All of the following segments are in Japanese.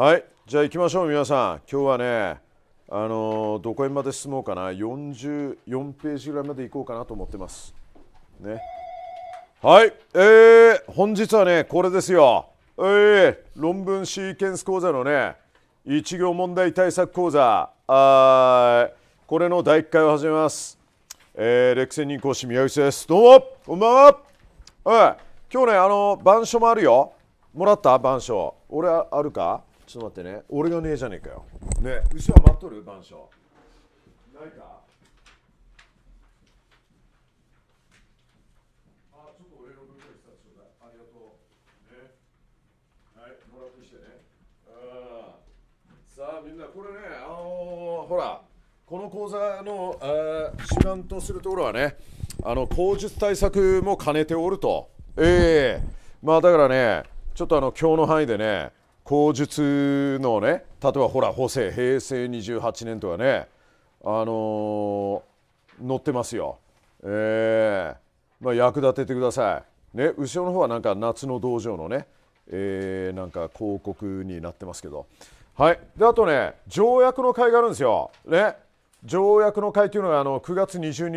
はいじゃあ行きましょう皆さん今日はねあのどこへまで進もうかな44ページぐらいまで行こうかなと思ってますねはいえー、本日はねこれですよえー、論文シーケンス講座のね一行問題対策講座あこれの第1回を始めますえー、レクセン人講師宮内ですどうもこんばんははい今日ねあの板書もあるよもらった板書俺あるかちょっと待ってね俺がねえじゃねえかよね牛は待っとる番所ないかあちょっと俺の分解したちうだありがとうねはいもらってきてねあさあみんなこれねあのー、ほらこの講座の主眼とするところはねあの口述対策も兼ねておるとええー、まあだからねちょっとあの今日の範囲でね口述のね例えばほら補正平成28年とかねあのー、載ってますよ。えーまあ、役立ててください。ね、後ろの方はなんか夏の道場のね、えー、なんか広告になってますけど。はい、であとね、条約の会があるんですよ。ね、条約の会というのがあの9月22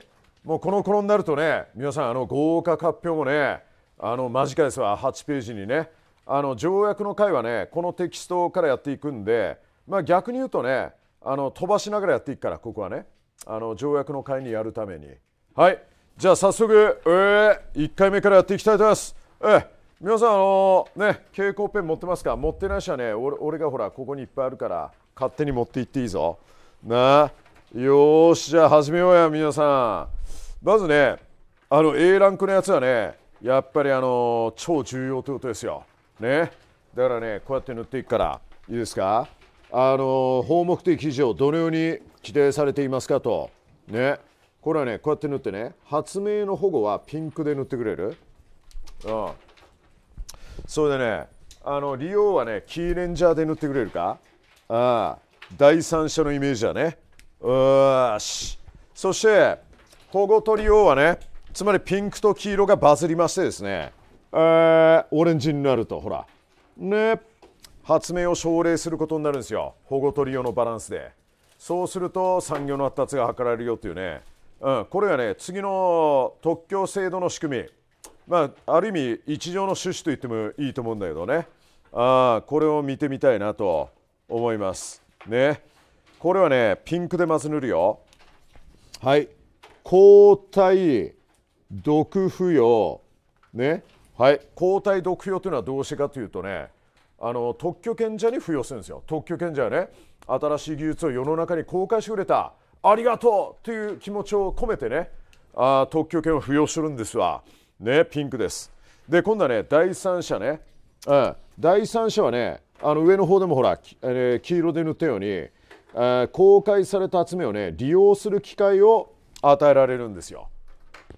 日、もうこの頃になるとね、皆さん、あの豪華発表もね、あの間近ですわ、8ページにね、あの条約の会はねこのテキストからやっていくんで、まあ、逆に言うとねあの飛ばしながらやっていくからここはねあの条約の会にやるためにはいじゃあ早速、えー、1回目からやっていきたいと思います、えー、皆さんあのー、ね蛍光ペン持ってますか持ってない人はね俺俺がほらここにいっぱいあるから勝手に持っていっていいぞなあよしじゃあ始めようや皆さんまずねあの A ランクのやつはねやっぱりあのー、超重要ということですよね、だからねこうやって塗っていくからいいですかあの法項目的い上、記事をどのように規定されていますかとねこれはねこうやって塗ってね発明の保護はピンクで塗ってくれるうんそれでねあの利用はねキーレンジャーで塗ってくれるかああ第三者のイメージだねよしそして保護と利用はねつまりピンクと黄色がバズりましてですねえー、オレンジになるとほらね発明を奨励することになるんですよ保護取り用のバランスでそうすると産業の発達が図られるよというね、うん、これはね次の特許制度の仕組みまあ、ある意味一条の趣旨と言ってもいいと思うんだけどねあこれを見てみたいなと思いますねこれはねピンクでまず塗るよはい抗体毒不要ねはい、抗体毒用というのはどうしてかというとねあの特許権者に付与するんですよ特許権者はね新しい技術を世の中に公開してくれたありがとうという気持ちを込めてねあ特許権を付与するんですわねピンクですで今度はね第三者ね、うん、第三者はねあの上の方でもほら、えー、黄色で塗ったように、えー、公開された集めをね利用する機会を与えられるんですよ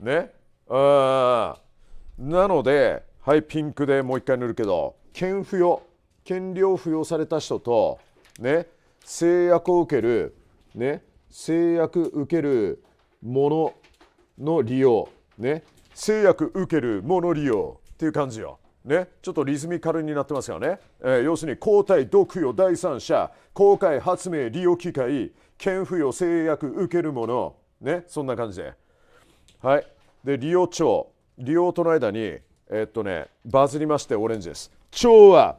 ねうんなのではいピンクでもう一回塗るけど権付与権利を付与された人とね制約を受けるね制約受けるものの利用ね制約受けるもの利用っていう感じよ。ね、ちょっとリズミカルになってますよね、えー、要するに抗体毒与、第三者公開発明利用機会権付与制約受けるものねそんな感じではいで利用庁リオとの間に、えー、っとね、バズりましてオレンジです。調和、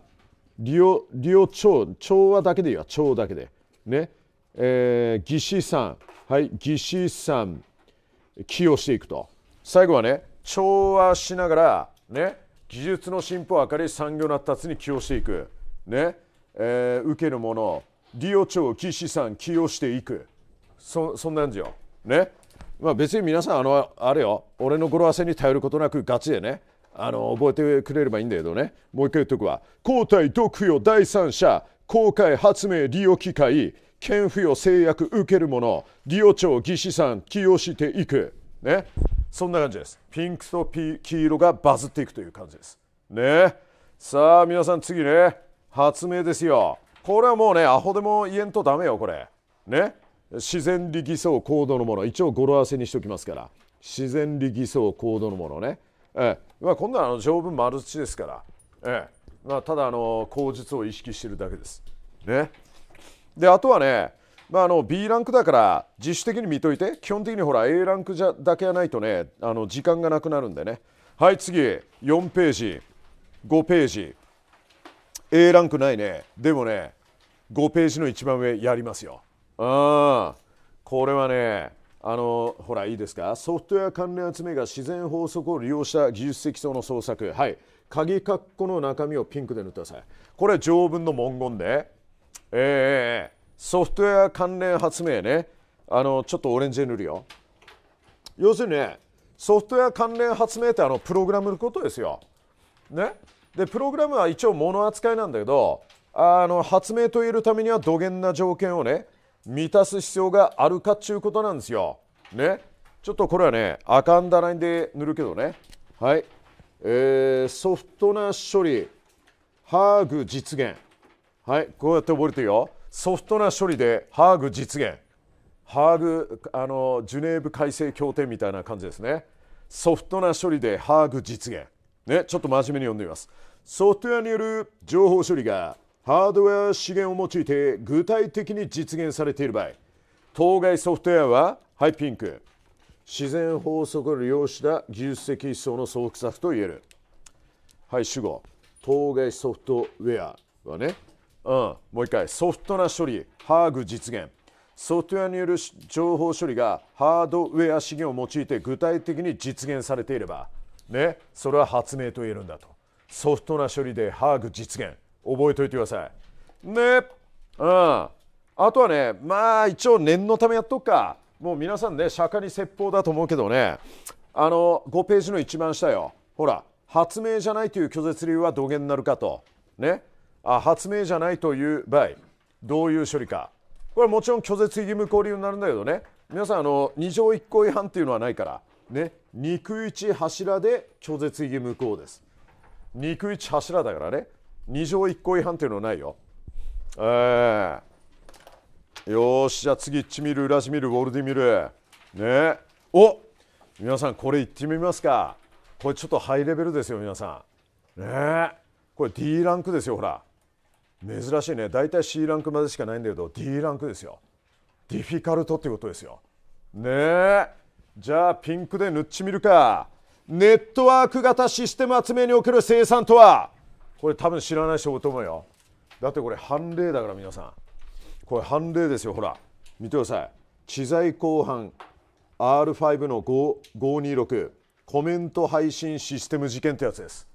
リオリオ調、調和だけでいいわ、調和だけで。ね、えー、義士さん、はい、義士さん、寄与していくと。最後はね、調和しながら、ね、技術の進歩、明るい産業の発達に寄与していく。ね、えー、受けるもの、リオ調、長、岸さん、起用していく。そそんなんじよ。ね。まあ、別に皆さんあのあれよ俺の語呂合わせに頼ることなくガチでねあの覚えてくれればいいんだけどねもう一回言っとくわ抗体毒用第三者公開発明利用機会権付与制約受けるもの利用庁技師さん起用していくねそんな感じですピンクとピ黄色がバズっていくという感じですねさあ皆さん次ね発明ですよこれはもうねアホでも言えんとダメよこれね自然力層高度のもの一応語呂合わせにしておきますから自然力層高度のものね、ええまあ、こんなの条文マルチですから、ええまあ、ただあの口述を意識してるだけです。ね、であとはね、まあ、あの B ランクだから自主的に見といて基本的にほら A ランクじゃだけはないとねあの時間がなくなるんでねはい次4ページ5ページ A ランクないねでもね5ページの一番上やりますよ。これはねあのほらいいですかソフトウェア関連集めが自然法則を利用した技術的層の創作はい鍵括弧の中身をピンクで塗ってくださいこれ条文の文言でええー、ソフトウェア関連発明ねあのちょっとオレンジで塗るよ要するにねソフトウェア関連発明ってあのプログラムのことですよねでプログラムは一応物扱いなんだけどあの発明と言えるためには土源な条件をね満たす必要があるかっちゅうことなんですよ。ね。ちょっとこれはね、アカンダラインで塗るけどね。はい。えー、ソフトな処理、ハーグ実現。はい、こうやって覚えてるよ。ソフトな処理でハーグ実現。ハーグ、あの、ジュネーブ改正協定みたいな感じですね。ソフトな処理でハーグ実現。ね、ちょっと真面目に読んでみます。ソフトウェアによる情報処理がハードウェア資源を用いて具体的に実現されている場合当該ソフトウェアはハイピンク自然法則を利用した技術的思想の創複策といえるはい主語当該ソフトウェアはね、うん、もう一回ソフトな処理ハーグ実現ソフトウェアによる情報処理がハードウェア資源を用いて具体的に実現されていれば、ね、それは発明と言えるんだと。ソフトな処理でハーグ実現。覚えおいてくださいねうんあとはねまあ一応念のためやっとくかもう皆さんね釈迦に説法だと思うけどねあの5ページの一番下よほら発明じゃないという拒絶理由はどげになるかとねあ発明じゃないという場合どういう処理かこれもちろん拒絶義務交流になるんだけどね皆さんあの二条一項違反っていうのはないからね肉一柱で拒絶義務効です肉一柱だからね2条1項違反っていうのはないよ。えー、よし、じゃあ次、チミル、ラジミル、ウォルディミル。ねお皆さん、これいってみますか。これちょっとハイレベルですよ、皆さん。ねこれ D ランクですよ、ほら。珍しいね。大体 C ランクまでしかないんだけど、D ランクですよ。ディフィカルトってことですよ。ねじゃあ、ピンクで塗ってみるか。ネットワーク型システム集めにおける生産とはこれ多分知らない人多と思うよだってこれ判例だから皆さんこれ判例ですよほら見てください知財公判 R5 の526コメント配信システム事件ってやつです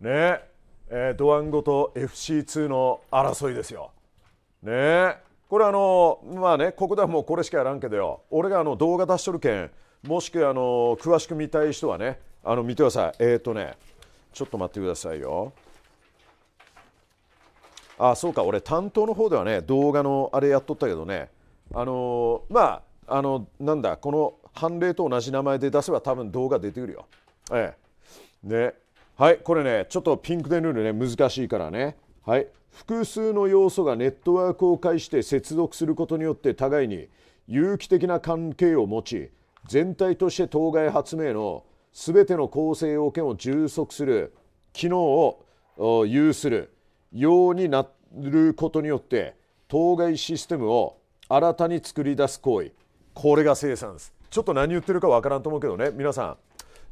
ねえー、ドワンゴと FC2 の争いですよねこれあのまあねここではもうこれしかやらんけどよ俺があの動画出しとるけんもしくあの詳しく見たい人はねあの見てくださいえっ、ー、とねちょっと待ってくださいよあそうか俺担当の方ではね動画のあれやっとったけどねあのー、まああのなんだこの判例と同じ名前で出せば多分動画出てくるよええねはいこれねちょっとピンクでールね難しいからねはい複数の要素がネットワークを介して接続することによって互いに有機的な関係を持ち全体として当該発明の全ての構成要件を充足する機能を有するようになることによって当該システムを新たに作り出す行為これが生産ですちょっと何言ってるかわからんと思うけどね皆さん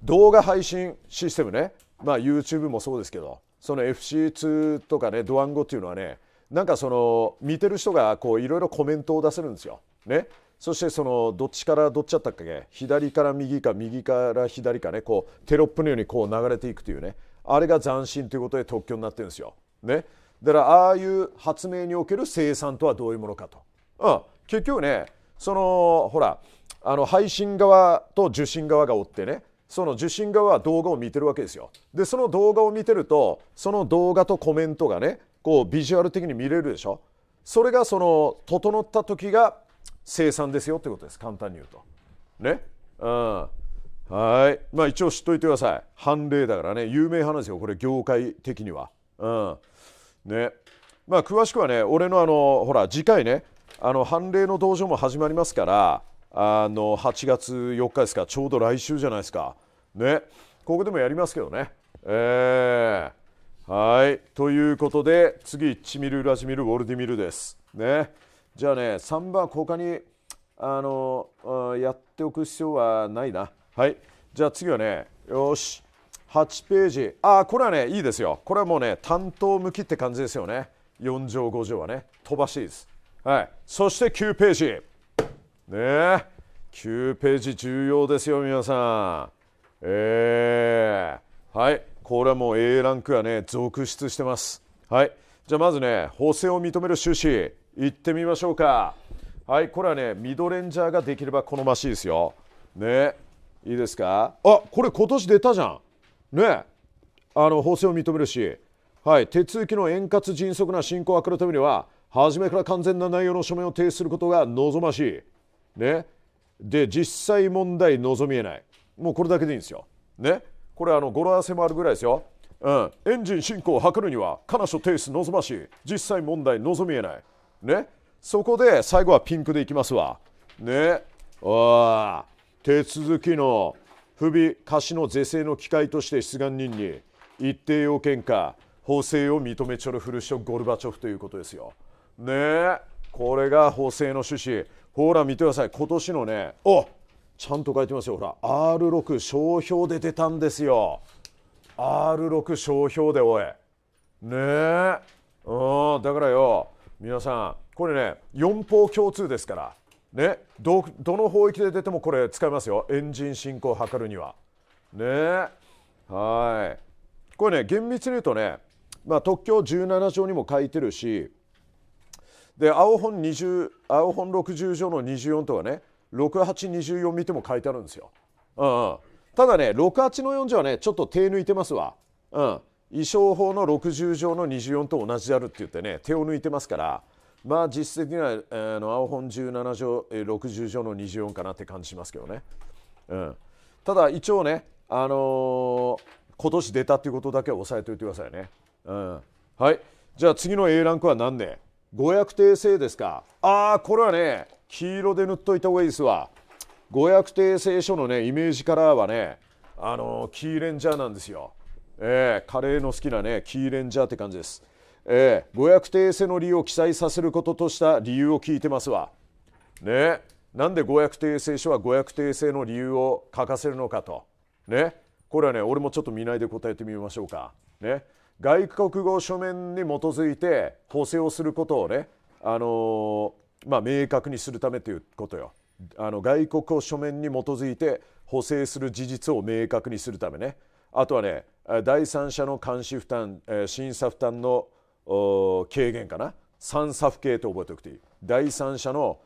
動画配信システムねまあ YouTube もそうですけどその FC2 とかねドワンゴっていうのはねなんかその見てる人がこういろいろコメントを出せるんですよ。ね、そしてそのどっちからどっちだったっけ左から右か右から左かねこうテロップのようにこう流れていくというねあれが斬新ということで特許になってるんですよ。ね、だからああいう発明における生産とはどういうものかと、うん、結局ねそのほらあの配信側と受信側がおってねその受信側は動画を見てるわけですよでその動画を見てるとその動画とコメントがねこうビジュアル的に見れるでしょそれがその整った時が生産ですよってことです簡単に言うとねうんはいまあ一応知っといてください判例だからね有名話ですよこれ業界的にはうんねまあ詳しくはね俺のあのほら次回ねあの判例の道場も始まりますからあの8月4日ですかちょうど来週じゃないですかねここでもやりますけどねえー、はいということで次チミルラジミルウォルディミルですねじゃあね3番他にあのやっておく必要はないなはいじゃあ次はねよし8ページ。ああ、これはね、いいですよ。これはもうね、担当向きって感じですよね。4条、5条はね、飛ばしいです。はい。そして9ページ。ねえ、9ページ重要ですよ、皆さん。えー、はい。これはもう A ランクはね、続出してます。はい。じゃあまずね、補正を認める趣旨、いってみましょうか。はい、これはね、ミドレンジャーができれば好ましいですよ。ね。いいですかあこれ今年出たじゃん。ね、あの法制を認めるし、はい、手続きの円滑迅速な進行を図るためには、初めから完全な内容の書面を提出することが望ましい。ね、で、実際問題望みえない。もうこれだけでいいんですよ。ね、これあの語呂合わせもあるぐらいですよ。うん、エンジン進行を図るには、彼女提出望ましい。実際問題望みえない。ね、そこで最後はピンクでいきますわ。ね、あ手続きの不備貸しの是正の機会として出願人に一定要件か法制を認めちょるふるしょゴルバチョフということですよ。ねえこれが法制の趣旨ほら見てください今年のねおちゃんと書いてますよほら R6 商標で出たんですよ R6 商標でおいねえうんだからよ皆さんこれね4法共通ですからね、どどの方域で出てもこれ使いますよエンジン進行を図るには。ねはいこれね厳密に言うとね、まあ、特許17条にも書いてるしで青本20青本60条の24とかね6824見ても書いてあるんですよ。うん、うん、ただね68の4条はねちょっと手抜いてますわ。うん、衣装法の60条の24と同じであるって言ってね手を抜いてますから。まあ実質的には、えー、の青本17条、えー、60条の24かなって感じしますけどね、うん、ただ一応ね、あのー、今年出たっていうことだけは押さえておいてくださいね、うん、はいじゃあ次の A ランクは何で五百訂正ですかああこれはね黄色で塗っといた方がいいですわ五百訂正書のねイメージカラーはねあのー、キーレンジャーなんですよええー、カレーの好きなねキーレンジャーって感じですえー、誤訳定の理由を記載させることとした理由を聞いてますわ。ねなんで誤訳訂正書は誤訳訂正の理由を書かせるのかと。ねこれはね俺もちょっと見ないで答えてみましょうか。ね外国語書面に基づいて補正をすることをね、あのー、まあ、明確にするためということよ。あの外国語書面に基づいて補正する事実を明確にするためね。あとはね第三者の監視負担、審査負担の軽減かな三差負系と覚えておくといい第三者の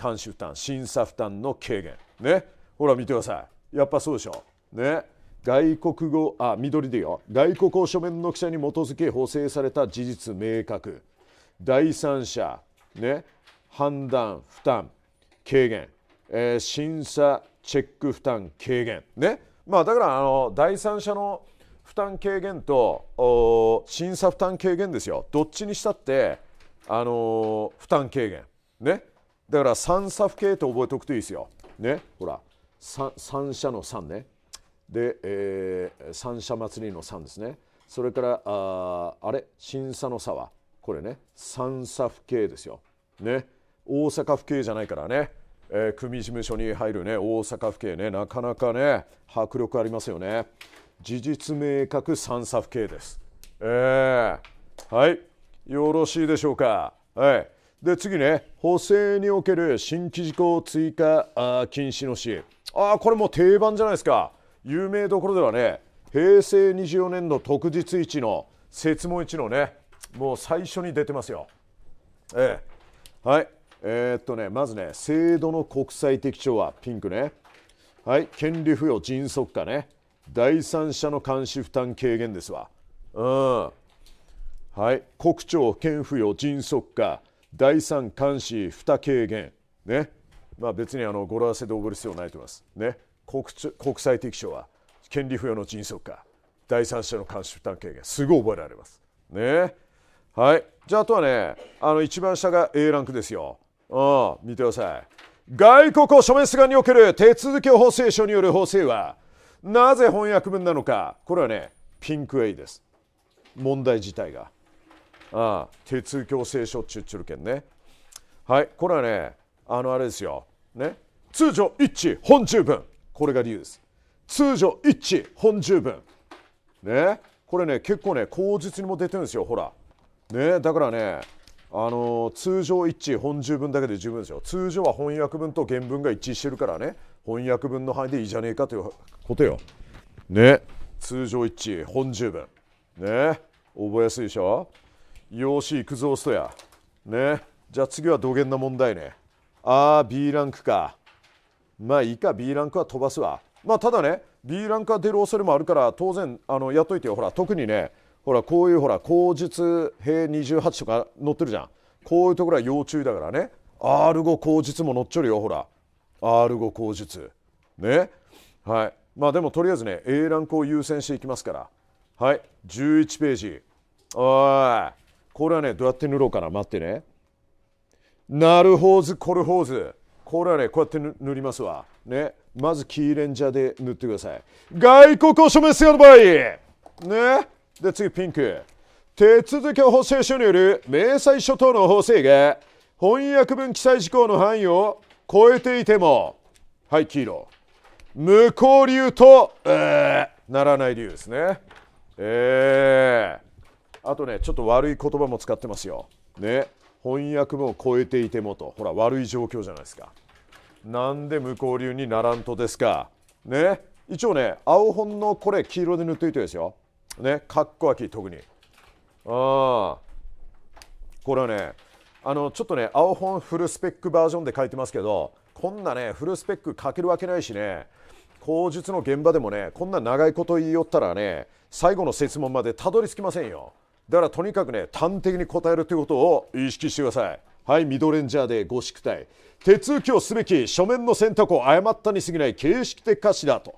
監視負担審査負担の軽減ねほら見てくださいやっぱそうでしょね外国語あ緑でよ外国語書面の記者に基づき補正された事実明確第三者ね判断負担軽減、えー、審査チェック負担軽減ねまあだからあの第三者の負担軽減と審査負担軽減ですよどっちにしたって、あのー、負担軽減ねだから三差不系と覚えておくといいですよねほら三者の3ねで、えー、三社祭りの三ですねそれからああれ審査の差はこれね三差不系ですよね大阪府警じゃないからね、えー、組事務所に入るね大阪府警ねなかなかね迫力ありますよね。事実明確三作形です。えー、はい。よろしいでしょうか。はい。で、次ね、補正における新規事項追加あ禁止の詩。ああ、これも定番じゃないですか。有名どころではね、平成24年度特日一の設問一のね、もう最初に出てますよ。ええー、はい。えー、っとね、まずね、制度の国際的調和、ピンクね。はい、権利付与、迅速化ね。第三者の監視負担軽減ですわ。うん。はい、国庁県付与、迅速化第三監視負担軽減ねまあ別にあの語呂合わせで覚える必要ないと思いますね国国際適所は権利付与の迅速化第三者の監視負担軽減すごい覚えられますねはいじゃああとはねあの一番下が A ランクですようん見てください外国を署名すがにおける手続き法制省による法制はなぜ翻訳文なのかこれはねピンク・エイです問題自体がああ鉄教聖書っちゅうちゅるけんねはいこれはねあのあれですよね通常一致本十分これが理由です通常一致本十分ねこれね結構ね口実にも出てるんですよほらねだからねあの通常一致本十分だけで十分ですよ通常は翻訳文と原文が一致してるからね翻訳文の範囲でいいじゃねえかということよ。ね通常一致本十分。ね覚えやすいでしょよし、いくぞ、ストや。ねじゃあ次は土源な問題ね。ああ、B ランクか。まあいいか、B ランクは飛ばすわ。まあただね、B ランクは出る恐れもあるから当然あのやっといてよほら特にねほらこういうほら口述兵28とか載ってるじゃんこういうところは要注意だからね R5 口述も載っちょるよほら R 5口述ねはいまあでもとりあえずね A ランクを優先していきますからはい11ページおいこれはねどうやって塗ろうかな待ってねなるほうずこれほうずこれはねこうやって塗りますわねまずキーレンジャーで塗ってください外国を署名する場合ねで次ピンク手続き補正書による明細書等の補正が翻訳文記載事項の範囲を超えていてもはい黄色無効流と、えー、ならない理由ですねえー、あとねちょっと悪い言葉も使ってますよね翻訳も超えていてもとほら悪い状況じゃないですかなんで無効流にならんとですかね一応ね青本のこれ黄色で塗っておいてですよねかっこい特にああこれはねあのちょっとね青本フルスペックバージョンで書いてますけどこんなねフルスペック書けるわけないしね口述の現場でもねこんな長いこと言いよったらね最後の設問までたどり着きませんよだからとにかくね端的に答えるということを意識してくださいはいミドレンジャーでご宿体手続きをすべき書面の選択を誤ったに過ぎない形式的価値だと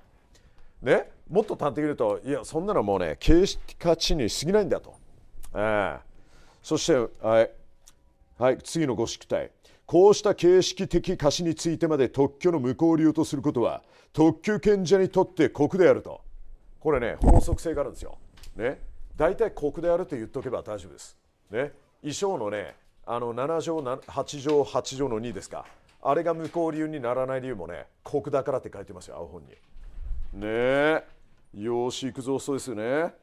ねもっと端的に言うといやそんなのもうね形式価値に過ぎないんだと、ええそして、はい、はい、次のご祝ッこうした形式的貸しについてまで特許の無効流とすることは特許権者にとって酷であるとこれね法則性があるんですよ、ね、大体酷であると言っとけば大丈夫です、ね、衣装のねあの7条8条8条の2ですかあれが無効流にならない理由もね酷だからって書いてますよ青本にねえよし行くぞそうですよね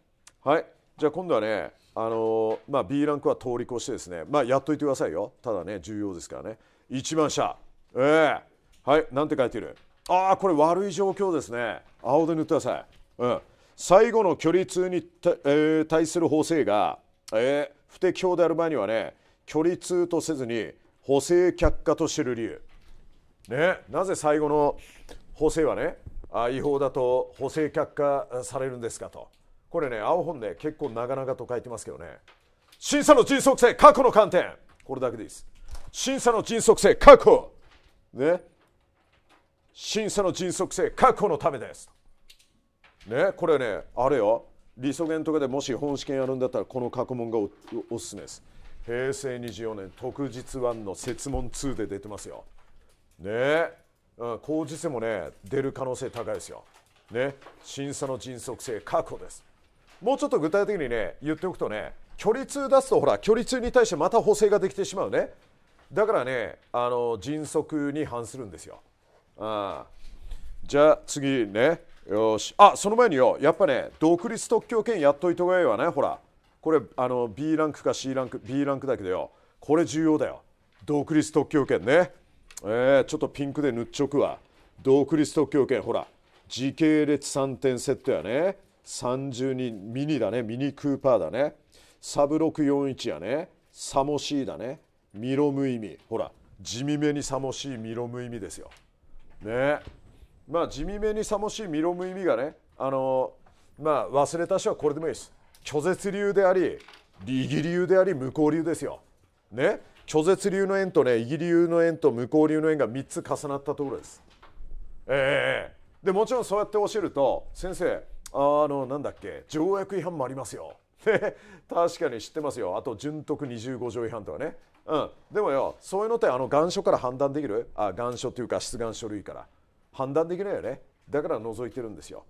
はいじゃあ今度はねあのまあ、B ランクは通り越してですね、まあ、やっといてくださいよただね重要ですからね1番車ええー、はいなんて書いてるああこれ悪い状況ですね青で塗ってください、うん、最後の距離通に、えー、対する法正が、えー、不適法である前にはね距離通とせずに補正却下としてる理由ねなぜ最後の補正はねあ違法だと補正却下されるんですかとこれね青本ね結構長々と書いてますけどね審査の迅速性過去の観点これだけです審査の迅速性確保ね審査の迅速性確保のためですねこれねあれよ理想源とかでもし本試験やるんだったらこの過去問がおすすめです平成24年特日1の設問2で出てますよねうん、工事でもね出る可能性高いですよね審査の迅速性確保ですもうちょっと具体的にね言っておくとね距離通出すとほら距離通に対してまた補正ができてしまうねだからねあの迅速に反するんですよあじゃあ次ねよしあその前によやっぱね独立特許権やっといた方がいいわねほらこれあの B ランクか C ランク B ランクだけどよこれ重要だよ独立特許権ねえー、ちょっとピンクで塗っちょくわ独立特許権ほら時系列3点セットやね32ミニだねミニクーパーだねサブ641やねサモシーだねミロムイミほら地味めにさもしいミロムイミですよ。ねまあ地味めにさもしいミロムイミがねあのまあ忘れた人はこれでもいいです。拒絶流であり利義流であり無効流ですよ。ね拒絶流の円とね義流の円と無効流の円が3つ重なったところです。ええー、でもちろんそうやって教えると先生あのなんだっけ条約違反もありますよ 確かに知ってますよあと順徳25条違反とかねうんでもよそういうのってあの願書から判断できるあ願書というか出願書類から判断できないよねだから覗いてるんですよ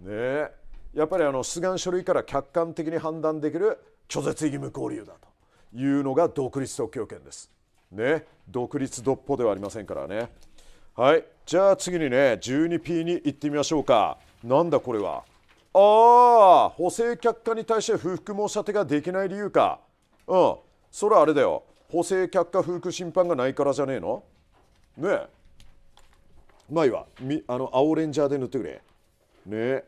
ねえやっぱりあの出願書類から客観的に判断できる拒絶義務交流だというのが独立特許権ですね独立独歩ではありませんからねはいじゃあ次にね 12P に行ってみましょうかなんだこれはああ補正却下に対して不服申し立てができない理由かうんそれはあれだよ補正却下不服審判がないからじゃねえのねえまあいいわみあの青レンジャーで塗ってくれねえ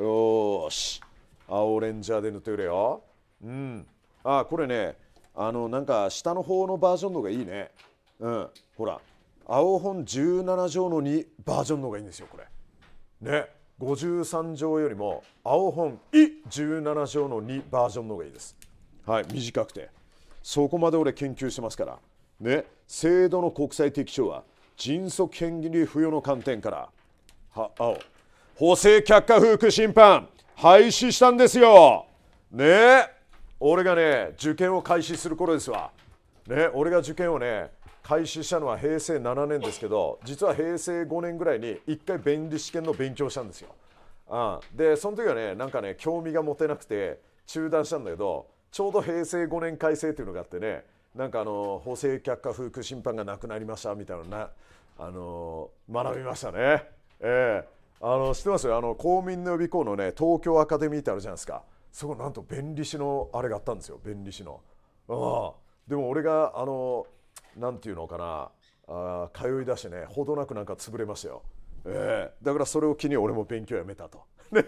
よし青レンジャーで塗ってくれようんああこれねあのなんか下の方のバージョンの方がいいねうんほら青本17条の2バージョンの方がいいんですよこれね53条よりも青本17条の2バージョンの方がいいです。はい、短くて。そこまで俺研究してますから。ね、制度の国際適用は迅速権利付与の観点から、は青、補正却下不服審判、廃止したんですよ。ね俺がね、受験を開始する頃ですわ。ね、俺が受験をね、開始したのは平成7年ですけど実は平成5年ぐらいに一回弁理試験の勉強したんですよ。うん、でその時はねなんかね興味が持てなくて中断したんだけどちょうど平成5年改正っていうのがあってねなんかあの法制却下不服審判がなくなりましたみたいななあの学びましたね。えー、あの知ってますよあの公民の予備校のね東京アカデミーってあるじゃないですかそこなんと弁理士のあれがあったんですよ弁理士の。あでも俺があの何て言うのかなあ通いだしねほどなくなんか潰れましたよ、えー、だからそれを機に俺も勉強やめたと、ね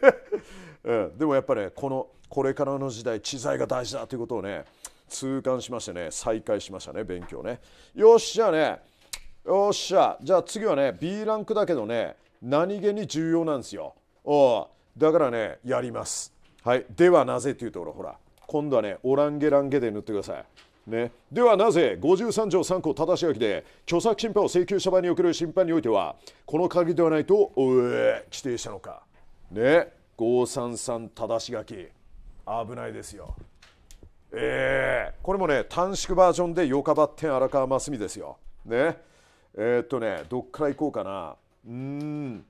えー、でもやっぱり、ね、このこれからの時代知財が大事だということをね痛感しましてね再開しましたね勉強ねよっしゃねよっしゃじゃあ次はね B ランクだけどね何気に重要なんですよおだからねやりますはいではなぜというとほら今度はねオランゲランゲで塗ってくださいね、ではなぜ53条3項正し書きで著作審判を請求者場における審判においてはこの限りではないと規定したのかね533正し書き危ないですよえー、これもね短縮バージョンで横日って荒川真澄ですよねえー、っとねどっからいこうかなうん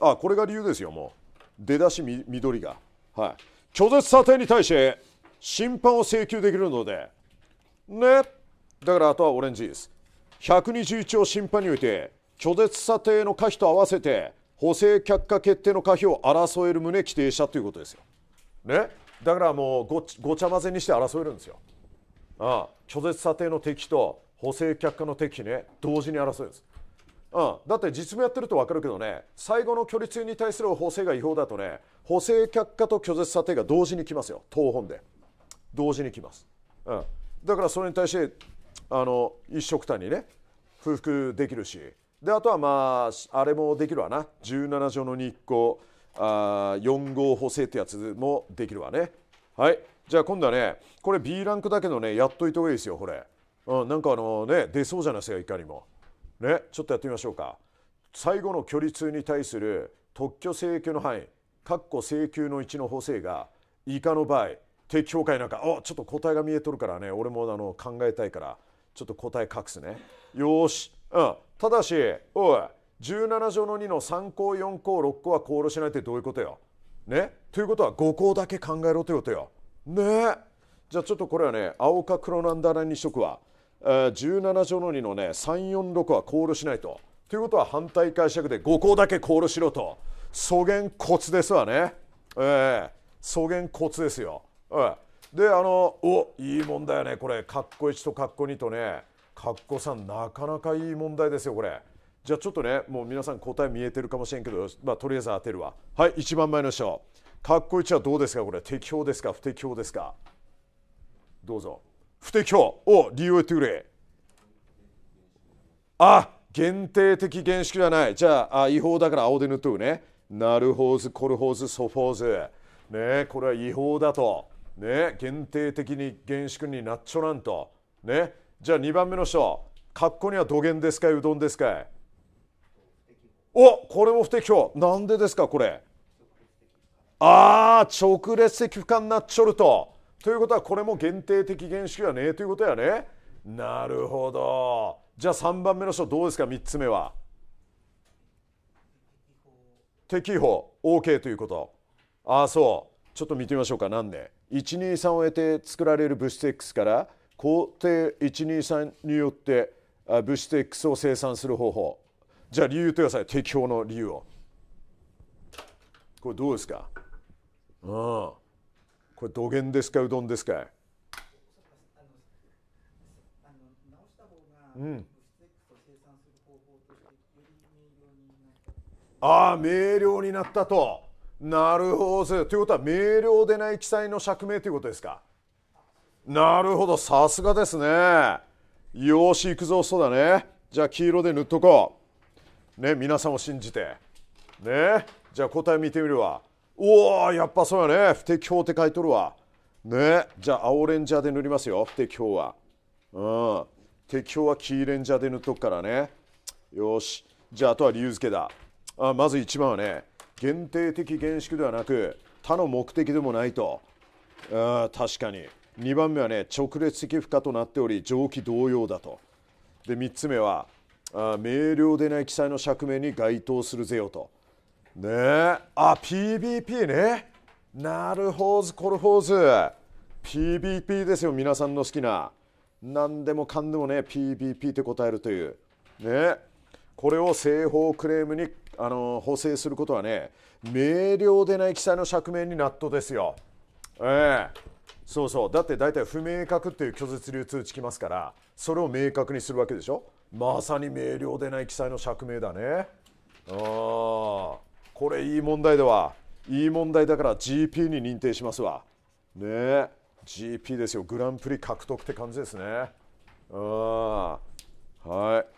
あこれが理由ですよもう出だし緑がはい拒絶査定に対して審判を請求できるのでねだからあとはオレンジです。121条審判において拒絶査定の可否と合わせて補正却下決定の可否を争える旨規定したということですよ。ねだからもうごちゃ混ぜにして争えるんですよ。ああ拒絶査定の敵と補正却下の敵ね同時に争えるんです。うん、だって実務やってると分かるけどね最後の距離中に対する補正が違法だとね補正却下と拒絶査定が同時に来ますよ当本で。同時に来ます、うん、だからそれに対してあの一緒くたにね不服できるしであとはまああれもできるわな17条の日光あ4号補正ってやつもできるわねはいじゃあ今度はねこれ B ランクだけどねやっといた方がいいですよこれ、うん、なんかあのね出そうじゃないですかいかにもねちょっとやってみましょうか最後の距離通に対する特許請求の範囲括弧請求の1の補正が以下の場合定期評なんかあちょっと答えが見えとるからね俺もあの考えたいからちょっと答え隠すねよし、うん、ただしおい17条の2の3項4項6項は考慮しないってどういうことよねということは5項だけ考えろということよねじゃあちょっとこれはね青か黒なんだらにしとくわ、えー、17条の2のね346は考慮しないとということは反対解釈で5項だけ考慮しろと素言コツですわねええー、素言コツですよはい、であのおいい問題よねこれかっこ1とかっこ2とねかっこ3なかなかいい問題ですよこれじゃあちょっとねもう皆さん答え見えてるかもしれんけど、まあ、とりあえず当てるわはい1番前の人かっこ1はどうですかこれ適法ですか不適法ですかどうぞ不適法お理由を言ってくれあ限定的原式じゃないじゃああ違法だから青で塗っとくねなるほーずコルホーズソフォーズねこれは違法だとね、限定的に厳粛になっちょらんと、ね、じゃあ2番目の人格好には土源ですかいうどんですかいおこれも不適法なんでですかこれああ直列的不可になっちょるとということはこれも限定的厳粛やねということやねなるほどじゃあ3番目の人どうですか3つ目は適法 OK ということああそうちょっと見てみましょうか何で、ね、123を得て作られる物質 X から工程123によって物質 X を生産する方法じゃあ理由とください適法の理由をこれどうですかうんこれ土源ですかうどんですかうんああ明瞭になったとなるほどということは明瞭でない記載の釈明ということですかなるほどさすがですねよし行くぞそうだねじゃあ黄色で塗っとこうね皆さんを信じてねじゃあ答え見てみるわおおやっぱそうやね不適法って書いとるわねじゃあ青レンジャーで塗りますよ不適法はうん適法は黄レンジャーで塗っとくからねよしじゃああとは理由付けだあまず一番はね限定的厳粛ではなく他の目的でもないとあ確かに2番目はね直列的負荷となっており上記同様だとで3つ目はあ明瞭でない記載の釈明に該当するぜよとねえあ PBP ねなるほどコルフォーズ PBP ですよ皆さんの好きな何でもかんでもね PBP って答えるというねこれを正方クレームにあの補正することはね明瞭でない記載の釈明に納得ですよ。ええそうそうだって大体不明確っていう拒絶流通知きますからそれを明確にするわけでしょまさに明瞭でない記載の釈明だねあこれいい問題では、いい問題だから GP に認定しますわねえ GP ですよグランプリ獲得って感じですねあはい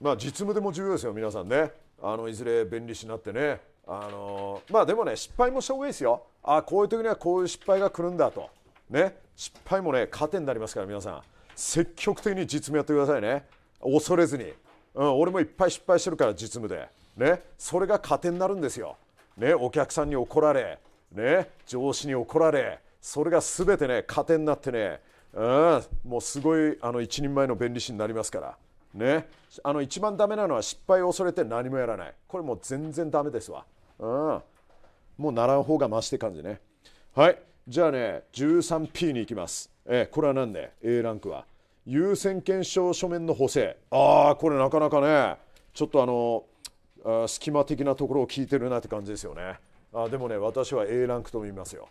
まあ、実務でも重要ですよ皆さんねあのいずれ便利しになってねあのまあでもね失敗もした方がいいですよあこういう時にはこういう失敗が来るんだとね失敗もね糧になりますから皆さん積極的に実務やってくださいね恐れずに、うん、俺もいっぱい失敗してるから実務でねそれが糧になるんですよねお客さんに怒られね上司に怒られそれがすべてね糧になってね、うん、もうすごいあの一人前の弁理士になりますからね、あの一番ダメなのは失敗を恐れて何もやらないこれもう全然ダメですわ、うん、もうならん方がましって感じねはいじゃあね 13P に行きます、えこれは何で A ランクは優先検証書面の補正ああこれなかなかねちょっとあのあ隙間的なところを聞いてるなって感じですよねあでもね私は A ランクと見ますよ、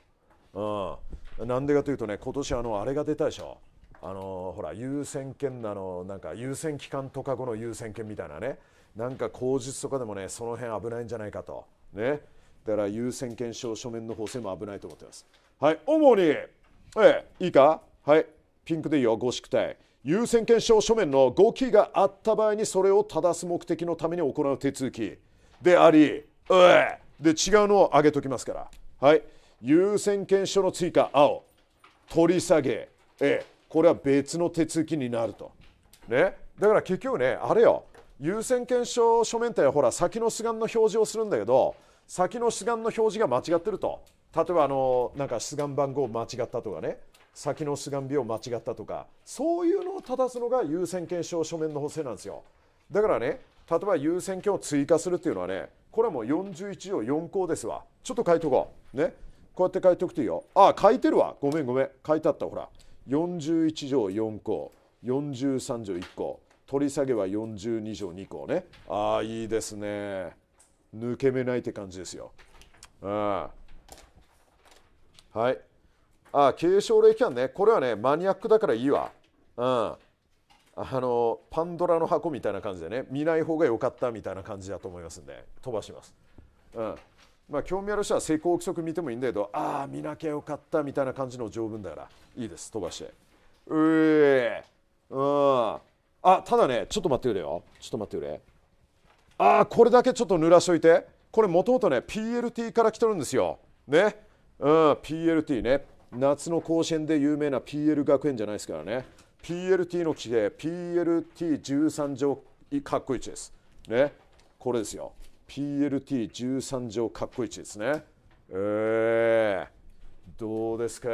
うん、なんでかというとね今年あのあれが出たでしょあのほら優先権なのなんか優先機関とか後の優先権みたいなねなんか口実とかでもねその辺危ないんじゃないかとねだから優先権証書面の法制も危ないと思ってますはい主にええいいかはいピンクでいいよゴシック体優先権証書面の5記があった場合にそれを正す目的のために行う手続きでありえで違うのを挙げときますからはい優先権証の追加青取り下げええこれは別の手続きになると。ね、だから結局ねあれよ優先権証書面ってほら先の主眼の表示をするんだけど先の主眼の表示が間違ってると例えばあのなんか出願番号間違ったとかね先の出願日を間違ったとかそういうのを正すのが優先権証書面の補正なんですよだからね例えば優先権を追加するっていうのはねこれはもう41条4項ですわちょっと書いとこうねこうやって書いとくといいよああ書いてるわごめんごめん書いてあったほら41条4項43条1項取り下げは42条2項ねああいいですね抜け目ないって感じですよ。あはいあ継承令期間ねこれはねマニアックだからいいわ。うんあのパンドラの箱みたいな感じでね見ない方が良かったみたいな感じだと思いますんで飛ばします。うんまあ、興味ある人は成功規則見てもいいんだけどああ見なきゃよかったみたいな感じの条文だからいいです飛ばしてうえー、うんあただねちょっと待ってくれよちょっと待ってくれああこれだけちょっと濡らしといてこれもともとね PLT から来てるんですよねうん PLT ね夏の甲子園で有名な PL 学園じゃないですからね PLT の規定 PLT13 条かっいい地ですねこれですよ PLT13 乗かっこいいですね。えー、どうですか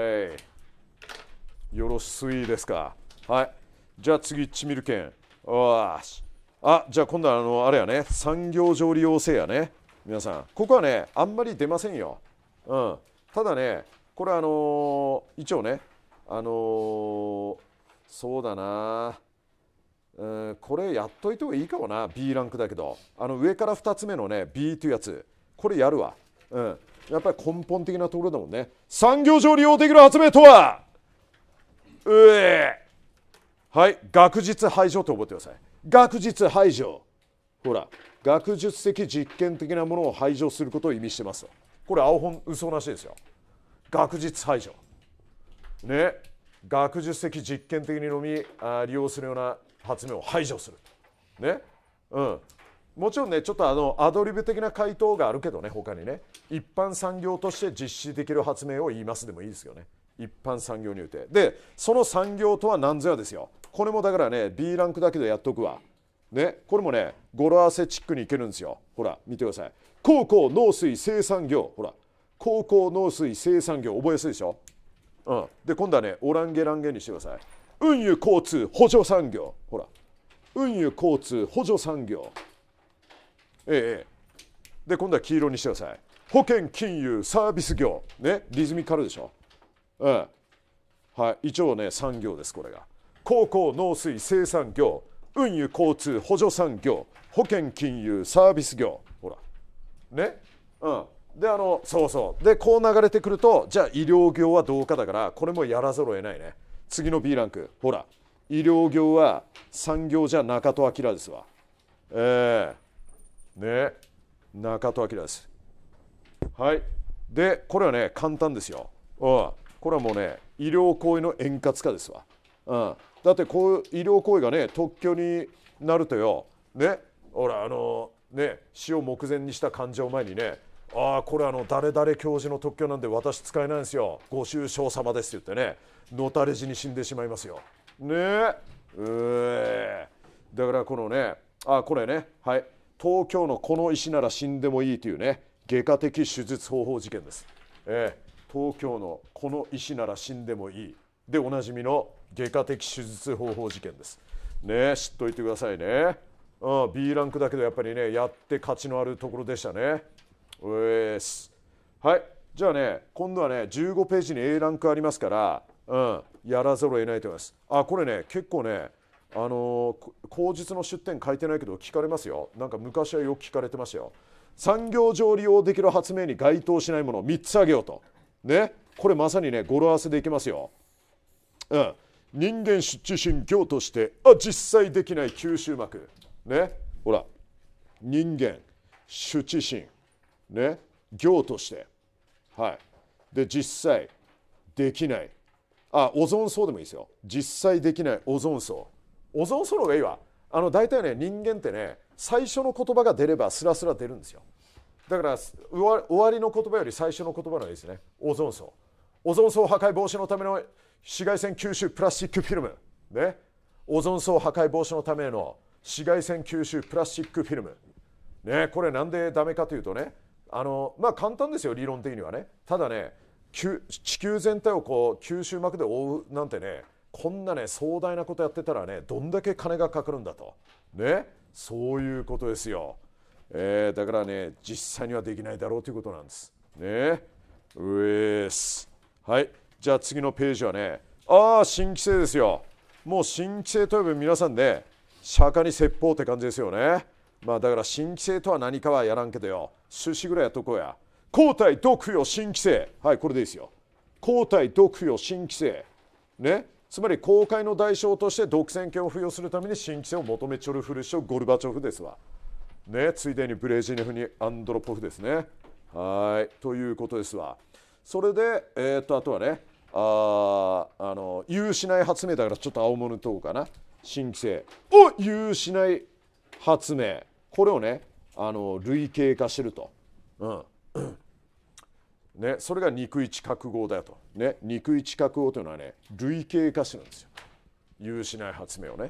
いよろしいですかはい。じゃあ次、チミルケン。ーし。あ、じゃあ今度はあの、あれやね、産業上利用性やね。皆さん、ここはね、あんまり出ませんよ。うん。ただね、これあのー、一応ね、あのー、そうだなー。うんこれやっといてもいいかもな B ランクだけどあの上から2つ目のね B というやつこれやるわ、うん、やっぱり根本的なところだもんね産業上利用できる発明とはうえはい学術排除と覚えてください学術排除ほら学術的実験的なものを排除することを意味してますこれ青本嘘なしですよ学術排除ね学術的実験的にのみあ利用するような発明を排除するねうん、もちろんねちょっとあのアドリブ的な回答があるけどね他にね一般産業として実施できる発明を言いますでもいいですよね一般産業においてでその産業とは何ぞやですよこれもだからね B ランクだけどやっとくわねこれもね語呂合わせチックにいけるんですよほら見てください高校農水生産業ほら高校農水生産業覚えやすいでしょうんで今度はねオランゲランゲにしてください運輸交通補助産業ほら運輸交通補助産業ええで今度は黄色にしてください保険金融サービス業ねリズミカルでしょうんはい一応ね産業ですこれが高校農水生産業運輸交通補助産業保険金融サービス業ほらねうんであのそうそうでこう流れてくるとじゃあ医療業はどうかだからこれもやらざるを得ないね次の B ランクほら医療業は産業じゃ中戸明ですわええー、ね中戸明ですはいでこれはね簡単ですよ、うん、これはもうね医療行為の円滑化ですわ、うん、だってこういう医療行為がね特許になるとよねほらあのね死を目前にした患者を前にねああこれあの誰々教授の特許なんで私使えないんですよご愁傷様ですって言ってねのたれ死に死んでしまいますよねええー、だからこのねあこれねはい東京のこの石なら死んでもいいというね外科的手術方法事件です、えー、東京のこの石なら死んでもいいでおなじみの外科的手術方法事件ですね知っといてくださいねああ B ランクだけどやっぱりねやって価値のあるところでしたねすはいじゃあね今度はね15ページに A ランクありますから、うん、やらざるを得ないと思いますあこれね結構ねあのー、口述の出典書いてないけど聞かれますよなんか昔はよく聞かれてましたよ産業上利用できる発明に該当しないものを3つあげようとねこれまさにね語呂合わせでいきますようん人間自身業としてあ実際できない吸収膜ねほら人間主自心ね、行として。はい、で実際できないあオゾン層でもいいですよ実際できないオゾン層オゾン層の方がいいわあの大体ね人間ってね最初の言葉が出ればスラスラ出るんですよだから終わりの言葉より最初の言葉の方がいいですねオゾン層オゾン層破壊防止のための紫外線吸収プラスチックフィルムねオゾン層破壊防止のための紫外線吸収プラスチックフィルムねこれなんでダメかというとねあのまあ簡単ですよ理論的にはねただね地球全体をこう吸収膜で覆うなんてねこんなね壮大なことやってたらねどんだけ金がかかるんだとねそういうことですよ、えー、だからね実際にはできないだろうということなんですねうえすはいじゃあ次のページはねああ新規制ですよもう新規制といえば皆さんね釈迦に説法って感じですよねまあだから新規制とは何かはやらんけどよ寿司ぐらいやっとこうや抗体毒よ新規制。はいこれでいいですよ抗体毒よ新規制。ねつまり公開の代償として独占権を付与するために新規制を求めちょるふるしょゴルバチョフですわねついでにブレジネフにアンドロポフですねはいということですわそれでえー、っとあとはねああの有しない発明だからちょっと青物とこうかな新規制を有しない発明これをねあの類型化してると、うんね、それが肉一覚悟だよと、ね、肉一覚悟というのはね類型化してるんですよ有しない発明をね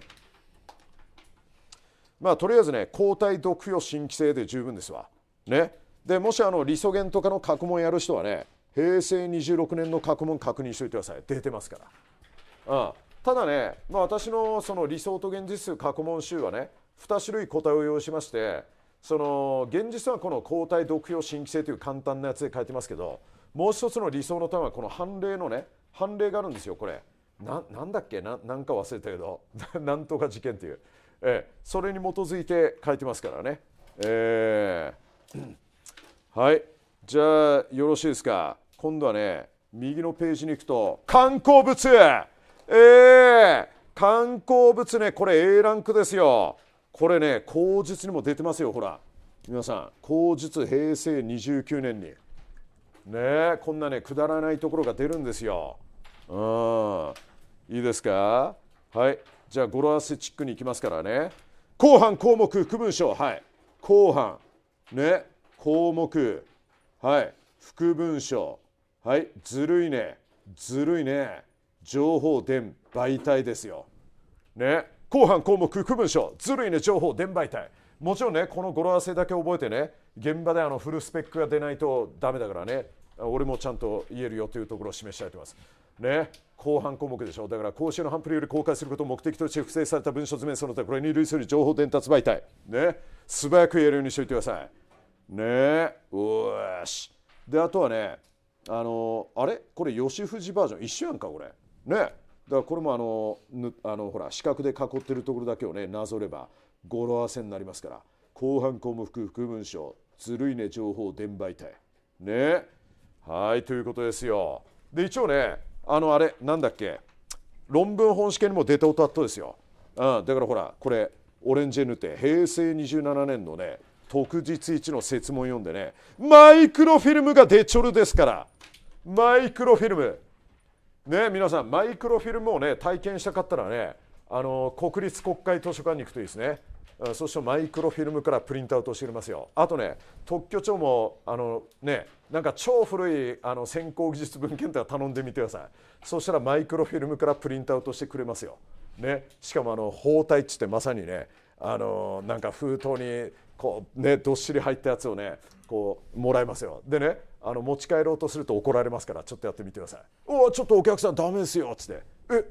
まあとりあえずね抗体毒与新規制で十分ですわねでもしあのリソゲンとかの過去問やる人はね平成26年の過去問確認しておいてください出てますから、うん、ただね、まあ、私のその理想と現実数過去問集はね2種類抗体を用意しましてその現実はこの抗体毒用新規性という簡単なやつで書いてますけどもう一つの理想の単はこの判例のね判例があるんですよこれななんだっけななんか忘れたけど なんとか事件という、えそれに基づいて書いてますからね、えー、はいじゃあよろしいですか今度はね右のページに行くと観光物ええー、観光物ねこれ A ランクですよこれね口述にも出てますよほら皆さん口述平成29年にねこんなねくだらないところが出るんですよ。うんいいですかはいじゃあ語呂合わせチックに行きますからね後半項目副文章はい後半ね項目はい副文章はいずるいねずるいね情報伝媒体ですよね後半項目区分書ずるいね情報伝媒体もちろんねこの語呂合わせだけ覚えてね現場であのフルスペックが出ないとダメだからね俺もちゃんと言えるよというところを示したいと思いますね後半項目でしょだから公衆の反リより公開することを目的として複製された文書図面その他これに類する情報伝達媒体ね素早く言えるようにしておいてくださいねおしであとはねあのあれこれ吉藤バージョン一緒やんかこれねだからこれもあのぬあのほら四角で囲ってるところだけをねなぞれば語呂合わせになりますから後半項目副文書ずるいね情報伝媒体ねはいということですよで一応ねあのあれなんだっけ論文本試験にも出たおたっとですよ、うん、だからほらこれオレンジ N って平成27年のね特日一の説問読んでねマイクロフィルムが出ちょるですからマイクロフィルムね、皆さんマイクロフィルムを、ね、体験したかったらねあの国立国会図書館に行くといいですねそしてマイクロフィルムからプリントアウトしてれますよあとね特許庁もあのねなんか超古いあの先行技術文献とか頼んでみてくださいそしたらマイクロフィルムからプリントアウトしてくれますよ、ね、しかもあの包帯っってまさにねあのなんか封筒にこうねどっしり入ったやつをねこうもらいますよでねあの持ち帰ろうとすると怒られますからちょっとやってみてください「おちょっとお客さんダメですよ」っつって「え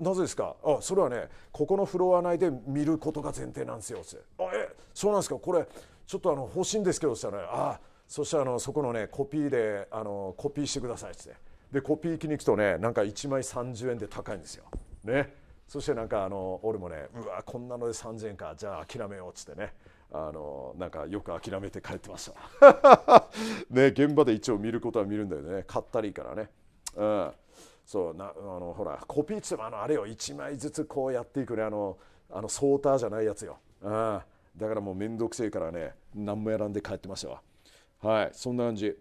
なぜですかあ」それはねここのフロア内で見ることが前提なんですよ」っつって「あえそうなんですかこれちょっとあの欲しいんですけど」っつったら、ね「あそしたらあのそこのねコピーであのコピーしてください」っつってでコピー機に行くとねなんか1枚30円で高いんですよ。ねそしてなんかあの俺もね「うわこんなので3000円かじゃあ諦めよう」っつってねあのなんかよく諦めて帰ってました ね現場で一応見ることは見るんだよね買ったりからねうんそうなあのほらコピーツもあのあれを1枚ずつこうやっていくねあのあのソーターじゃないやつよ、うん、だからもう面倒くせえからね何もやらんで帰ってましたわはいそんな感じ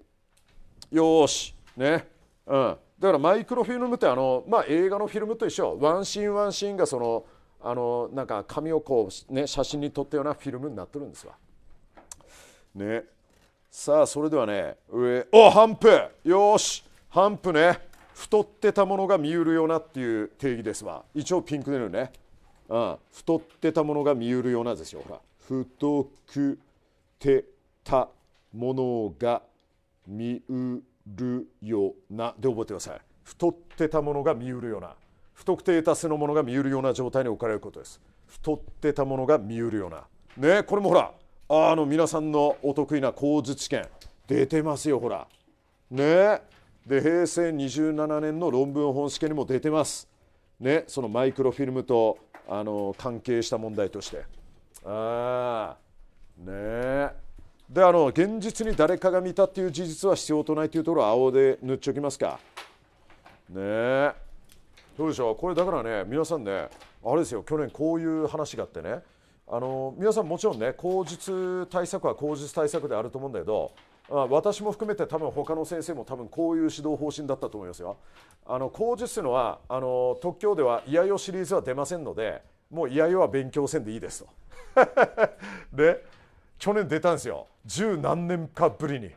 よしねうんだからマイクロフィルムってあの、まあ、映画のフィルムと一緒ワンシーンワンシーンがそのあのなんか紙をこう、ね、写真に撮ったようなフィルムになってるんですわ。ね、さあそれではね上おハンプよしハンプね太ってたものが見うるようなっていう定義ですわ一応ピンクでるね、うん、太ってたものが見うるようなですよほら太くてたものが見うるようなで覚えてください太ってたものが見うるような不特定多数のものが見えるような状態に置かれることです太ってたものが見えるようなねこれもほらあの皆さんのお得意な口述試験出てますよほらねで平成27年の論文本試験にも出てますねそのマイクロフィルムとあの関係した問題としてあーねであの現実に誰かが見たっていう事実は必要とないというところを青で塗っておきますかねえどうでしょうこれだからね皆さんねあれですよ去年こういう話があってねあの皆さんもちろんね口述対策は口述対策であると思うんだけど私も含めて多分他の先生も多分こういう指導方針だったと思いますよ。あの口述というのはあの特許では「いやよ」シリーズは出ませんのでもう「いやよ」は勉強せんでいいですと。で 去年出たんですよ十何年かぶりに。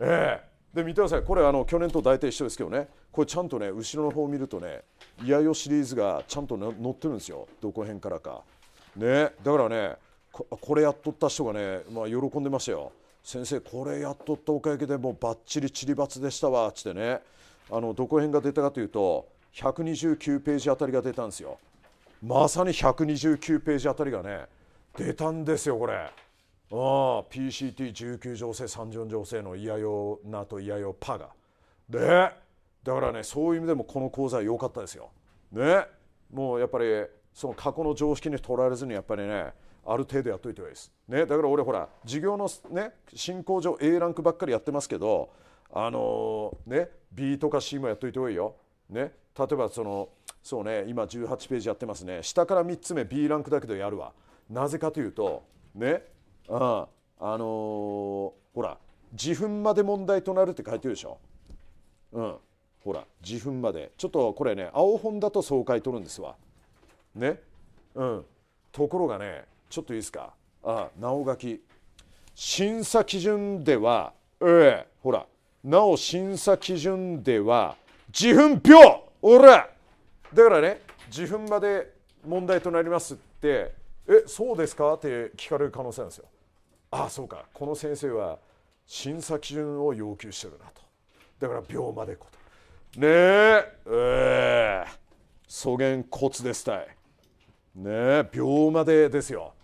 ええで見てくださいこれあの去年と大体一緒ですけどねこれちゃんとね後ろの方を見るとね「いやよ」シリーズがちゃんと、ね、載ってるんですよどこへんからか。ねだからねこれやっとった人がね、まあ、喜んでましたよ。先生これやっとったおかげでもうばっちりちりばつでしたわっつってねあのどこへんが出たかというと129ページあたりが出たんですよ。まさに129ページあたりがね出たんですよこれ。PCT19 乗性34乗性の嫌よ、ヨナと嫌よ、パがでだからねそういう意味でもこの講座良かったですよ。ねもうやっぱりその過去の常識にとらわれずにやっぱりねある程度やっといてはいいです。ね、だから俺ほら授業の、ね、進行上 A ランクばっかりやってますけど、あのー、ね、B とか C もやっといてほいよ。ね、例えばそのそうね今18ページやってますね下から3つ目 B ランクだけどやるわなぜかというとねああのー、ほら自分まで問題となるって書いてるでしょうんほら自分までちょっとこれね青本だと書い取るんですわねうんところがねちょっといいですかあなおがき審査基準ではええー、ほらなお審査基準では自分表おらだからね自分まで問題となりますってえそうですかって聞かれる可能性なんですよああそうかこの先生は審査基準を要求してるなとだから秒までことねええー、素原骨ですたいねえ秒までですよ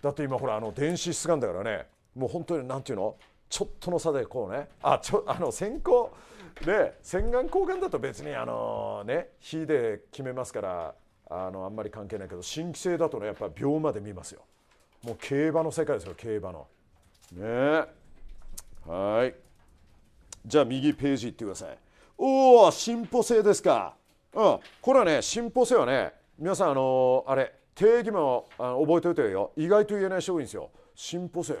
だって今ほらあの電子質感だからねもう本当に何ていうのちょっとの差でこうねあちょあの先行で洗顔交換だと別にあのね火で決めますからあのあんまり関係ないけど新規性だとねやっぱ秒まで見ますよもう競馬の世界ですよ競馬のねはいじゃあ右ページいってくださいおお進歩性ですかうんこれはね進歩性はね皆さんあのー、あれ定義もあ覚えておいてよ意外と言えない人いんですよ進歩性、うん、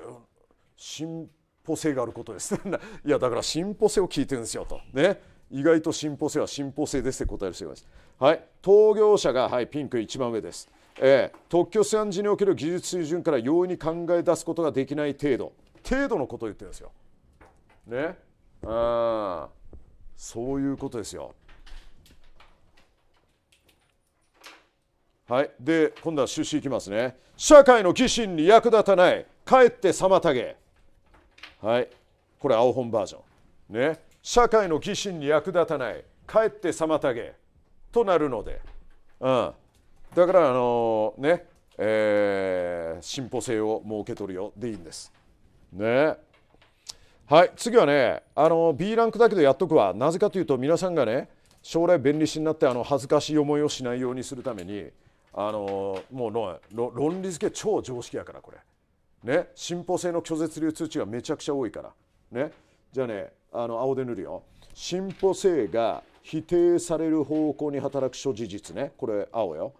進歩性があることです いやだから進歩性を聞いてるんですよとね意外と進歩性は進歩性ですって答える人がいますはい統業者がはいピンク一番上ですえー、特許試案時における技術水準から容易に考え出すことができない程度程度のことを言ってるんですよ。ねあそういうことですよ。はい、で今度は趣旨いきますね。社会の寄進に役立たないかえって妨げ。はい、これ青本バージョン。ね、社会の寄進に役立たないかえって妨げとなるので。うんだからあのねえー、進歩性を設けとるよでいいんです。ねはい次はねあの B ランクだけどやっとくわなぜかというと皆さんがね将来弁理士になってあの恥ずかしい思いをしないようにするためにあのもう論理付け超常識やからこれ、ね、進歩性の拒絶流通知がめちゃくちゃ多いから、ね、じゃあねあの青で塗るよ進歩性が否定される方向に働く諸事実ねこれ青よ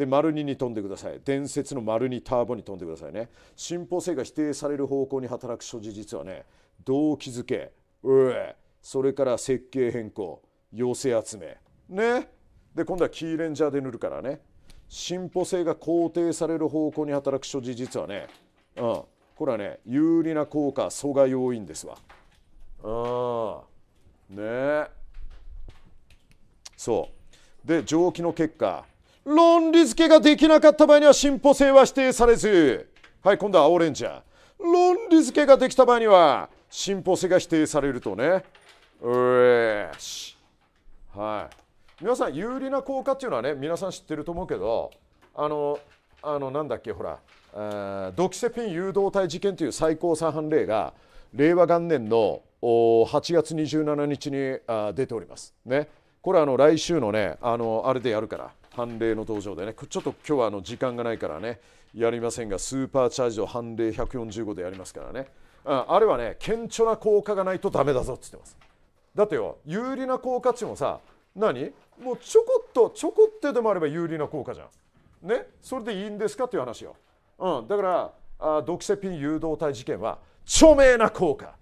で丸2に飛んでください伝説の丸2ターボに飛んでくださいね進歩性が否定される方向に働く所持実はね動機づけうえそれから設計変更寄せ集めねで今度はキーレンジャーで塗るからね進歩性が肯定される方向に働く所持実はね、うん、これはね有利な効果阻害要因ですわ。うんねそうで上記の結果論理付けができなかった場合には進歩性は否定されず、はい、今度は青レンジャー。論理付けができた場合には、進歩性が否定されるとね。うえし。はい。皆さん、有利な効果っていうのはね、皆さん知ってると思うけど、あの、あの、なんだっけ、ほら、ドキセフィン誘導体事件という最高裁判例が、令和元年の8月27日に出ております。ね。これ、あの、来週のね、あの、あれでやるから。判例の登場でねちょっと今日はあの時間がないからねやりませんがスーパーチャージを判例145でやりますからねあれはね顕著な効果がないとダメだぞって言ってますだってよ有利な効果値もさ何もうちょこっとちょこってでもあれば有利な効果じゃんねそれでいいんですかっていう話よ、うん、だからあ毒性ピン誘導体事件は著名な効果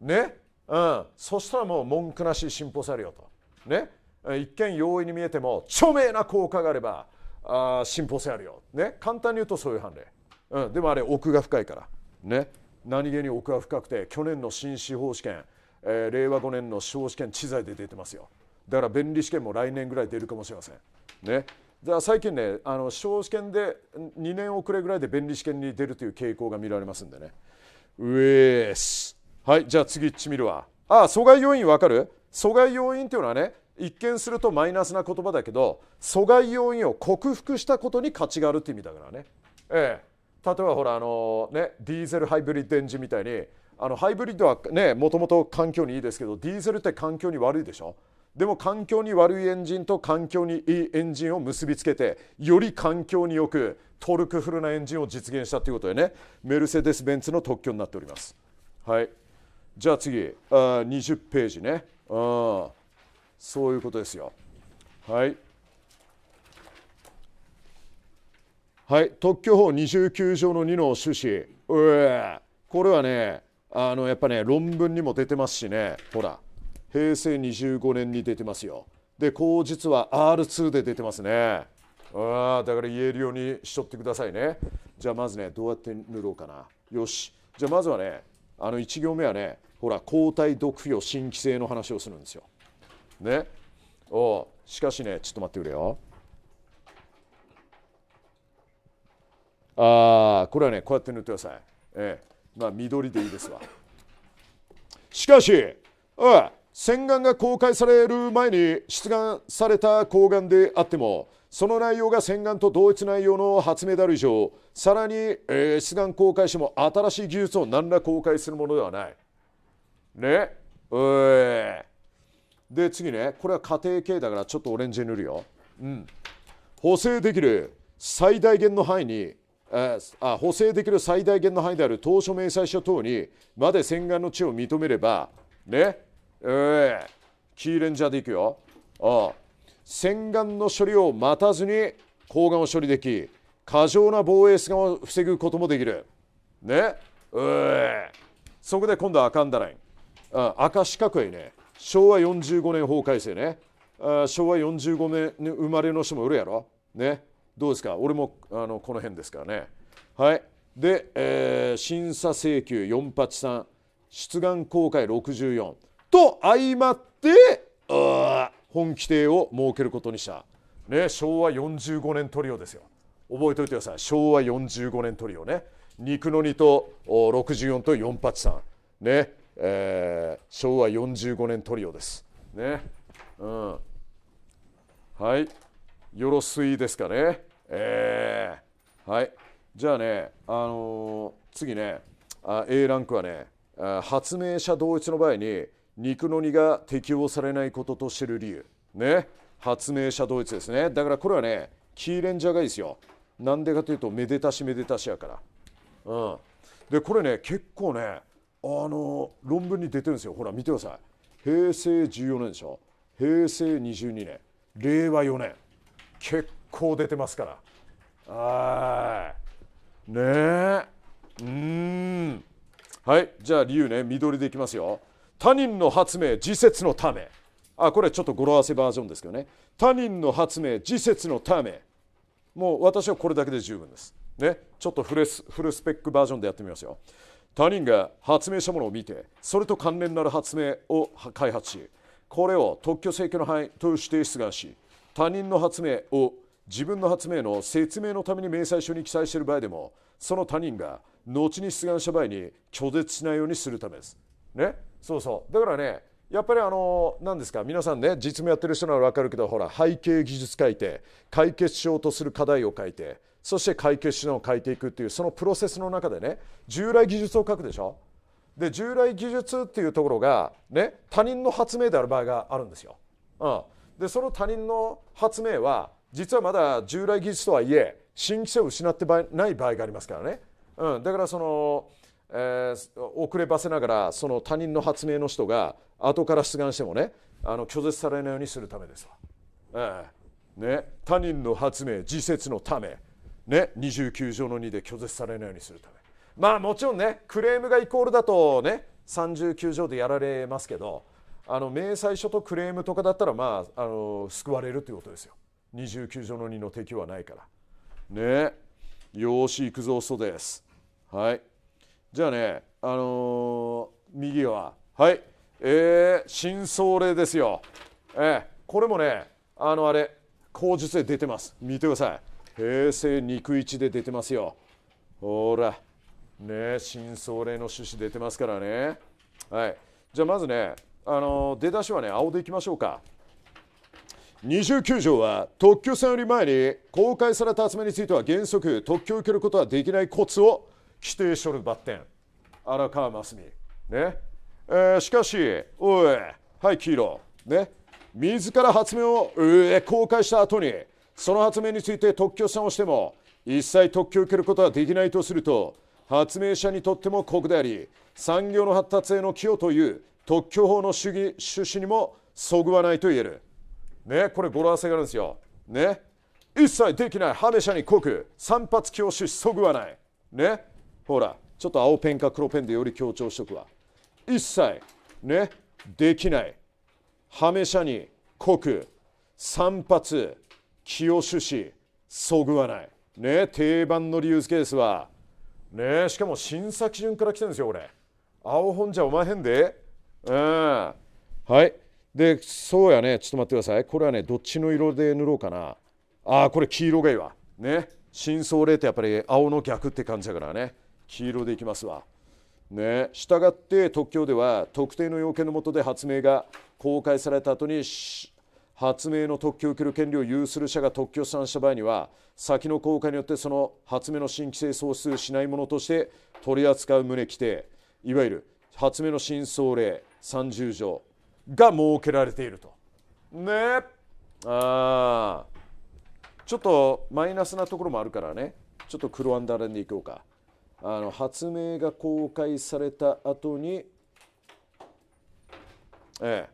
ねうんそしたらもう文句なし進歩されよとね一見容易に見えても著名な効果があればあ信歩性あるよ、ね、簡単に言うとそういう判例、うん、でもあれ奥が深いから、ね、何気に奥が深くて去年の新司法試験、えー、令和5年の司法試験知財で出てますよだから便利試験も来年ぐらい出るかもしれません。ねだから最近ねあの司法試験で2年遅れぐらいで便利試験に出るという傾向が見られますんでねうえースはいじゃあ次いってみるわあ阻害要因わかる阻害要因っていうのはね一見するとマイナスな言葉だけど阻害要因を克服したことに価値があるって意味だからね。ええ、例えばほらあのねディーゼルハイブリッドエンジンみたいにあのハイブリッドはねもともと環境にいいですけどディーゼルって環境に悪いでしょ。でも環境に悪いエンジンと環境にいいエンジンを結びつけてより環境によくトルクフルなエンジンを実現したということでねメルセデス・ベンツの特許になっております。はい、じゃあ次あ20ページね。あそういうことですよ。はい。はい、特許法29条の2の趣旨、えこれはねあのやっぱね論文にも出てますしねほら平成25年に出てますよで口実は R2 で出てますねあだから言えるようにしとってくださいねじゃあまずねどうやって塗ろうかなよしじゃあまずはねあの1行目はねほら抗体毒不与新規制の話をするんですよねおしかしねちょっと待ってくれよああこれはねこうやって塗ってくださいええまあ緑でいいですわしかしおい洗顔が公開される前に出願された抗がんであってもその内容が洗顔と同一内容の発明である以上さらに、えー、出願公開しても新しい技術を何ら公開するものではないねえーで次ねこれは家庭系だからちょっとオレンジに塗るよ、うん、補正できる最大限の範囲にあ補正できる最大限の範囲である当初明細書等にまで洗顔の地を認めればねえー、キーレンジャーでいくよああ洗顔の処理を待たずに抗がんを処理でき過剰な防衛出がを防ぐこともできるねえー、そこで今度は赤んだラインあ赤四角いね昭和45年法改正ね昭和45年生まれの人もおるやろねどうですか俺もあのこの辺ですからねはいで、えー、審査請求483出願公開64と相まって本規定を設けることにした、ね、昭和45年トリオですよ覚えておいてください昭和45年トリオね肉の2と64と483ねえー、昭和45年トリオです。ね。うん、はい。よろすいですかね。えー、はい。じゃあね、あのー、次ねあ、A ランクはね、発明者同一の場合に肉の荷が適用されないこととしてる理由。ね。発明者同一ですね。だからこれはね、キーレンジャーがいいですよ。なんでかというと、めでたしめでたしやから。うん。で、これね、結構ね、の論文に出てるんですよほら見てください平成14年でしょ平成22年令和4年結構出てますからはいねえうんはいじゃあ理由ね緑でいきますよ他人の発明自説のためあこれちょっと語呂合わせバージョンですけどね他人の発明自説のためもう私はこれだけで十分ですねちょっとフルスペックバージョンでやってみますよ他人が発明したものを見てそれと関連なる発明を開発しこれを特許請求の範囲として出願し他人の発明を自分の発明の説明のために明細書に記載している場合でもその他人が後に出願した場合に拒絶しないようにするためです。ね、そうそうだからねやっぱりあの何ですか皆さんね実務やってる人なら分かるけどほら背景技術書いて解決しようとする課題を書いてそして解決手段を変えていくっていうそのプロセスの中でね従来技術を書くでしょで従来技術っていうところが、ね、他人の発明である場合があるんですよ。うん、でその他人の発明は実はまだ従来技術とはいえ新規性を失ってない場合がありますからね。うん、だからその、えー、遅ればせながらその他人の発明の人が後から出願してもねあの拒絶されないようにするためですわ。うんね、他人の発明自説のためね、29条の2で拒絶されないようにするためまあもちろんねクレームがイコールだとね39条でやられますけどあの明細書とクレームとかだったらまああの救われるということですよ29条の2の適用はないからねよし行くぞそうですはいじゃあねあのー、右ははいえー、真相例ですよええー、これもねあのあれ口述で出てます見てください平成肉一で出てますよほらね新総麗の趣旨出てますからねはいじゃあまずねあの出だしはね青でいきましょうか29条は特許線より前に公開された集めについては原則特許を受けることはできないコツを規定しとる点荒川真澄ねえー、しかしおいはい黄色ね自ら発明を、えー、公開した後にその発明について特許さんをしても一切特許を受けることはできないとすると発明者にとっても酷であり産業の発達への寄与という特許法の主義趣旨にもそぐわないと言える。ね、これ語呂合わせがあるんですよ。ね、一切できない、ハメ社に濃く、散髪教師そぐわない。ね、ほら、ちょっと青ペンか黒ペンでより強調しとくわ。一切、ね、できない、ハメ社に濃く、散髪清酒市そぐわないね定番の理由ケースはねしかも審査基準から来てるんですよ俺青本じゃおまへんでうんはいでそうやねちょっと待ってくださいこれはねどっちの色で塗ろうかなああこれ黄色がいいわね真相例ってやっぱり青の逆って感じだからね黄色でいきますわね従って特許では特定の要件のもとで発明が公開された後に発明の特許を受ける権利を有する者が特許を算した場合には先の効果によってその発明の新規性喪失しないものとして取り扱う旨規定いわゆる発明の真相令30条が設けられていると。ねあちょっとマイナスなところもあるからねちょっと黒アンダーにンでいこうか。あの発明が公開された後に、ええ、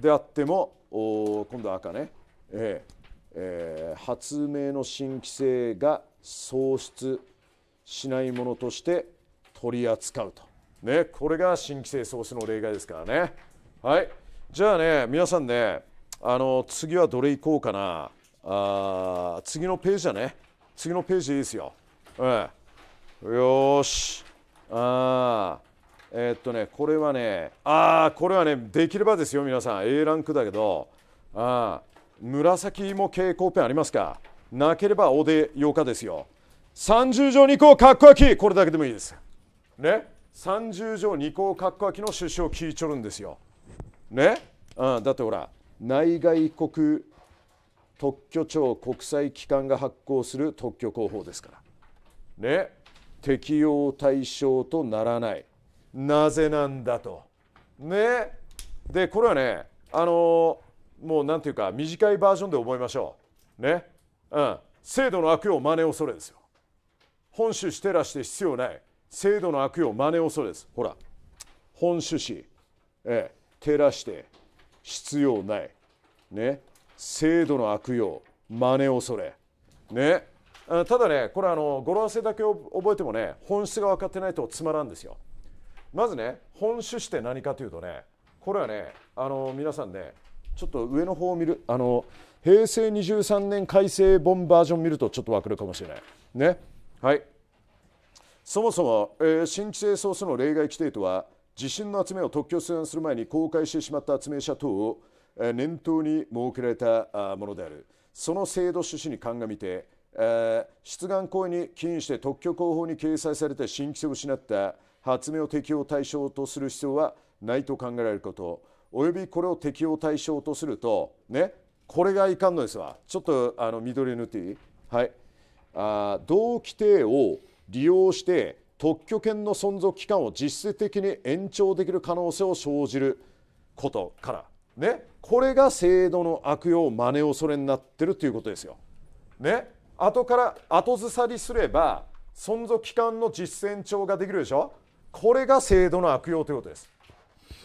であっても今度は赤ね、えーえー、発明の新規性が喪失しないものとして取り扱うと、ね、これが新規性喪失の例外ですからね。はい、じゃあね皆さんねあの次はどれいこうかなあ次のページだね次のページいいですよ、う、ん、よしあえー、っとねこれはねああこれはねできればですよ皆さん A ランクだけどあ紫も蛍光ペンありますかなければおでよかですよ30条2項かっこ焼きこれだけでもいいですね30条2項かっこ焼きの出資を聞いちょるんですよね、うん、だってほら内外国特許庁国際機関が発行する特許広報ですからね適用対象とならないなぜなんだと。ね、でこれはねあのー、もうなんていうか短いバージョンで覚えましょう。ねうん、制度の悪用を真似恐れですよ。本種してらして必要ない制度の悪用を真似恐れです。ほら本種し、ええ、照らして必要ない。ね、制度の悪用真似恐れ。ね、ただねこれあの語呂合わせだけ覚えてもね本質が分かってないとつまらんですよ。まずね本種って何かというとねこれはねあの皆さんねちょっと上の方を見るあの平成23年改正本バージョン見るとちょっと分かるかもしれない。ねはいそもそも、えー、新規制ソースの例外規定とは地震の集めを特許出願する前に公開してしまった集め者等を、えー、念頭に設けられたものであるその制度趣旨に鑑みて、えー、出願行為に起因して特許広報に掲載されて新規制を失った発明を適用対象とする必要はないと考えられることおよびこれを適用対象とするとねこれがいかんのですわちょっとあの緑塗っていいはいあ同規定を利用して特許権の存続期間を実質的に延長できる可能性を生じることからねこれが制度の悪用真似恐れになってるということですよ。ね後から後ずさりすれば存続期間の実践延長ができるでしょこれが制度の悪用ということです。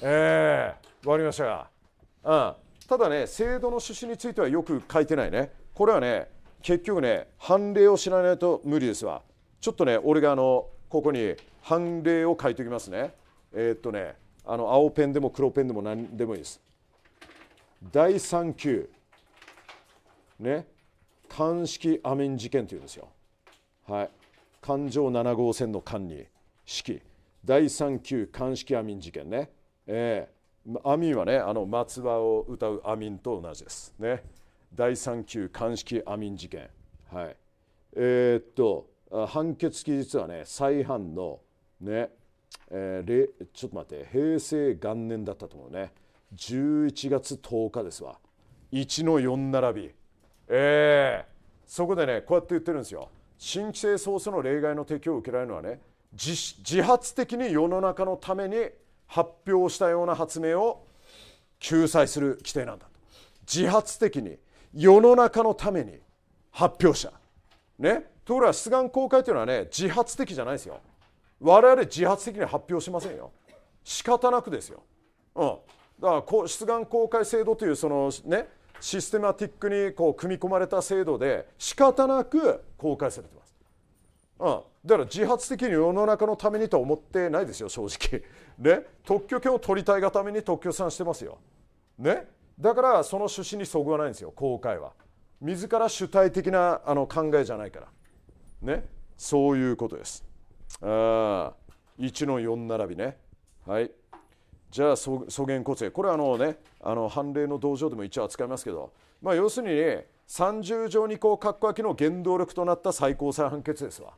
えー、分かりましたが、うん、ただね、制度の趣旨についてはよく書いてないね。これはね、結局ね、判例を知らないと無理ですわ。ちょっとね、俺があのここに判例を書いておきますね。えー、っとね、あの青ペンでも黒ペンでも何でもいいです。第3級、ね、鑑識アメン事件というんですよ。はい、環状7号線の理、指式。第3級鑑識アミン事件ね、えー、アミンはねあの松葉を歌うアミンと同じですね第3級鑑識アミン事件はいえー、っと判決期日はね再犯のね、えー、ちょっと待って平成元年だったと思うね11月10日ですわ1の4並びええー、そこでねこうやって言ってるんですよ新規性早々の例外の適用を受けられるのはね自自発的に世の中のために発表したような発明を救済する規定なんだと自発的に世の中のために発表したねところが出願公開というのはね自発的じゃないですよ我々自発的に発表しませんよ仕方なくですよ、うん、だからこう出願公開制度というそのねシステマティックにこう組み込まれた制度で仕方なく公開されています、うん、だから自発的に世の中のためにと思ってないですよ正直 ね特許権を取りたいがために特許んしてますよねだからその趣旨にそぐわないんですよ公開は自ら主体的なあの考えじゃないからねそういうことですあ1の4並びねはいじゃあ素言骨性これはあのねあの判例の道場でも一応扱いますけど、まあ、要するに30条に項括弧空きの原動力となった最高裁判決ですわ。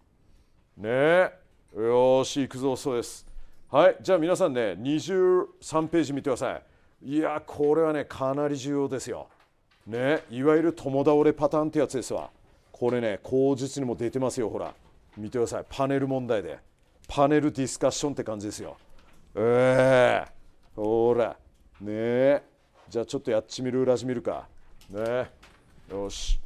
ねよし行くぞそうですはいじゃあ皆さんね23ページ見てくださいいやこれはねかなり重要ですよねいわゆる共倒れパターンってやつですわこれね口述にも出てますよほら見てくださいパネル問題でパネルディスカッションって感じですよええー、ほらねえじゃあちょっとやっちみる裏地見るかねよし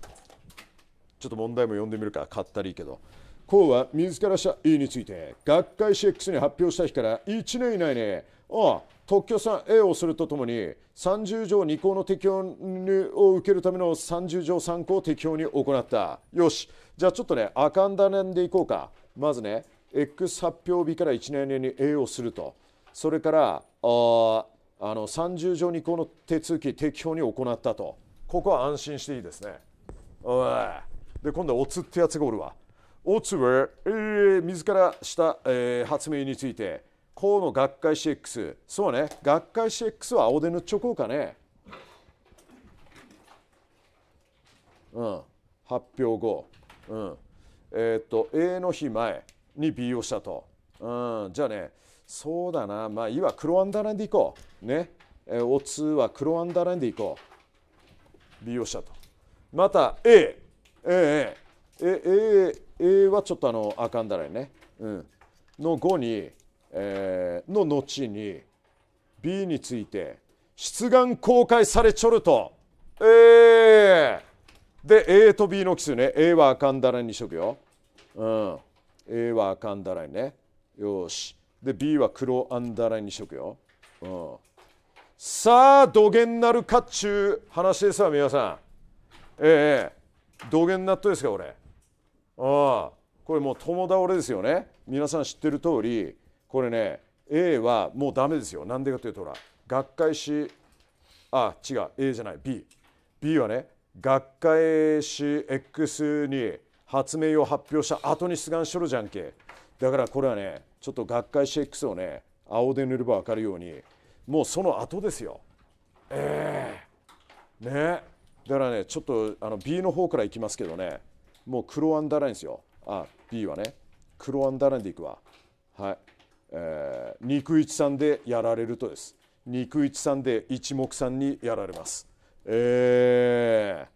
ちょっと問題も読んでみるか買ったりいいけどコウは自ら社 E について学会 CX に発表した日から1年以内にああ特許ん A をするとともに30条2項の適用を受けるための30条3項適用に行ったよしじゃあちょっとねアカンダネでいこうかまずね X 発表日から1年以内に A をするとそれからああの30条2項の手続き適用に行ったとここは安心していいですねおいで今度はおつってやつがおるわオーツは、えー、自らした、えー、発明について河野学会 CX そうね学会 CX は青で塗っちょこうかねうん発表後、うんえー、っと A の日前に B をしたと、うん、じゃあねそうだなまあいいわ黒アンダーランでいこうねえー、おつは黒アンダーランでいこう B をしたとまた A えええ A, A はちょっとあのあかんだらね、うん、の後に、えー、の後に B について出願公開されちょるとえで A と B の奇数ね A はあかんだらにしとくよ、うん、A はあかんだらいねよしで B は黒アンダらラインにしとくよ、うん、さあどげんなるかっちゅう話ですわ皆さんええー、げんなっとですか俺あこれもう共倒れですよね皆さん知ってる通りこれね A はもうダメですよなんでかというとほら学会誌あ違う A じゃない B B はね学会誌 X に発明を発表した後に出願しとるじゃんけだからこれはねちょっと学会誌 X をね青で塗れば分かるようにもうその後ですよええー、ねだからねちょっとあの B の方からいきますけどねもう黒アンダーラインですよ。あ、B はね。黒アンダーラインでいくわ。はい。えー、肉一さんでやられるとです。肉一さんで一目散にやられます。え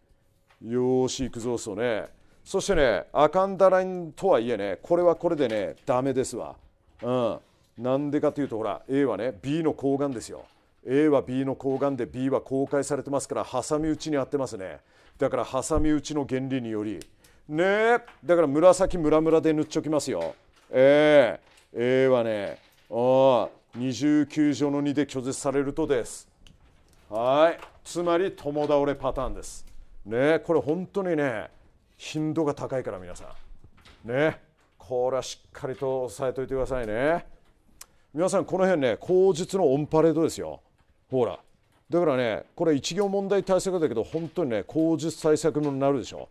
ー、よーし、いくぞ、そうね。そしてね、アカンダラインとはいえね、これはこれでね、ダメですわ。うん。なんでかというと、ほら、A はね、B のがんですよ。A は B のがんで B は公開されてますから、挟み撃ちに合ってますね。だから、挟み撃ちの原理により、ねだから紫ムラムラで塗っちょきますよえー、えー、はねあ29条の2で拒絶されるとですはいつまり共倒れパターンですねこれ本当にね頻度が高いから皆さんねこれはしっかりと押さえておいてくださいね皆さんこの辺ね口述のオンパレードですよほらだからねこれ一行問題対策だけど本当にね口述対策になるでしょ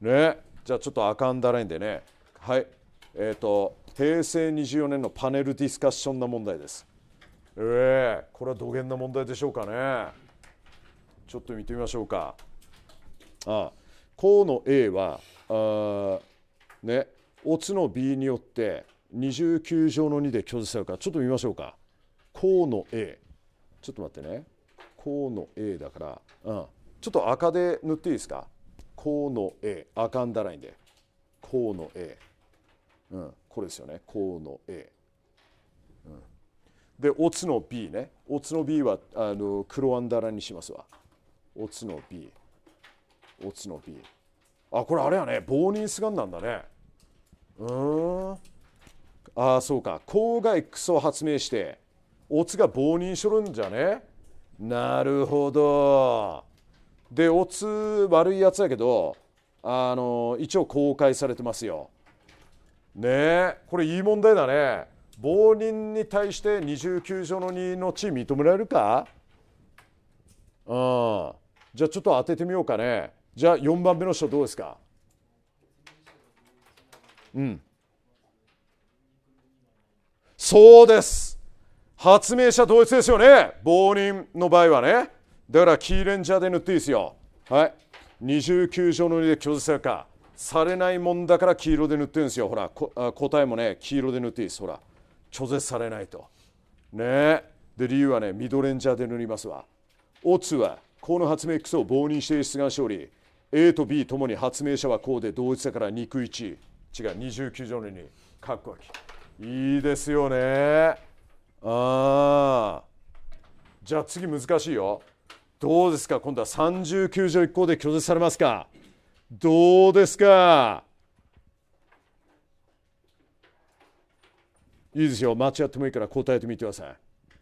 ねじゃあちょっとアカンダラいんでねはいえっ、ー、と平成24年のパネルディスカッションな問題ですええー、これはどげんな問題でしょうかねちょっと見てみましょうかああ項の A はあねオツの B によって29乗の2で拒絶されるかちょっと見ましょうか項の A ちょっと待ってね項の A だから、うん、ちょっと赤で塗っていいですかこうの A あかんだらいんでこうの A、うん、これですよねこうの A、うん、でオツの B ねオツの B はあの黒あんだらにしますわオツの B オツの B あこれあれやね棒にすがんなんだねうんああそうか郊外クソ発明してオツが棒にしょるんじゃねなるほど。でお悪いやつやけどあの一応公開されてますよねえこれいい問題だね暴人に対して29条の2の地認められるかうんじゃあちょっと当ててみようかねじゃあ4番目の人どうですかうんそうです発明者同一ですよね暴人の場合はねだからキーレンジャーで塗っていいですよ。はい。29条の2で拒絶されるか。されないもんだから黄色で塗ってるんですよ。ほら、答えもね、黄色で塗っていいです。ほら、拒絶されないと。ねで、理由はね、ミドレンジャーで塗りますわ。オツは、この発明 X を棒にして出願勝利。A と B ともに発明者はこうで同一だから肉一。違う、29条の2、かっこいい。いいですよね。ああ。じゃあ次難しいよ。どうですか今度は39条1項で拒絶されますかどうですかいいですよ間違ってもいいから答えてみてください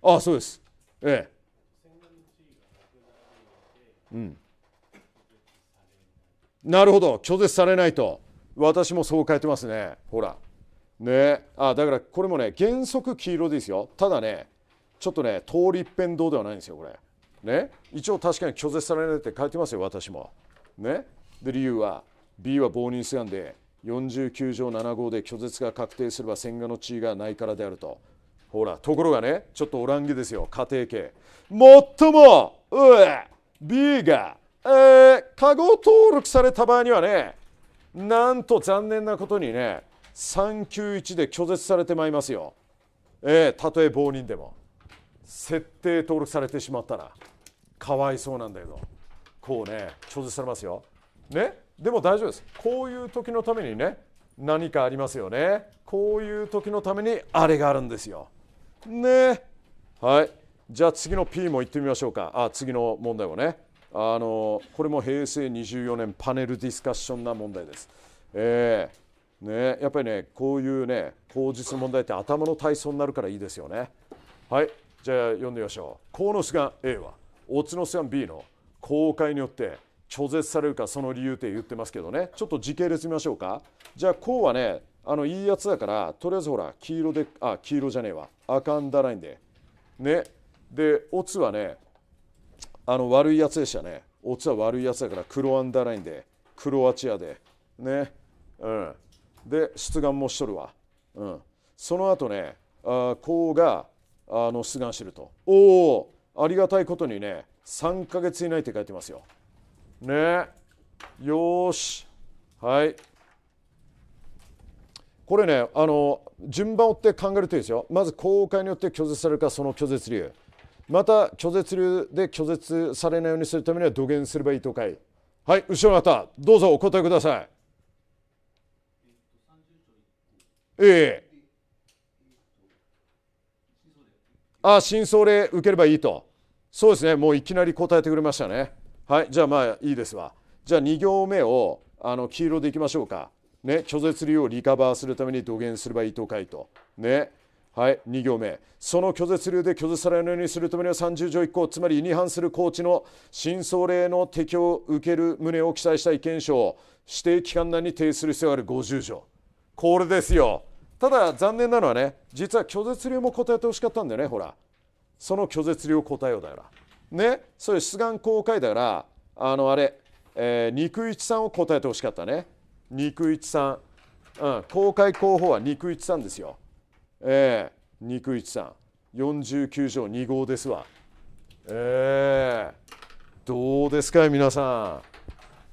ああそうですええうん、なるほど拒絶されないと私もそう書いてますねほらねあだからこれもね原則黄色ですよただねちょっとね通り一辺倒ではないんですよこれね、一応確かに拒絶されないって書いてますよ私も。ね、で理由は B は棒人請案で49条7号で拒絶が確定すれば線画の地位がないからであると。ほらところがねちょっとオランギですよ家庭系。もっともう B が、えー、加護登録された場合にはねなんと残念なことにね391で拒絶されてまいりますよ。えー、たとえ棒人でも設定登録されてしまったら。かわいそうなんだけどこうね超絶されますよ。ねでも大丈夫です。こういう時のためにね何かありますよね。こういう時のためにあれがあるんですよ。ねはいじゃあ次の P もいってみましょうかあ次の問題をねあのこれも平成24年パネルディスカッションな問題です。えーね、やっぱりねこういうね口述問題って頭の体操になるからいいですよね。はいじゃあ読んでみましょう。コーが A はオチノスん B の公開によって拒絶されるかその理由って言ってますけどねちょっと時系列見ましょうかじゃあこうはねあのいいやつだからとりあえずほら黄色であ黄色じゃねえわアカンダラインでねでオツはねあの悪いやつでしたねオツは悪いやつだから黒アンダラインでクロアチアでねうんで出願もしとるわうんその後ねあこうがあの出願してるとおおありがたいことにね3ヶ月以内って書いてますよ。ねよしはいこれねあの順番を追って考えるといいですよまず公開によって拒絶されるかその拒絶理由また拒絶理由で拒絶されないようにするためには土下すればいいとかいはい後ろの方どうぞお答えくださいええあ真相で受ければいいとそうですねもういきなり答えてくれましたねはいじゃあまあいいですわじゃあ2行目をあの黄色でいきましょうかね拒絶理由をリカバーするために土下すればいいと書いとねはい2行目その拒絶理由で拒絶されないようにするためには30条1項つまり違反する高知の真相令の適用を受ける旨を記載した意見書を指定機関内に提出する必要がある50条これですよただ残念なのはね実は拒絶流も答えてほしかったんだよねほらその拒絶量答えようだよな。ね、そういう出願公開だから、あのあれ、えー、肉一さんを答えてほしかったね。肉一さん。うん、公開候補は肉一さんですよ。えー、肉一さん。49条2号ですわ。えー、どうですか皆さ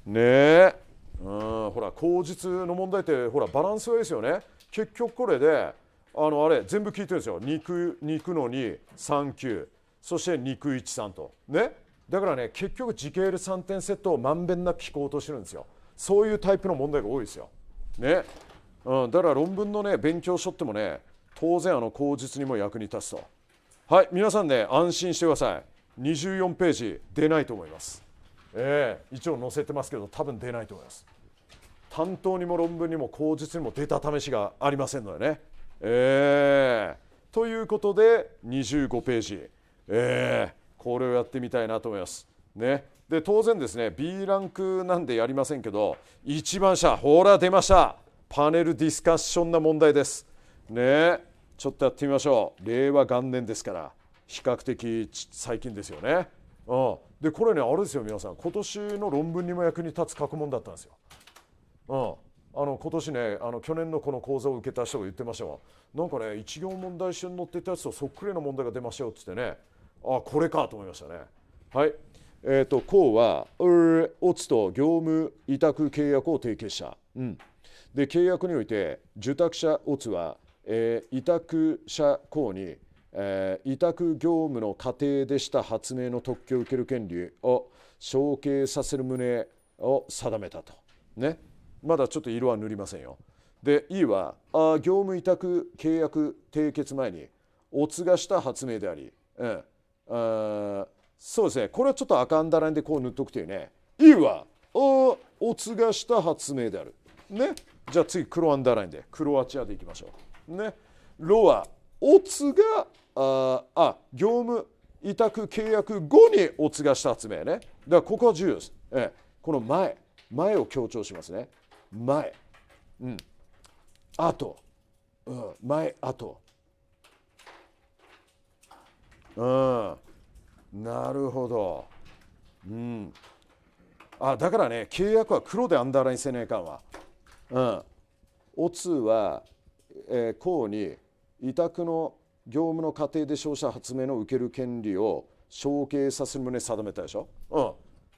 ん。ねえ。うん、ほら、口実の問題って、ほら、バランスがいいですよね。結局これで、あのあれ全部聞いてるんですよ肉肉の2 3級そして肉13とねだからね結局時系列3点セットをまんべんなく聞こうとしてるんですよそういうタイプの問題が多いですよね、うん、だから論文のね勉強書ってもね当然あの口実にも役に立つとはい皆さんね安心してください24ページ出ないと思いますええー、一応載せてますけど多分出ないと思います担当にも論文にも口実にも出た試しがありませんのでねえー、ということで25ページ、えー、これをやってみたいなと思います。ね、で当然ですね B ランクなんでやりませんけど一番下ほら出ましたパネルディスカッションな問題です。ねちょっとやってみましょう令和元年ですから比較的最近ですよね。うん、でこれねあれですよ皆さん今年の論文にも役に立つ過去問だったんですよ。うん、あの今年ねあの去年のこの講座を受けた人が言ってましたわなんかね一行問題集に載ってたやつとそっくりな問題が出ましたよって言ってねあこれかと思いましたねはいえっ、ー、とうはオと業務委託契約を締結した、うん、で契約において受託者おつは、えー、委託者公に、えー、委託業務の過程でした発明の特許を受ける権利を承継させる旨を定めたとねまだちょっと色は塗りませんよ。で E はあ業務委託契約締結前にお継がした発明であり、うん、あそうですねこれはちょっと赤んだらんでこう塗っとくというね E はあお継がした発明である。ねじゃあ次黒アンダーラインでクロアチアでいきましょう。ねロはお継がああ業務委託契約後にお継がした発明ねだからここは重要です。ええ、この前前を強調しますね。前、うん、あと、うん、前あと。うん、なるほど。うん、あだからね契約は黒でアンダーラインせねえかんわ。うん、オツは、えー、公に委託の業務の過程で商社発明の受ける権利を承継させる旨定めたでしょ、うん、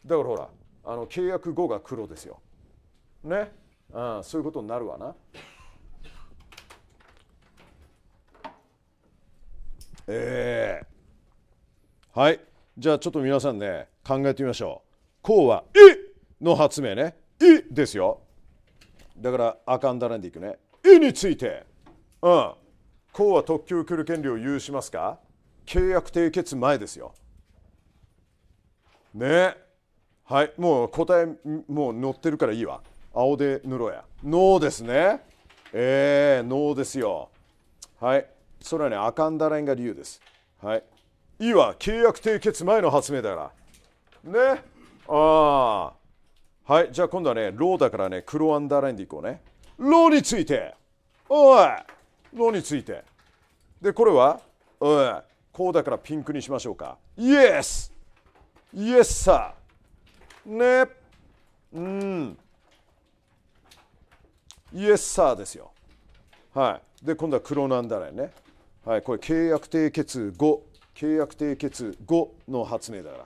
だからほらあの契約後が黒ですよ。ね、うん、そういうことになるわな。えー、はいじゃあちょっと皆さんね考えてみましょう。こうは「え」の発明ね「え」ですよ。だからあかんだらんでいくね。「え」について。うん。こうは特急来る権利を有しますか契約締結前ですよ。ねはいもう答えもう載ってるからいいわ。青で塗ろうやノーですねえー、ノーですよはいそれはねあかんだイんが理由ですはいいいわ契約締結前の発明だからねああはいじゃあ今度はねローだからね黒アンダーラインでいこうねローについておいローについてでこれはおいこうだからピンクにしましょうかイエスイエスさねうんイエスサーですよ。はい、で今度は黒なんだらね。はい、これ契約締結後契約締結後の発明だか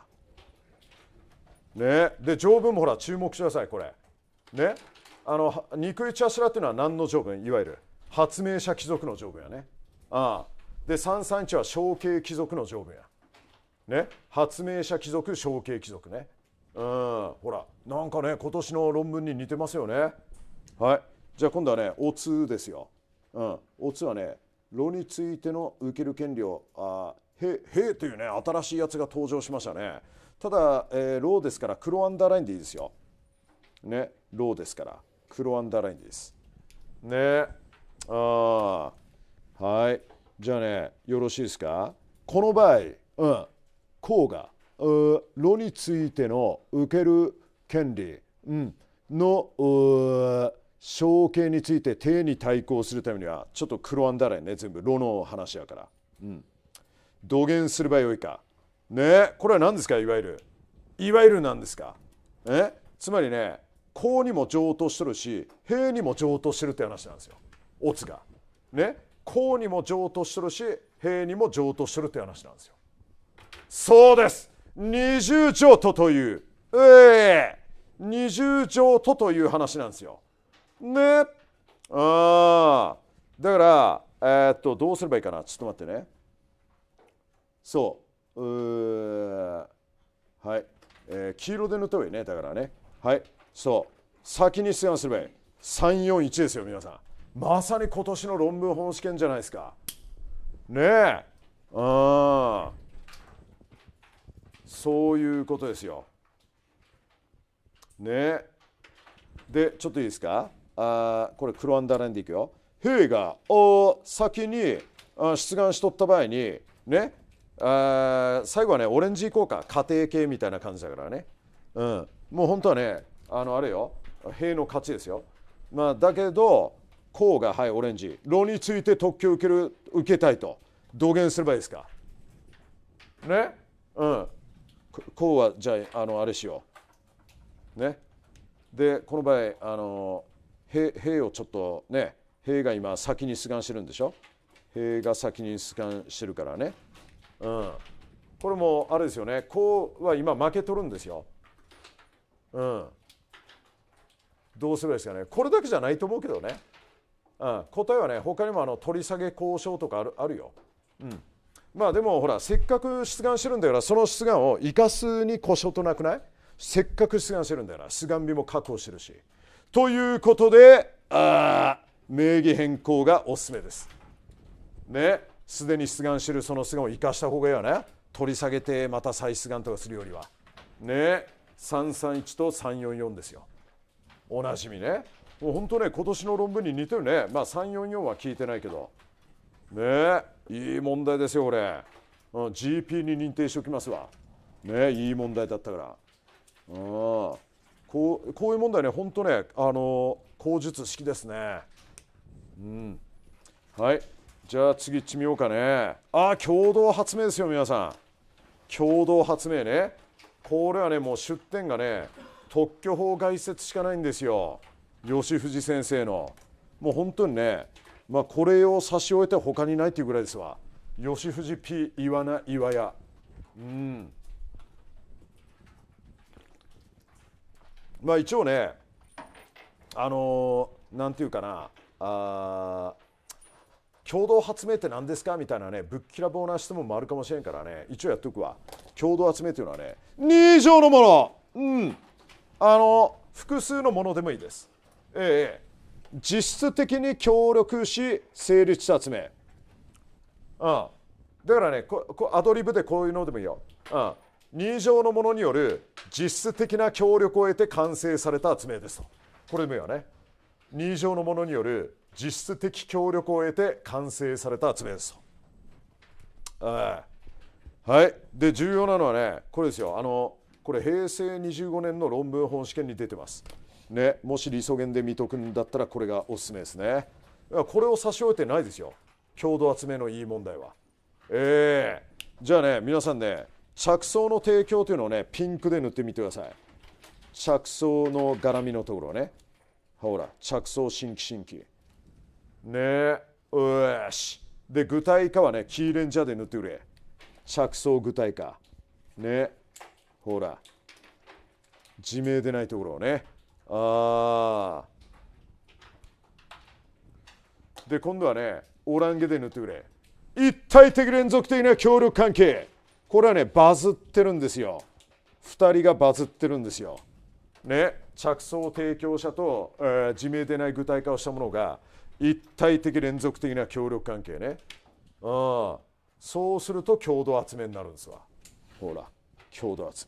ら。ね、で条文もほら注目してくださいこれ。ねあの肉一柱っていうのは何の条文いわゆる発明者貴族の条文やね。ああで331は承継貴族の条文や。ね発明者貴族承継貴族ね。うんほらなんかね今年の論文に似てますよね。はいじゃあ今度はね O2 ですよ、うん、O2 はね炉についての受ける権利をあへへというね新しいやつが登場しましたねただ、えー、ローですから黒アンダーラインでいいですよねローですから黒アンダーラインでいいですねあはいじゃあねよろしいですかこの場合、うん、こうが炉についての受ける権利、うん、の象形について定に対抗するためにはちょっと黒あんだらね全部炉の話やから、うん、土言すればよいかねこれは何ですかいわゆるいわゆる何ですかえつまりねこうにも譲渡しとるし兵にも譲渡してるって話なんですよオツがねこうにも譲渡しとるし兵にも譲渡しとるって話なんですよそうです二重譲渡というええー、二重譲渡という話なんですよねあだから、えー、っとどうすればいいかなちょっと待ってねそううはい、えー、黄色で塗った方がいいねだからねはいそう先に出願すればいい341ですよ皆さんまさに今年の論文本試験じゃないですかねえあそういうことですよねでちょっといいですかあこれ黒アンダーラインでいくよ兵がお先に出願しとった場合にねあ最後はねオレンジ効果家庭系みたいな感じだからね、うん、もう本当はねあのあれよ兵の勝ちですよ、まあ、だけどこうがはいオレンジ炉について特許受ける受けたいと同言すればいいですかねうんこうはじゃああのあれしようねでこの場合あの兵をちょっとね兵が今先に出願してるんでしょ兵が先に出願してるからね、うん、これもあれですよねこうは今負けとるんですよ、うん、どうすればいいですかねこれだけじゃないと思うけどね、うん、答えはね他にもあの取り下げ交渉とかあるあるよ、うん、まあでもほらせっかく出願してるんだからその出願を生かすに故障となくないせっかく出願してるんだから出願日も確保してるし。ということであ名義変更がおすすめです。ねすでに出願してるその出願を生かした方がいいよね取り下げてまた再出願とかするよりはね331と344ですよおなじみねもう本当ね今年の論文に似てるねまあ344は聞いてないけどねいい問題ですよこれ、うん、GP に認定しておきますわねいい問題だったからうんこうこういう問題ね本当ねあの口述式ですねうんはいじゃあ次行ってみようかねあ共同発明ですよ皆さん共同発明ねこれはねもう出典がね特許法外説しかないんですよ吉藤先生のもう本当にねまあ、これを差し終えて他にないっていうぐらいですわ吉藤 P 岩名岩屋うんまあ一応ねあのー、なんていうかなあ共同発明って何ですかみたいなねぶっきらぼうな質問もあるかもしれんからね一応やっておくわ共同発明というのはね2以上のものうんあの複数のものでもいいですええ実質的に協力し成立した集めうんだからねここアドリブでこういうのでもいいよ、うん、2乗のものによる実質的な協力を得て完成された集めですとこれでもいいわね2乗のものによる実質的協力を得て完成された集めですとはいで重要なのはねこれですよあのこれ平成25年の論文本試験に出てますねもし理想源で見とくんだったらこれがおすすめですねこれを差し置いてないですよ共同集めのいい問題はええー、じゃあね皆さんね着想の提供というのをねピンクで塗ってみてください着想の絡みのところねほら着想新規新規ねえよしで具体化はねキーレンジャーで塗ってくれ着想具体化ねほら自明でないところをねああで今度はねオランゲで塗ってくれ一体的連続的な協力関係これはねバズってるんですよ2人がバズってるんですよね着想提供者と、えー、自明でない具体化をしたものが一体的連続的な協力関係ねあそうすると共同集めになるんですわほら共同集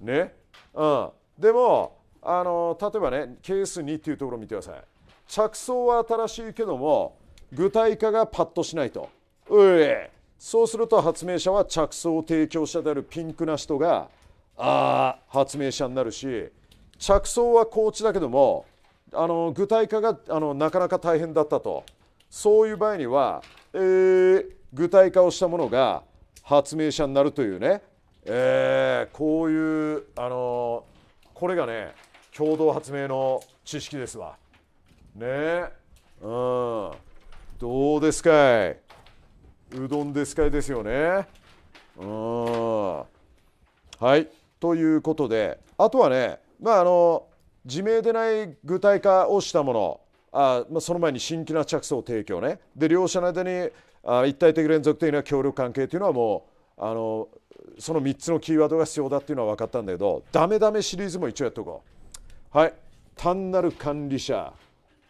めねうんでもあの例えばねケース2っていうところを見てください着想は新しいけども具体化がパッとしないとうえそうすると発明者は着想提供者であるピンクな人があ発明者になるし着想は高知だけどもあの具体化があのなかなか大変だったとそういう場合には、えー、具体化をしたものが発明者になるというね、えー、こういう、あのこれがね共同発明の知識ですわ。ねうんどうですかいうどんですかいですよね。うんはいということであとはねまああの自明でない具体化をしたものあ、まあ、その前に新規な着想提供ねで両者の間にあ一体的連続的な協力関係というのはもうあのその3つのキーワードが必要だっていうのは分かったんだけどダメダメシリーズも一応やっとこうはい単なる管理者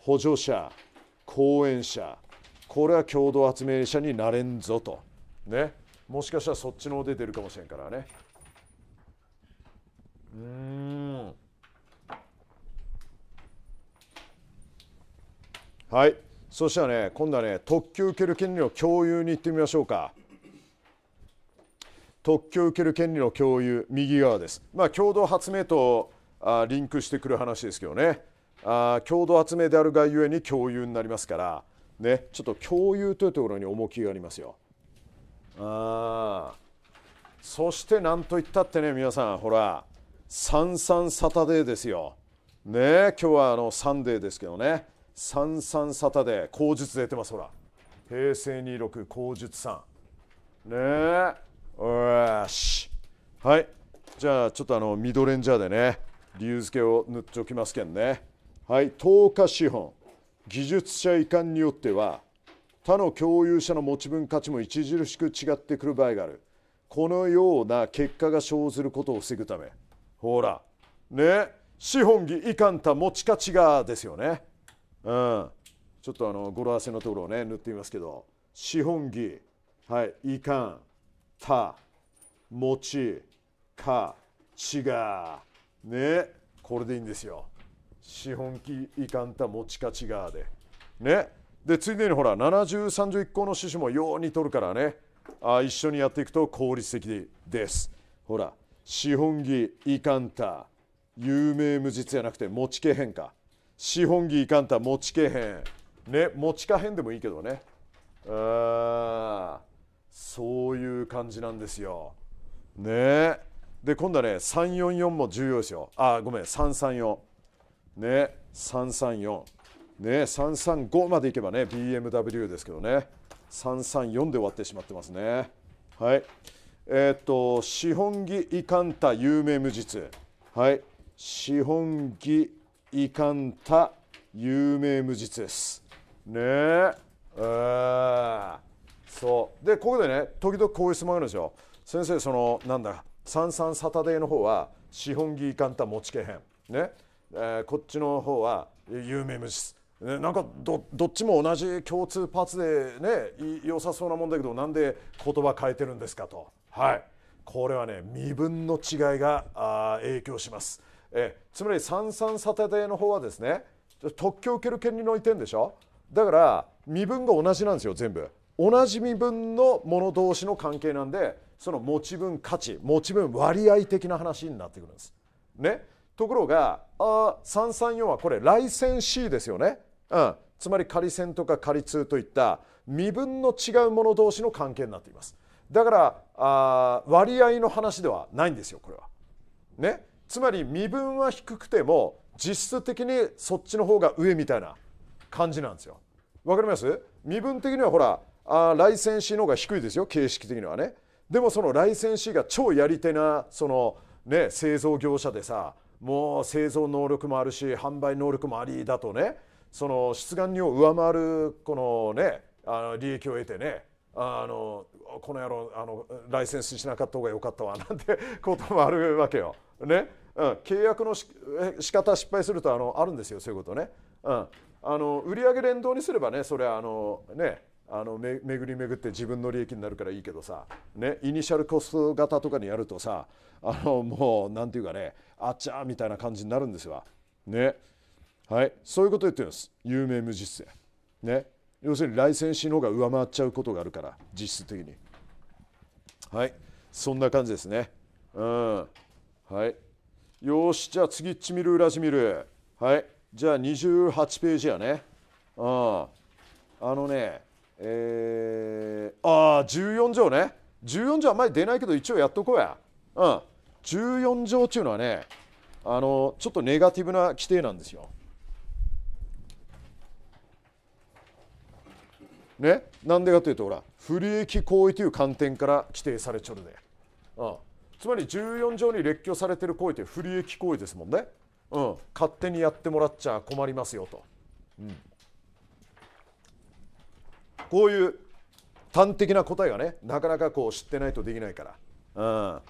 補助者講演者これは共同発明者になれんぞとねもしかしたらそっちの出てるかもしれんからねうんはいそしたらね今度はね特急受ける権利の共有に行ってみましょうか特許受ける権利の共有右側ですまあ共同発明とあリンクしてくる話ですけどねあ共同発明であるがゆえに共有になりますからね、ちょっと共有というところに重きがありますよ。あそしてなんといったってね皆さんほら「サンサンサタデー」ですよ。ね今日はあのサンデーですけどね「サンサンサタデー」口述出てますほら平成26口述さん。ねえよしはいじゃあちょっとあのミドレンジャーでね理由付けを塗っておきますけんねはい10日資本技術者遺憾によっては他の共有者の持ち分価値も著しく違ってくる場合があるこのような結果が生ずることを防ぐためほらね資本義いかんた持ち価値がですよねうんちょっとあの語呂合わせのところをね塗ってみますけど資本義はいいかんた持ち価値がねこれでいいんですよ資本期いかんた持ち勝ちがでねでついでにほら7030一行の趣旨もように取るからねあ一緒にやっていくと効率的ですほら資本義いかんた有名無実じゃなくて持ちけへんか資本義いかんた持ちけへんね持ちかへんでもいいけどねあそういう感じなんですよねで今度はね344も重要ですよあごめん334ね、334、ね、335までいけばね BMW ですけどね334で終わってしまってますね。はいえっ、と資本木いかんた有名無実はい資本いかんた有名無実ですねええー、そうでここでね時々こういう質問があるんですよ先生そのなんだ三三サタデーの方は資本木いかんた持ち家編ねえー、こっちの方は有名無実、ね、なんかどっちも同じ共通パーツでね良さそうなもんだけどなんで言葉変えてるんですかと、はい、これはね身分の違いがあ影響します、えつまり三三サタデーの方はですね特許を受ける権利の一点でしょだから身分が同じなんですよ全部同じ身分のもの同士の関係なんでその持ち分価値持ち分割合的な話になってくるんですねところがあ334はこれライセンシーですよね、うん、つまり仮線とか仮通といった身分の違うもの同士の関係になっていますだからあ割合の話ではないんですよこれは。ね、つまり身分は低くても実質的にそっちの方が上みたいな感じなんですよ。わかります身分的にはほらあライセンシーの方が低いですよ形式的にはね。でもそのライセンシーが超やり手なその、ね、製造業者でさもう製造能力もあるし販売能力もありだとねその出願にを上回るこのねあの利益を得てねあのこの野郎あのライセンスしなかった方が良かったわなんて こともあるわけよ。ね、うん、契約のし仕方失敗するとあのあるんですよそういうことね。うん、あの売上連動にすればねそれはあのねあのめ巡り巡って自分の利益になるからいいけどさ、ね、イニシャルコスト型とかにやるとさあのもう何て言うかねあっちゃーみたいな感じになるんですわ。ねはい、そういうこと言ってるんです有名無実性。ね、要するにライセンシーの方が上回っちゃうことがあるから実質的に。はいそんな感じですね。うんはいよしじゃあ次っちみる裏地見る。はいじゃあ28ページやね。うんあのねえー、ああ14条ね14条は前出ないけど一応やっとこうやうん14条っていうのはねあのちょっとネガティブな規定なんですよねなんでかというとほら不利益行為という観点から規定されちょるで、うん、つまり14条に列挙されてる行為って不利益行為ですもんね、うん、勝手にやってもらっちゃ困りますよと。うんこういう端的な答えがねなかなかこう知ってないとできないから、うん、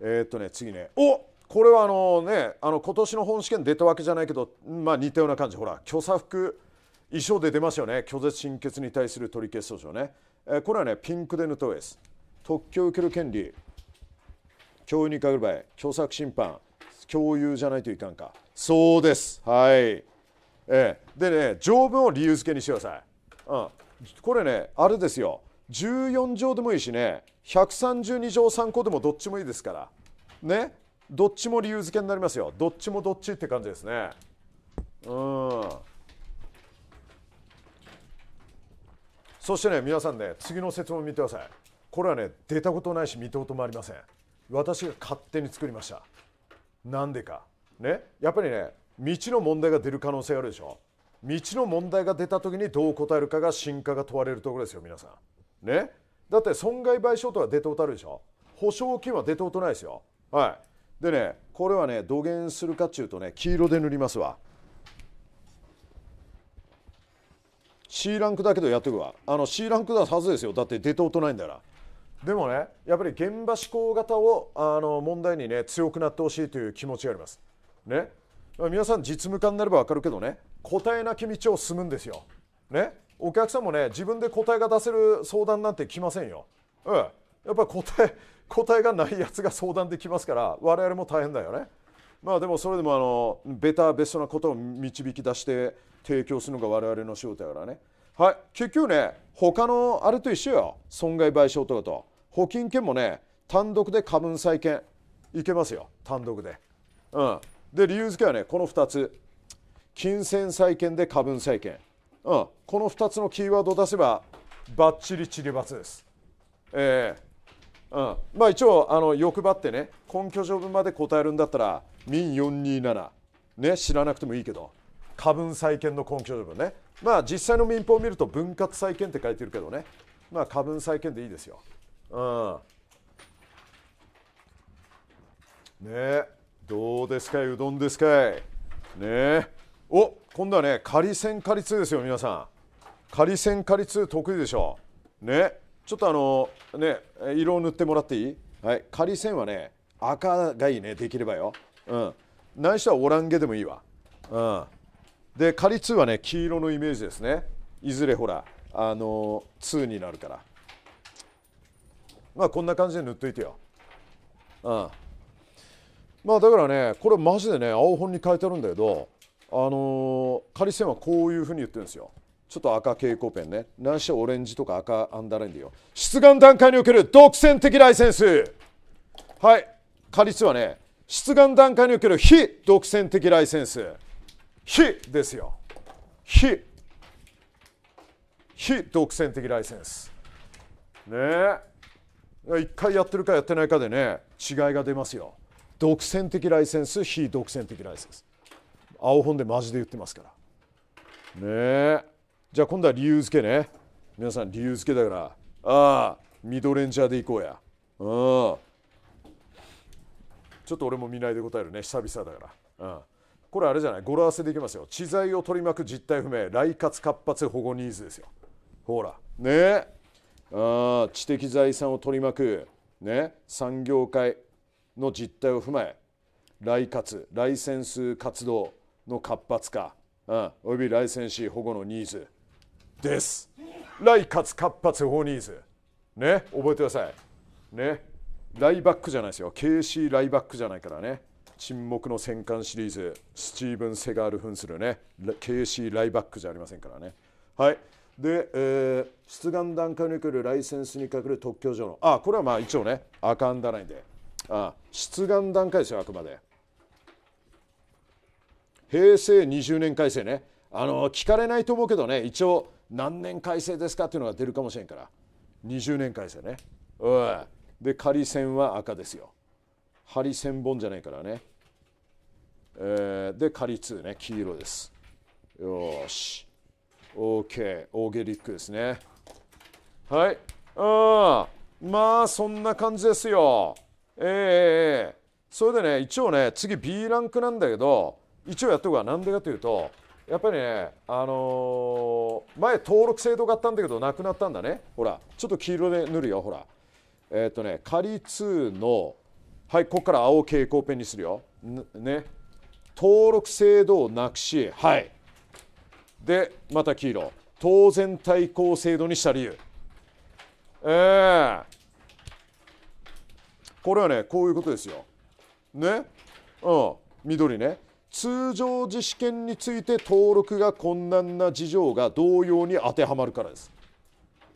えー、っとね次ねおこれはあのねあの今年の本試験出たわけじゃないけどまあ似たような感じほら虚作服衣装で出ますよね拒絶心血に対する取り消し訴訟ね、えー、これはねピンクで塗った上です特許を受ける権利共有にかかる場合虚作審判共有じゃないといかんかそうですはい、えー、でね条文を理由付けにしてください、うん、これねあれですよ14畳でもいいしね132条3個でもどっちもいいですからねどっちも理由付けになりますよどっちもどっちって感じですねうんそしてね皆さんね次の説問見てくださいこれはね出たことないし見たこともありません私が勝手に作りましたなんでかねやっぱりね道の問題が出る可能性があるでしょ道の問題が出た時にどう答えるかが進化が問われるところですよ皆さんねだって損害賠償とは出ておたるでしょ保証金は出ておとないですよはいでねこれはねどげんするかっちゅうとね黄色で塗りますわ C ランクだけどやってくわあの C ランクだはずですよだって出ておとないんだからでもねやっぱり現場志向型をあの問題にね強くなってほしいという気持ちがありますね皆さん実務家になれば分かるけどね答えなき道を進むんですよ。ねお客さんもね自分で答えが出せる相談なんて来ませんよ。うん、やっぱ答え答えがないやつが相談できますから我々も大変だよね。まあでもそれでもあのベターベストなことを導き出して提供するのが我々の仕事だからね。はい、結局ね他のあれと一緒よ損害賠償とかと保金券もね単独で過分債権いけますよ単独で。うんで理由付けはねこの2つ金銭債権で過分債権、うん、この2つのキーワードを出せばばっちりちりばつです。えーうん、まあ一応あの欲張ってね根拠条文まで答えるんだったら民427ね知らなくてもいいけど過分債権の根拠条文ねまあ実際の民法を見ると分割債権って書いてるけどねまあ過分債権でいいですよ。うん、ねえ。どうですかうどんですかいねえお今度はね仮線仮通ですよ皆さん仮線仮通得意でしょねちょっとあのね色を塗ってもらっていいはい仮線はね赤がいいねできればようんないしはオランゲでもいいわうんで仮通はね黄色のイメージですねいずれほらあの通になるからまあこんな感じで塗っといてようんまあだからねこれマジでね青本に書いてあるんだけどあのー、仮線はこういうふうに言ってるんですよちょっと赤蛍光ペンね何しろオレンジとか赤アンダーラインでよ出願段階における独占的ライセンスはい仮線はね出願段階における非独占的ライセンス非ですよ非非独占的ライセンスねえ一回やってるかやってないかでね違いが出ますよ独占的ライセンス非独占的ライセンス青本でマジで言ってますからねえじゃあ今度は理由付けね皆さん理由付けだからああミドレンジャーでいこうやうんちょっと俺も見ないで答えるね久々だから、うん、これあれじゃない語呂合わせでいきますよ知財を取り巻く実態不明来活活発保護ニーズですよほらねえあ知的財産を取り巻くね産業界の実態を踏まえ来活ライセンス活動の活発化、うん、およびライセンシー保護のニーズです。来活活発護ニーズね覚えてくださいねライバックじゃないですよ KC ライバックじゃないからね沈黙の戦艦シリーズスティーブン・セガールフンするね KC ライバックじゃありませんからねはいで、えー、出願段階におけるライセンスにかける特許上のあこれはまあ一応ねアカンダラインであ出願段階ですよあくまで平成20年改正ねあの聞かれないと思うけどね一応何年改正ですかっていうのが出るかもしれんから20年改正ねで仮線は赤ですよ針線本じゃないからね、えー、で仮2ね黄色ですよし OK オーゲリックですねはいあまあそんな感じですよええー、それでね一応ね次 B ランクなんだけど一応やっておくわなんでかというとやっぱりね、あのー、前登録制度があったんだけどなくなったんだねほらちょっと黄色で塗るよほらえっ、ー、とね仮2のはいここから青蛍光ペンにするよね登録制度をなくしはいでまた黄色当然対抗制度にした理由ええーこれはねこういうことですよ。ねうん緑ね通常時試験について登録が困難な事情が同様に当てはまるからです。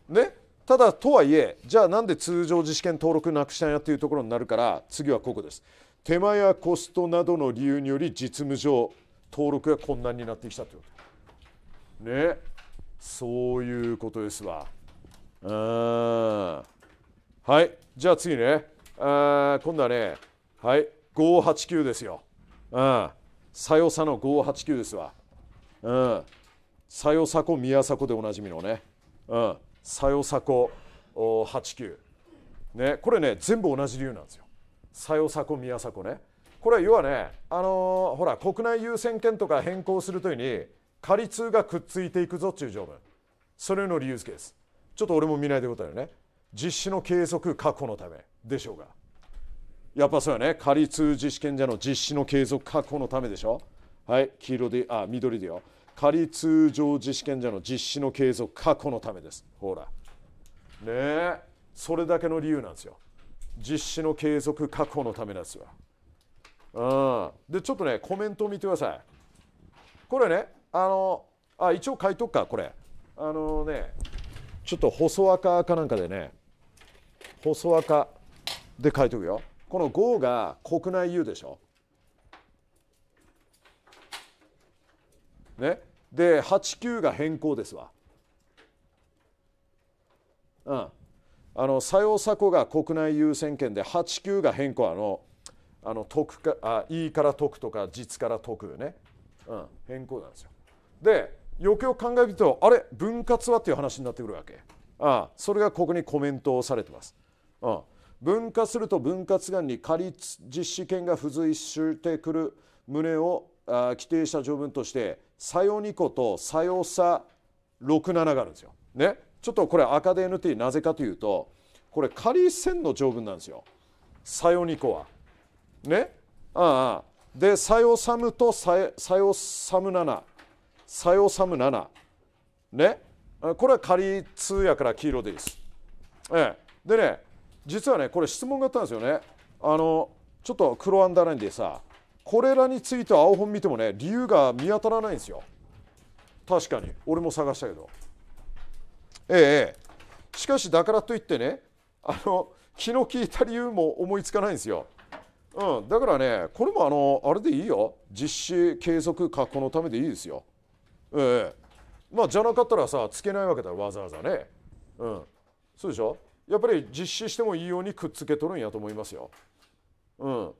ねただとはいえじゃあなんで通常自試験登録なくしたんやっていうところになるから次はここです手間やコストなどの理由により実務上登録が困難になってきたということねそういうことですわうんはいじゃあ次ね今度はね、はい、589ですよ。うん。さよさの589ですわ。うん。さよさこ宮迫でおなじみのね。うん。さよさこ89。ね、これね、全部同じ理由なんですよ。さよさこ宮迫ね。これは要はね、あのー、ほら、国内優先権とか変更するときに、仮通がくっついていくぞっていう条文。それの理由付けです。ちょっと俺も見ないでいうことだよね。実施の継続確保のため。でしょうがやっぱそうよね仮通知試験者の実施の継続確保のためでしょはい黄色であ緑でよ仮通常実験者の実施の継続確保のためですほらねえそれだけの理由なんですよ実施の継続確保のためなんですようんでちょっとねコメントを見てくださいこれねあのあ一応書いとくかこれあのねちょっと細赤かなんかでね細赤で書いておくよこの5が国内 U でしょねで89が変更ですわうんあの左用左庫が国内優先権で89が変更あのあの得かあいいからく」とか実から得ね、うん、変更なんですよでよくよく考えるとあれ分割はっていう話になってくるわけああそれがここにコメントをされてます、うん、分化すると分割がんに仮実施権が付随してくる旨を規定した条文としてさよ2個とさよさ67があるんですよ。ね、ちょっとこれ赤で NT なぜかというとこれ仮線の条文なんですよ。さよ2個は。ねああでさよさむとささよさむ7さよさむ7ねこれは仮通訳から黄色でいいです。ええ、でね実はねこれ質問があったんですよねあのちょっと黒アンダーラインでさこれらについて青本見てもね理由が見当たらないんですよ確かに俺も探したけどええしかしだからといってねあの気の利いた理由も思いつかないんですようん、だからねこれもあのあれでいいよ実施継続確保のためでいいですよ。ええまあじゃなかったらさつけないわけだわざわざね。うん、そうでしょやっぱり実施してもいいようにくっつけとるんやと思いますよ。うん、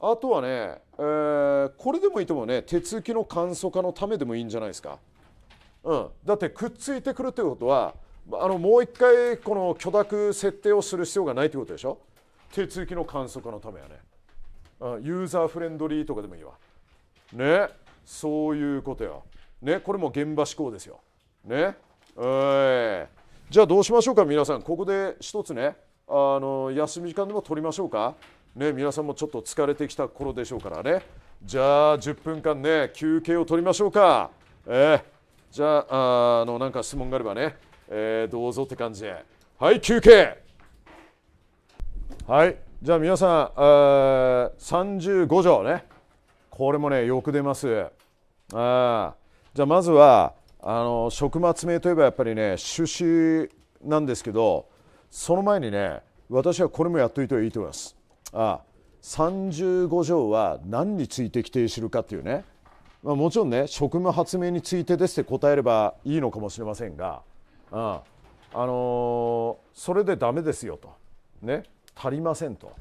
あとはね、えー、これでもいいともね手続きの簡素化のためでもいいんじゃないですか。うん、だってくっついてくるということはあのもう一回この許諾設定をする必要がないということでしょ手続きの簡素化のためやね、うん、ユーザーフレンドリーとかでもいいわねそういうことよねこれも現場志向ですよねえーじゃあどうしましょうか皆さんここで一つねあの休み時間でも取りましょうかね皆さんもちょっと疲れてきた頃でしょうからねじゃあ10分間ね休憩を取りましょうかえー、じゃああのなんか質問があればね、えー、どうぞって感じではい休憩はいじゃあ皆さん、あ35条ねこれもねよく出ますあじゃあまずはあの食物名といえばやっぱりね趣旨なんですけどその前にね私はこれもやっといてはいいと思います。ああ35条は何について規定するかっていうね、まあ、もちろんね職務発明についてですって答えればいいのかもしれませんが、うんあのー、それでダメですよと、ね、足りませんと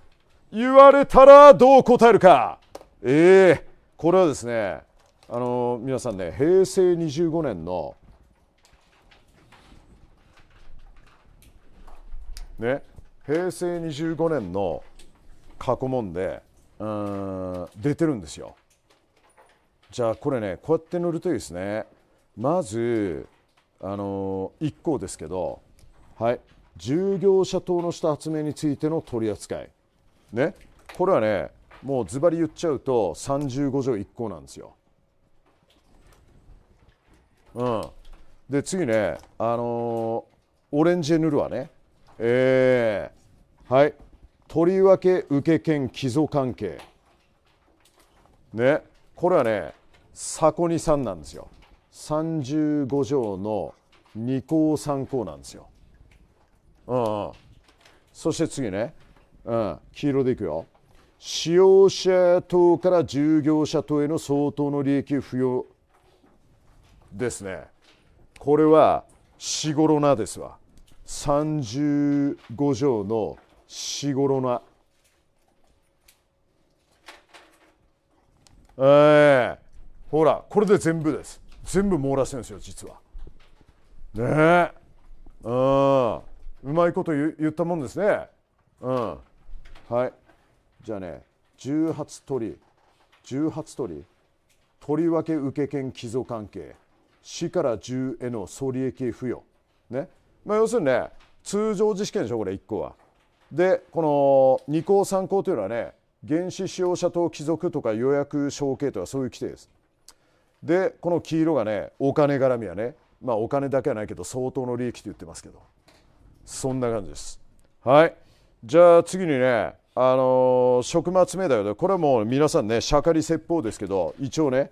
言われたらどう答えるかええー、これはですねあの皆さんね平成25年のね平成25年の過去問でうん出てるんですよ。じゃあこれねこうやって塗るといいですね。まずあの1項ですけど、はい、従業者等の下発明についての取り扱い、ね、これはねもうズバリ言っちゃうと35条1項なんですよ。うん、で次ね、あのー、オレンジヌルはね、えー、はい、とりわけ受け権寄贈関係、ね、これはね、こに3なんですよ。35条の2項3項なんですよ。うん、うん、そして次ね、うん、黄色でいくよ。使用者等から従業者等への相当の利益付与ですねこれはしごろなですわ35条のしごろなええー、ほらこれで全部です全部網羅してるんですよ実はねえうんうまいこと言ったもんですねうんはいじゃあね18鳥18鳥とりわけ受け権寄贈関係4から10への総利益付与、ねまあ、要するにね通常自治験でしょこれ1個は。でこの2項3項というのはね原始使用者等帰属とか予約承継とかそういう規定です。でこの黄色がねお金絡みはねまあお金だけはないけど相当の利益って言ってますけどそんな感じです。はいじゃあ次にねあの食末だ題でこれはもう皆さんね釈迦に説法ですけど一応ね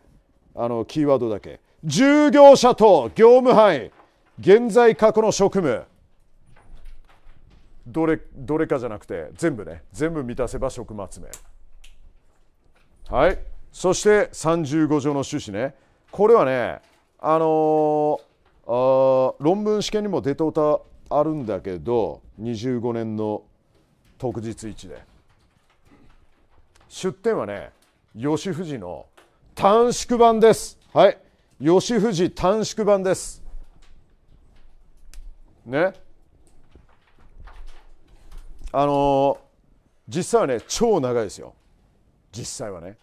あのキーワードだけ。従業者と業務範囲、現在過去の職務、どれどれかじゃなくて全部ね、全部満たせば職務集め。はい。そして35条の趣旨ね。これはね、あのー、あ論文試験にも出とうたあるんだけど、25年の特日一で。出典はね、吉藤の短縮版です。はい。吉藤短縮版ですねあのー、実際はね超長いですよ実際はね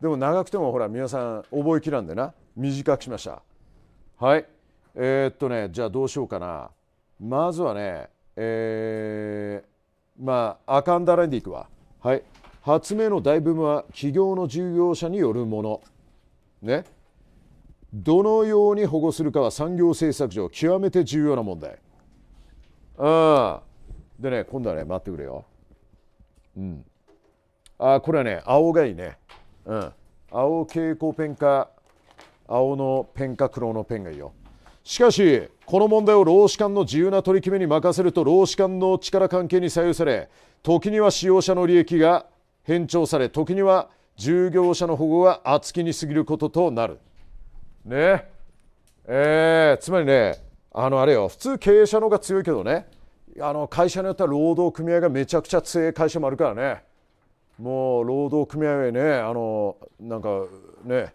でも長くてもほら皆さん覚えきらんでな短くしましたはいえー、っとねじゃあどうしようかなまずはねえー、まあアカンダラインでいくわはい発明の大部分は企業の従業者によるものねどのように保護するかは産業政策上極めて重要な問題。あでね、今度はね、待ってくれよ。うん。あ、これはね、青がいいね。うん。青蛍光ペンか、青のペンか黒のペンがいいよ。しかし、この問題を労使間の自由な取り決めに任せると労使間の力関係に左右され、時には使用者の利益が偏重され、時には従業者の保護が厚きに過ぎることとなる。ねえー、つまりねあのあれよ普通経営者の方が強いけどねあの会社によっては労働組合がめちゃくちゃ強い会社もあるからねもう労働組合はねあのなんかね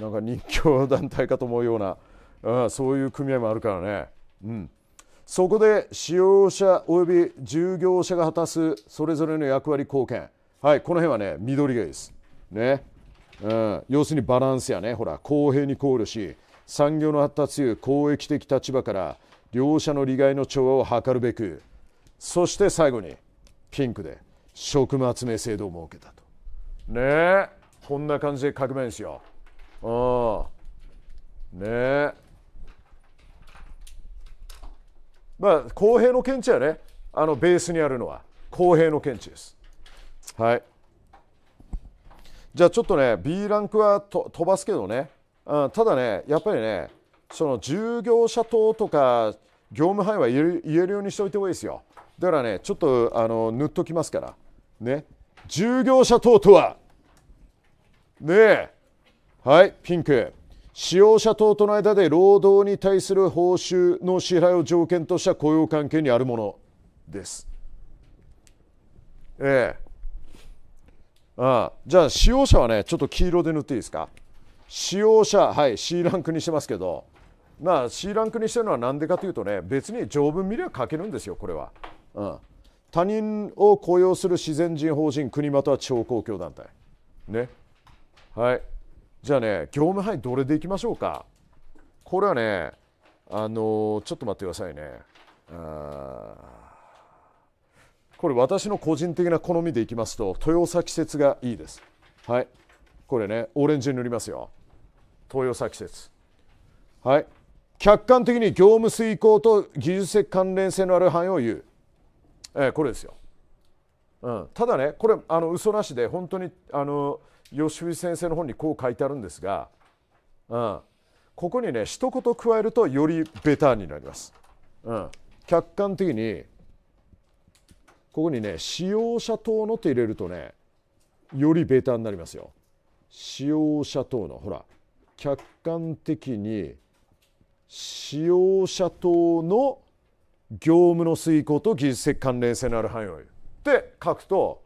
なんか人気団体かと思うような、うん、そういう組合もあるからね、うん、そこで使用者および従業者が果たすそれぞれの役割貢献はいこの辺はね緑がいいですねうん、要するにバランスやねほら公平に考慮し産業の発達いう公益的立場から両者の利害の調和を図るべくそして最後にピンクで職務集め制度を設けたとねえこんな感じで革命ですようんねえまあ公平の見地はねあのベースにあるのは公平の見地ですはいじゃあちょっとね B ランクはと飛ばすけどね、うん、ただねやっぱりねその従業者等とか業務範囲は言えるようにしておいてほしいいですよだからねちょっとあの塗っときますからね従業者等とはねえはいピンク使用者等との間で労働に対する報酬の支払いを条件とした雇用関係にあるものですええあじゃあ使用者はねちょっと黄色で塗っていいですか使用者はい C ランクにしてますけどまあ C ランクにしてるのは何でかというとね別に条文見れば書けるんですよこれは、うん、他人を雇用する自然人法人国または地方公共団体ねはいじゃあね業務範囲どれでいきましょうかこれはねあのー、ちょっと待ってくださいねあこれ私の個人的な好みでいきますと豊崎節がいいですはいこれねオレンジに塗りますよ豊崎節はい客観的に業務遂行と技術的関連性のある範囲を言う、えー、これですよ、うん、ただねこれあの嘘なしで本当にあの吉井先生の本にこう書いてあるんですが、うん、ここにね一言加えるとよりベターになります、うん、客観的にここにね使用者等のって入れるとねよりベータになりますよ使用者等のほら客観的に使用者等の業務の遂行と技術的関連性のある範囲をって書くと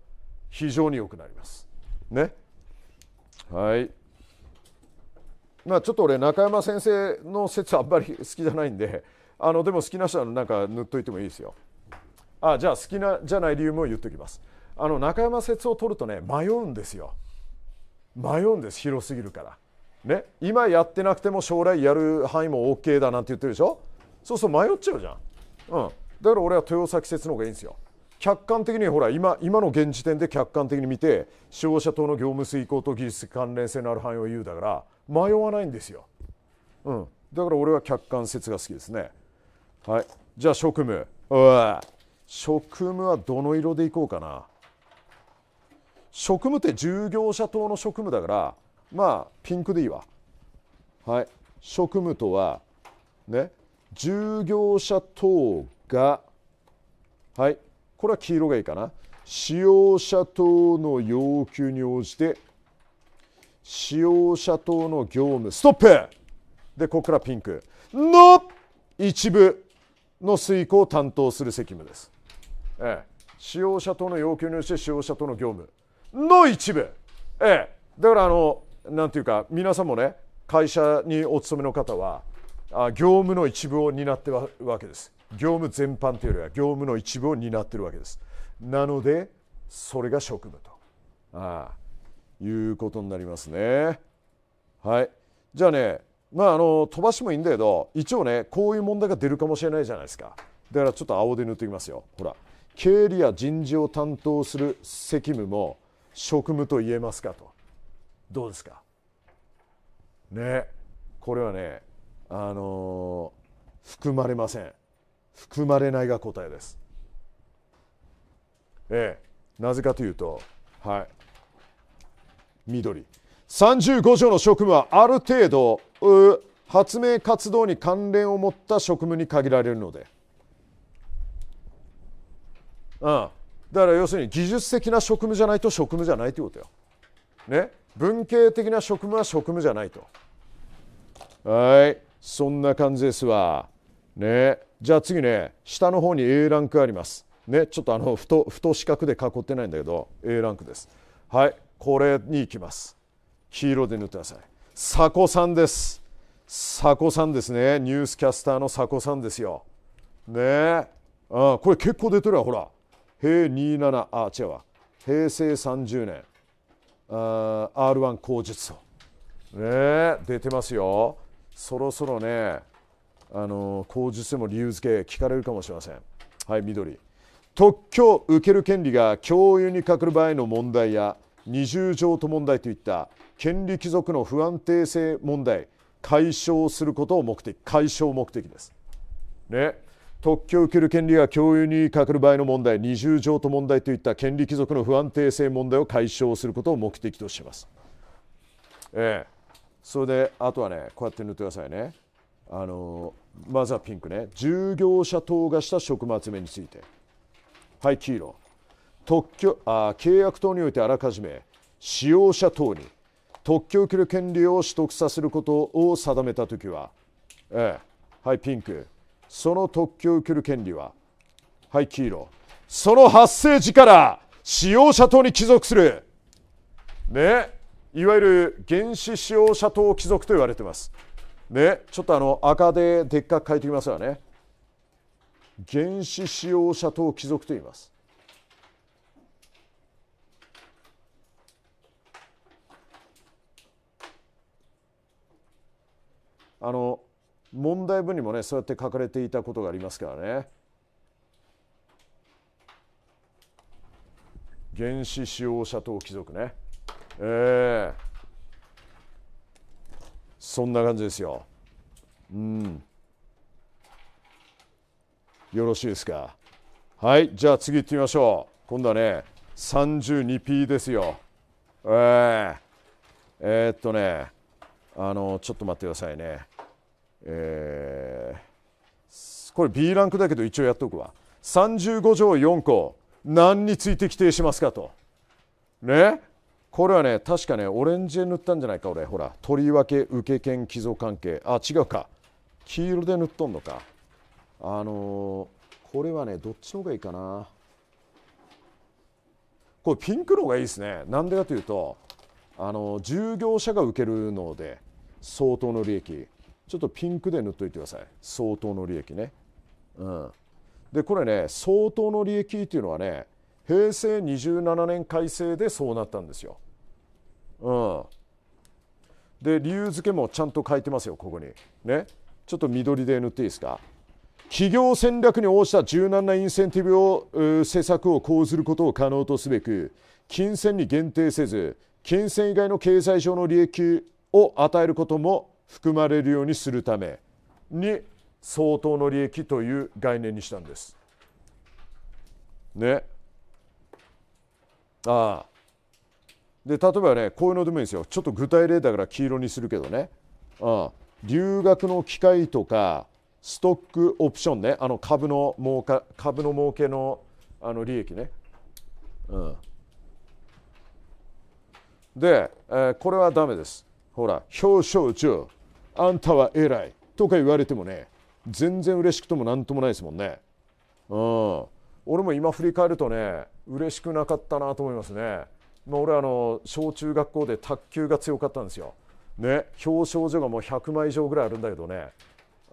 非常に良くなります。ね。はい。まあちょっと俺中山先生の説あんまり好きじゃないんであのでも好きな人はなんか塗っといてもいいですよ。あじゃあ好きなじゃない理由も言っておきますあの中山説を取るとね迷うんですよ迷うんです広すぎるからね今やってなくても将来やる範囲も OK だなんて言ってるでしょそうそう迷っちゃうじゃんうんだから俺は豊崎説の方がいいんですよ客観的にほら今今の現時点で客観的に見て使用者等の業務遂行と技術関連性のある範囲を言うだから迷わないんですよ、うん、だから俺は客観説が好きですねはいじゃあ職務うわ職務はどの色でいこうかな職務って従業者等の職務だからまあピンクでいいわはい職務とはね従業者等がはいこれは黄色がいいかな使用者等の要求に応じて使用者等の業務ストップでここからピンクの一部の遂行を担当する責務ですええ、使用者との要求によって使用者との業務の一部、ええ、だからあのなんていうか皆さんもね会社にお勤めの方はあ業務の一部を担ってるわけです業務全般というよりは業務の一部を担ってるわけですなのでそれが職務とああいうことになりますねはいじゃあねまああの飛ばしてもいいんだけど一応ねこういう問題が出るかもしれないじゃないですかだからちょっと青で塗っていきますよほら経理や人事を担当する責務も職務と言えますかとどうですかねこれはねあのー、含まれません含まれないが答えですええなぜかというとはい緑35条の職務はある程度発明活動に関連を持った職務に限られるので。うんだから要するに技術的な職務じゃないと職務じゃないということよ。ね、文系的な職務は職務じゃないと。はい、そんな感じですわ。ね、じゃあ次ね、下の方に A ランクあります。ね、ちょっとあのふと、ふと四角で囲ってないんだけど、A ランクです。はい、これに行きます。黄色で塗ってください。佐古さんです。佐古さんですね、ニュースキャスターの佐古さんですよ。ね、あこれ結構出てるわ、ほら。平27あ違う平成30年あ R1 口述とね出てますよそろそろねあの口述でも理由付け聞かれるかもしれませんはい緑特許を受ける権利が共有にかかる場合の問題や二重譲渡問題といった権利貴族の不安定性問題解消することを目的解消目的ですね特許を受ける権利が共有にかかる場合の問題二重譲渡問題といった権利貴族の不安定性問題を解消することを目的とします。ええ、それであとはねこうやって塗ってくださいねあのまずはピンクね従業者等がした職務集めについてはい黄色特許あ契約等においてあらかじめ使用者等に特許を受ける権利を取得させることを定めたときは、ええ、はいピンクその特許を受ける権利ははい黄色その発生時から使用者等に帰属するねいわゆる原子使用者等帰属と言われてますねちょっとあの赤ででっかく書いてみますわね原子使用者等帰属と言いますあの問題文にもねそうやって書かれていたことがありますからね原子使用者等貴族ねええー、そんな感じですようんよろしいですかはいじゃあ次行ってみましょう今度はね 32P ですよえー、えー、っとねあのちょっと待ってくださいねえー、これ B ランクだけど一応やっとくわ35条4項何について規定しますかとねこれはね確かねオレンジで塗ったんじゃないか俺ほらとりわけ受け権寄贈関係あ違うか黄色で塗っとんのかあのー、これはねどっちの方がいいかなこれピンクの方がいいですねなんでかというとあの従業者が受けるので相当の利益ちょっとピンクで塗っといてください相当の利益ねうんでこれね相当の利益っていうのはね平成27年改正でそうなったんですようんで理由付けもちゃんと書いてますよここにねちょっと緑で塗っていいですか企業戦略に応じた柔軟なインセンティブを施策を講ずることを可能とすべく金銭に限定せず金銭以外の経済上の利益を与えることも含まれるようにするために相当の利益という概念にしたんです。ね。ああ。で例えばねこういうのでもいいですよちょっと具体例だから黄色にするけどね。あ留学の機会とかストックオプションねあの株の儲か株の儲けのあの利益ね。うん、で、えー、これはダメです。ほら表彰中。あんたは偉いとか言われてもね全然嬉しくとも何ともないですもんねうん俺も今振り返るとね嬉しくなかったなと思いますね、まあ、俺あの小中学校で卓球が強かったんですよね表彰状がもう100枚以上ぐらいあるんだけどね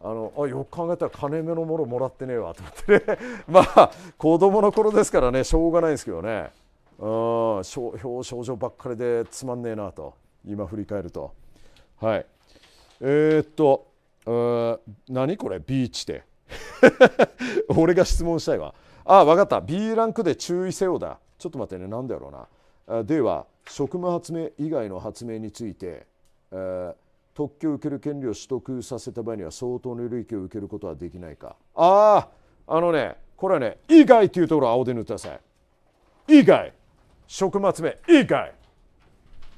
あのあよく考えたら金目のものもらってねえわと思ってね まあ子供の頃ですからねしょうがないですけどねうん表彰状ばっかりでつまんねえなと今振り返るとはいえー、っと何これ B 地で。俺が質問したいわあ分かった B ランクで注意せよだちょっと待ってね何だろうなでは職務発明以外の発明について、えー、特許を受ける権利を取得させた場合には相当の類型を受けることはできないかあああのねこれはね以外っていうところを青で塗ってください以外職務発明以外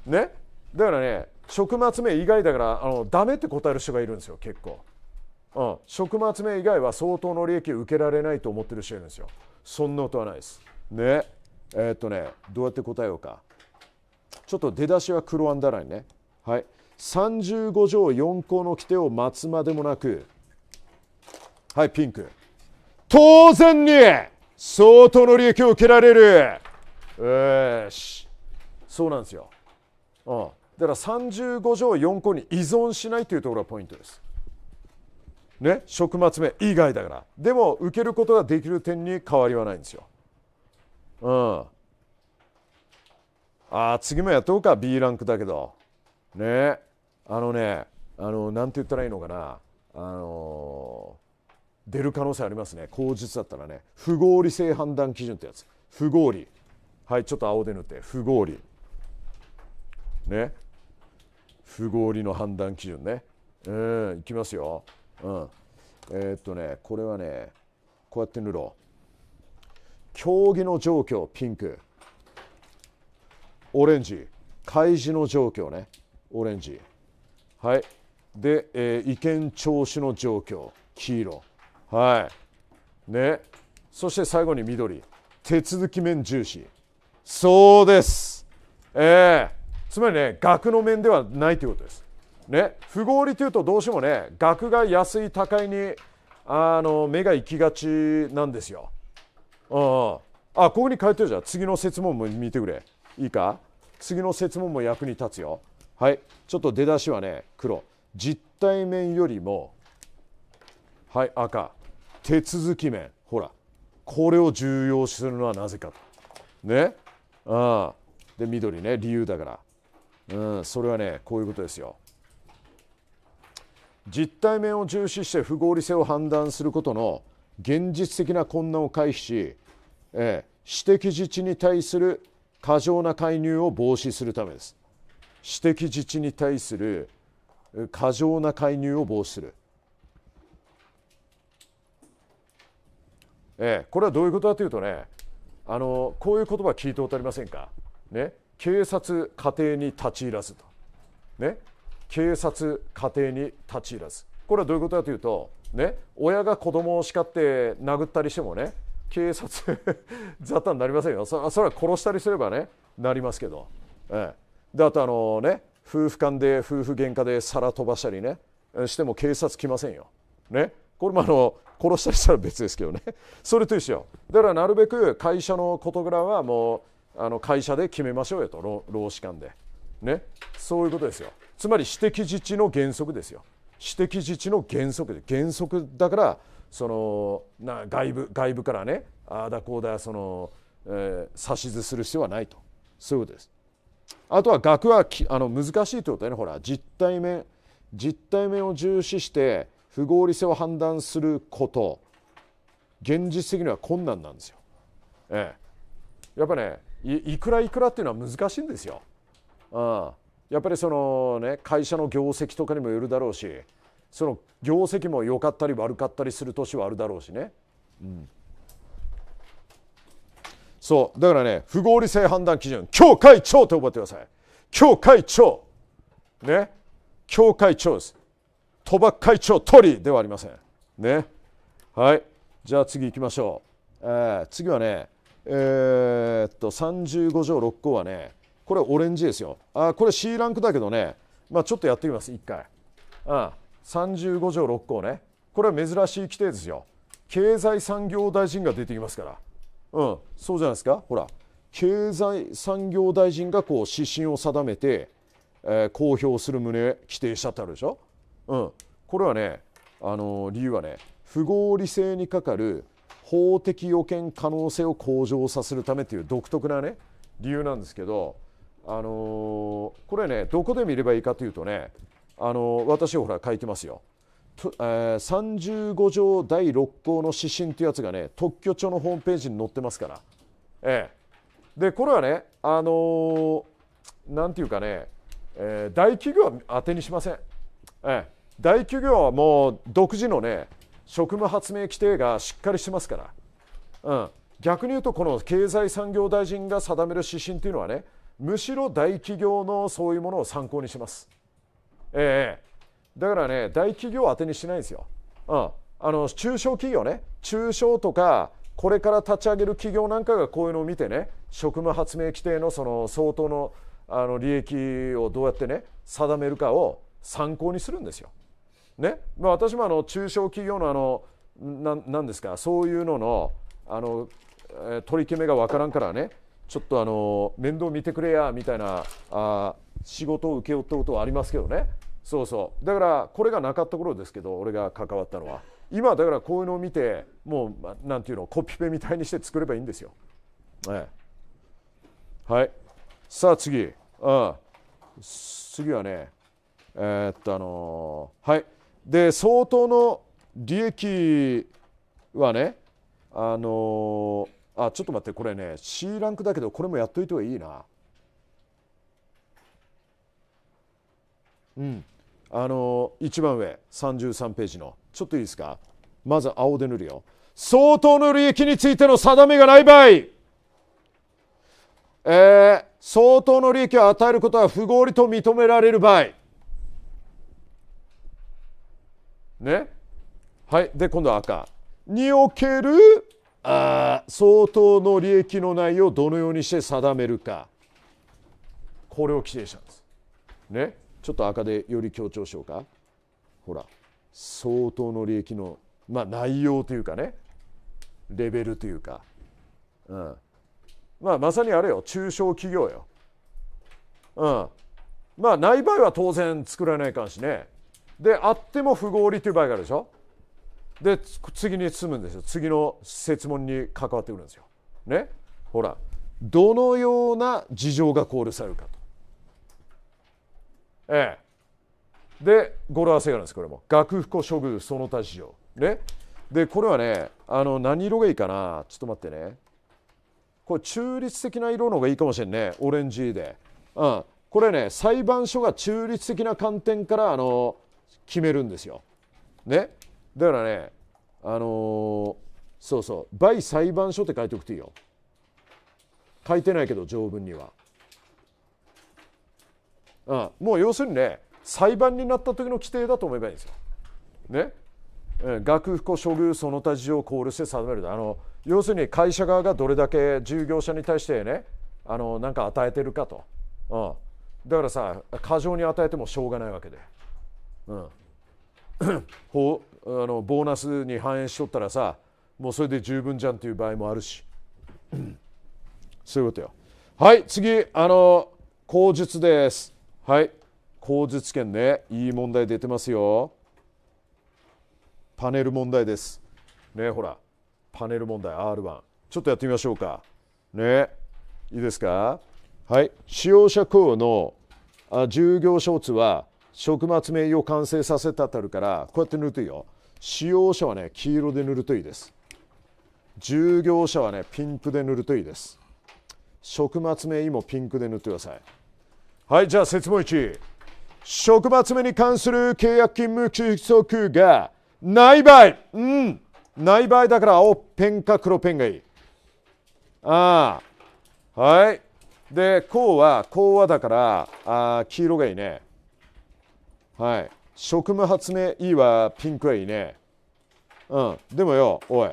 ねだからね食末名以外だからあのダメって答える人がいるんですよ結構、うん、食末名以外は相当の利益を受けられないと思ってる人いるんですよそんなことはないですねえー、っとねどうやって答えようかちょっと出だしは黒あんだらラねはい35条4項の規定を待つまでもなくはいピンク当然に相当の利益を受けられるよしそうなんですよ、うん、だから35条4項に依存しないというところがポイントです。ね、食末目以外だからでも受けることができる点に変わりはないんですよ。うん、ああ、次もやっとうか B ランクだけどねあのねあのなんて言ったらいいのかなあのー、出る可能性ありますね口実だったらね不合理性判断基準ってやつ不合理はいちょっと青で塗って不合理ね不合理の判断基準ねうんいきますよ、うん、えー、っとねこれはねこうやって塗ろう競技の状況ピンクオレンジ開示の状況ねオレンジはいで、えー、意見聴取の状況黄色はいねそして最後に緑手続き面重視そうですええーつまりね額の面ではないということです。ね、不合理というとどうしてもね額が安い高いにあの目が行きがちなんですよ。うん、あここに書いてるじゃん次の説問も見てくれいいか次の説問も役に立つよ。はいちょっと出だしはね黒実体面よりもはい赤手続き面ほらこれを重要視するのはなぜかと。ね。あで緑ね理由だから。うん、それはねこういうことですよ。実体面を重視して不合理性を判断することの現実的な困難を回避し、えー、私的自治に対する過剰な介入を防止するためです私的自治に対する過剰な介入を防止する、えー、これはどういうことかというとねあのこういう言葉聞いておたりませんかね警察家庭に立ち入らずと、ね、警察家庭に立ち入らずこれはどういうことかというと、ね、親が子供を叱って殴ったりしてもね警察 雑多になりませんよそそれは殺したりすればねなりますけど、ええ、であとあのね夫婦間で夫婦喧嘩で皿飛ばしたりねしても警察来ませんよ。ね、これもあの殺したりしたら別ですけどねそれと一緒だからなるべく会社の事柄はもうあの会社で決めましょうよと労使間で、ね、そういうことですよつまり私的自治の原則ですよ私的自治の原則で原則だからそのな外部外部からねああだこうだその、えー、指図する必要はないとそういうことです。あとは学はきあの難しいってことだねほら実体面実体面を重視して不合理性を判断すること現実的には困難なんですよ。ええ、やっぱねいくらいくらっていうのは難しいんですよ。うん、やっぱりそのね会社の業績とかにもよるだろうしその業績も良かったり悪かったりする年はあるだろうしね。うん、そうだからね不合理性判断基準協会長って覚えてください。協会長ね協会長です。賭博会長鳥ではありません。ね。はい。じゃあ次行きましょう。えー、次はねえっと35条6項はねこれオレンジですよあこれ C ランクだけどね、まあ、ちょっとやってみます1回あ35条6項ねこれは珍しい規定ですよ経済産業大臣が出てきますからうんそうじゃないですかほら経済産業大臣がこう指針を定めて、えー、公表する旨規定したってあるでしょ、うん、これはね、あのー、理由はね不合理性にかかる法的予見可能性を向上させるためという独特なね理由なんですけど、あのー、これねどこで見ればいいかというとね、あのー、私ほら書いてますよ。とえー、35条第6項の指針というやつがね特許庁のホームページに載ってますから、ええ、でこれはねあのなんていうかね、えー、大企業は当てにしません、ええ、大企業はもう独自のね職務発明規定がしっかりしてますから、うん、逆に言うとこの経済産業大臣が定める指針というのはねむしろ大企業のそういうものを参考にします。えー、だからね大企業を当てにしないんですよ。うん、あの中小企業ね中小とかこれから立ち上げる企業なんかがこういうのを見てね職務発明規定のその相当のあの利益をどうやってね定めるかを参考にするんですよ。ねまあ、私もあの中小企業のあのななんですかそういうののあの取り決めが分からんからねちょっとあの面倒見てくれやみたいなあ仕事を請け負ったことはありますけどねそうそうだからこれがなかった頃ですけど俺が関わったのは今だからこういうのを見てもうなんていうのコピペみたいにして作ればいいんですよ、はい、はい、さあ次ん、次はねえー、っとあのー、はいで相当の利益はねあのー、あちょっと待ってこれね C ランクだけどこれもやっといてはいいなうんあのー、一番上33ページのちょっといいですかまず青で塗るよ相当の利益についての定めがない場合えー、相当の利益を与えることは不合理と認められる場合ねはいで今度は赤におけるあ相当の利益の内容をどのようにして定めるかこれを規定したんです。ねちょっと赤でより強調しようかほら相当の利益の、まあ、内容というかねレベルというか、うん、まあまさにあれよ中小企業よ。うん、まあない場合は当然作らないかんしね。であっても不合理という場合があるでしょで次に進むんですよ次の説問に関わってくるんですよ。ねほらどのような事情が考慮されるかと。ええ。で語呂合わせがあるんですこれも。学不庫処遇その他事情。ね。でこれはねあの何色がいいかなちょっと待ってね。これ中立的な色の方がいいかもしれんねオレンジで。うん、これね裁判所が中立的な観点からあの決めるんですよ。ね、だからねあのー、そうそう「陪裁判所」って書いておくといいよ。書いてないけど条文には。あもう要するにね裁判になった時の規定だと思えばいいんですよ。ね、学府庫処遇その他事情を考慮して定めるあの要するに会社側がどれだけ従業者に対してねあのなんか与えてるかと、うん、だからさ過剰に与えてもしょうがないわけで、うん、ほうあのボーナスに反映しとったらさもうそれで十分じゃんという場合もあるしそういうことよはい次あの口述ですはい口述権ねいい問題出てますよパネル問題ですねほらパネル問題 R1 ちょっとやってみましょうかねいいですかはい使用者雇用のあ従業所通は食末名を完成させたたるからこうやって塗るといいよ使用者はね黄色で塗るといいです従業者はねピンクで塗るといいです食末名もピンクで塗ってくださいはいじゃあ説問1食末名に関する契約勤務規則がない場合うんない場合だから青ペンか黒ペンがいいああはいでこうはこうはだからあ黄色がいいねはい。職務発明いいわ、ピンクはいいね。うん。でもよ、おい。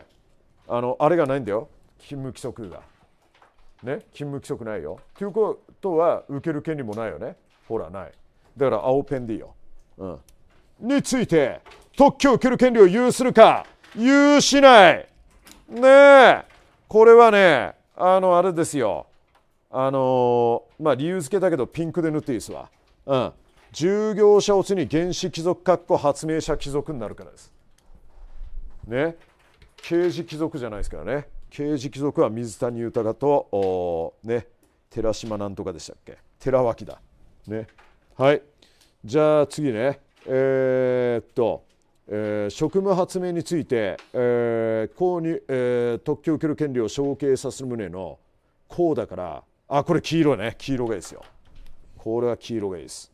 あの、あれがないんだよ。勤務規則が。ね、勤務規則ないよ。ということは、受ける権利もないよね。ほら、ない。だから、青ペンでいいよ。うん。について、特許を受ける権利を有するか、有しない。ねえ。これはね、あの、あれですよ。あのー、まあ、理由付けだけど、ピンクで塗っていいですわ。うん。従業者をつに原始貴族かっこ発明者貴族になるからです。ね刑事貴族じゃないですからね刑事貴族は水谷豊とね寺島なんとかでしたっけ寺脇だ。ねはいじゃあ次ねえー、っと、えー、職務発明について、えー、公に、えー、特許を受ける権利を承継させる旨のこうだからあこれ黄色ね黄色がいいですよこれは黄色がいいです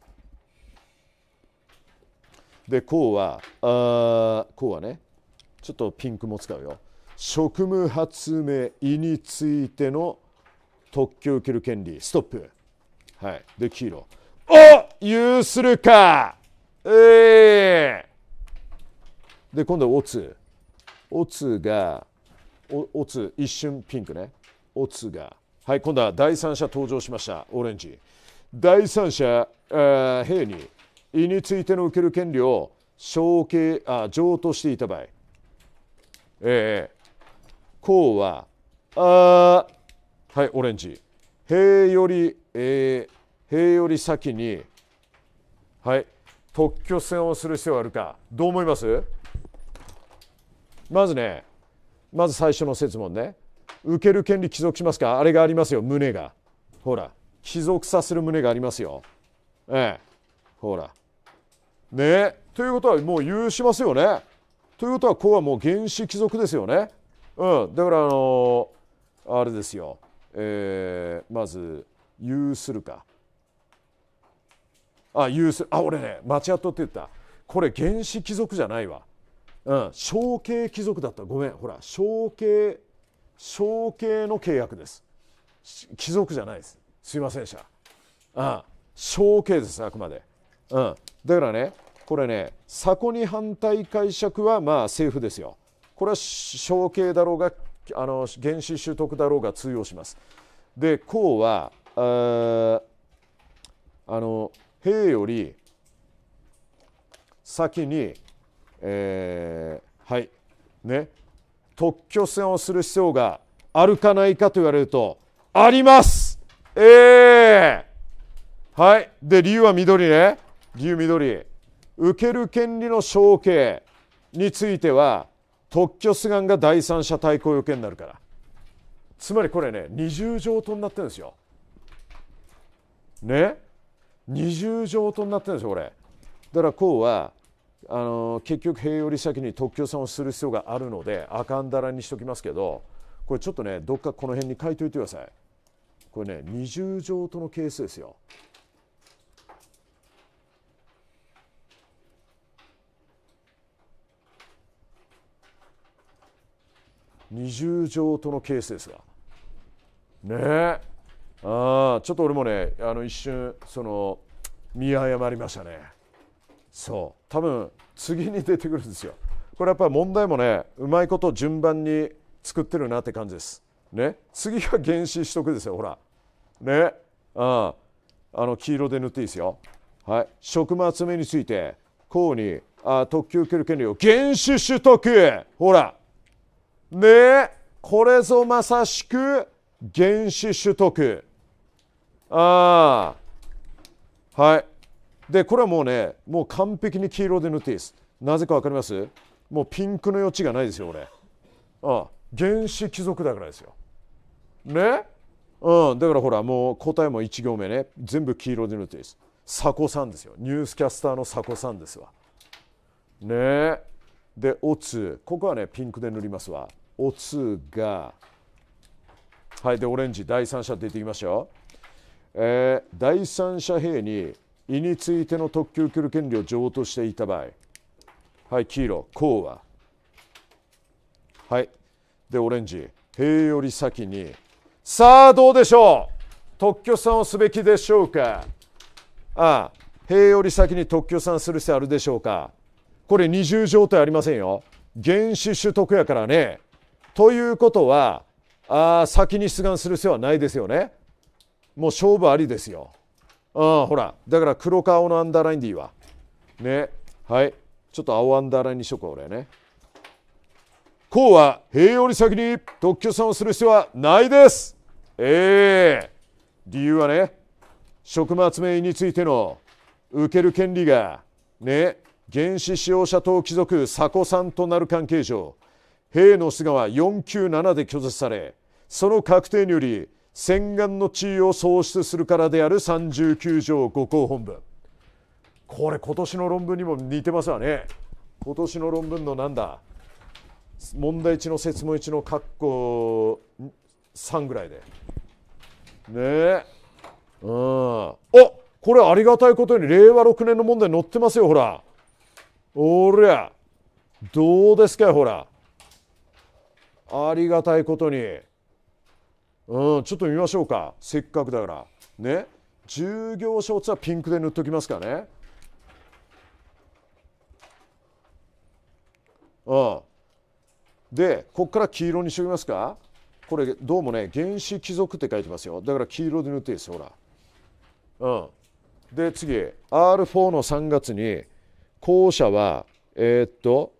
でこうはあこうはねちょっとピンクも使うよ職務発明意についての特許を受ける権利ストップはいで黄色お有するかええー、で今度はオツオツがオツ一瞬ピンクねオツがはい今度は第三者登場しましたオレンジ第三者兵に胃についての受ける権利を承継あ譲渡していた場合、ええ、こうはあはいオレンジ塀より、えー、塀より先にはい特許戦をする必要があるかどう思いますまずねまず最初の説問ね受ける権利帰属しますかあれがありますよ胸がほら帰属させる胸がありますよええほらねということはもう有しますよね。ということはこうはもう原始貴族ですよね。うん、だからあのー、あれですよ、えー、まず有するか。あ有するあ俺ね町跡って言ったこれ原始貴族じゃないわ。うん、承継貴族だったごめんほら承継。承継の契約です貴族じゃないですすいませんでした、うん、象形ですあくまで、うん、だからねこれね迫に反対解釈はまあ政府ですよこれは承継だろうがあの原資取得だろうが通用しますで公はあの兵より先に、えー、はいね特許戦をする必要があるかないかと言われるとありますええー、はいで理由は緑ね理由緑受ける権利の承継については特許出願が第三者対抗要件になるからつまりこれね二重譲渡になってるんですよ。ね二重譲渡になってるんですよこれ。だからこうはあの結局併用利先に特許さんをする必要があるのであかんだらにしときますけどこれちょっとねどっかこの辺に書いといてください。これね二重譲渡のケースですよ。二重畳とのケースですがねあちょっと俺もねあの一瞬その見誤りましたねそう多分次に出てくるんですよこれやっぱり問題もねうまいこと順番に作ってるなって感じですね次が原始取得ですよほらねああの黄色で塗っていいですよはい職務集めについてうにあ特急受ける権利を原始取得ほらねこれぞまさしく原子取得ああはいでこれはもうねもう完璧に黄色で塗っていいですなぜか分かりますもうピンクの余地がないですよ俺ああ原子貴族だからですよねうんだからほらもう答えも1行目ね全部黄色で塗っていいです佐古さんですよニュースキャスターの佐古さんですわねで「オツここはねピンクで塗りますわオツがはいでオレンジ第三者っててきましたよ、えー、第三者兵に胃についての特急来る権利を譲渡していた場合はい黄色こうははいでオレンジ兵より先にさあどうでしょう特許さんをすべきでしょうかああ兵より先に特許さんする必要あるでしょうかこれ二重状態ありませんよ原始取得やからねということはあ先に出願する必要はないですよね。もう勝負ありですよ。あほらだから黒か青のアンダーラインでいいわ。ねはいちょっと青アンダーラインにしとく俺ね。こうは平用に先に特許算をする必要はないです。ええー、理由はね職務集めについての受ける権利がね原始使用者等貴族佐古さんとなる関係上兵の菅は497で拒絶されその確定により洗顔の地位を喪失するからである39条5項本文これ今年の論文にも似てますわね今年の論文のなんだ問題1の説問1の括弧3ぐらいでねえうんおこれありがたいことに令和6年の問題載ってますよほらおりゃどうですかほらありがたいことに、うん、ちょっと見ましょうかせっかくだからね従業シはピンクで塗っときますかねうんでここから黄色にしておきますかこれどうもね原始貴族って書いてますよだから黄色で塗っていいですよほらうんで次 R4 の3月に校舎はえー、っと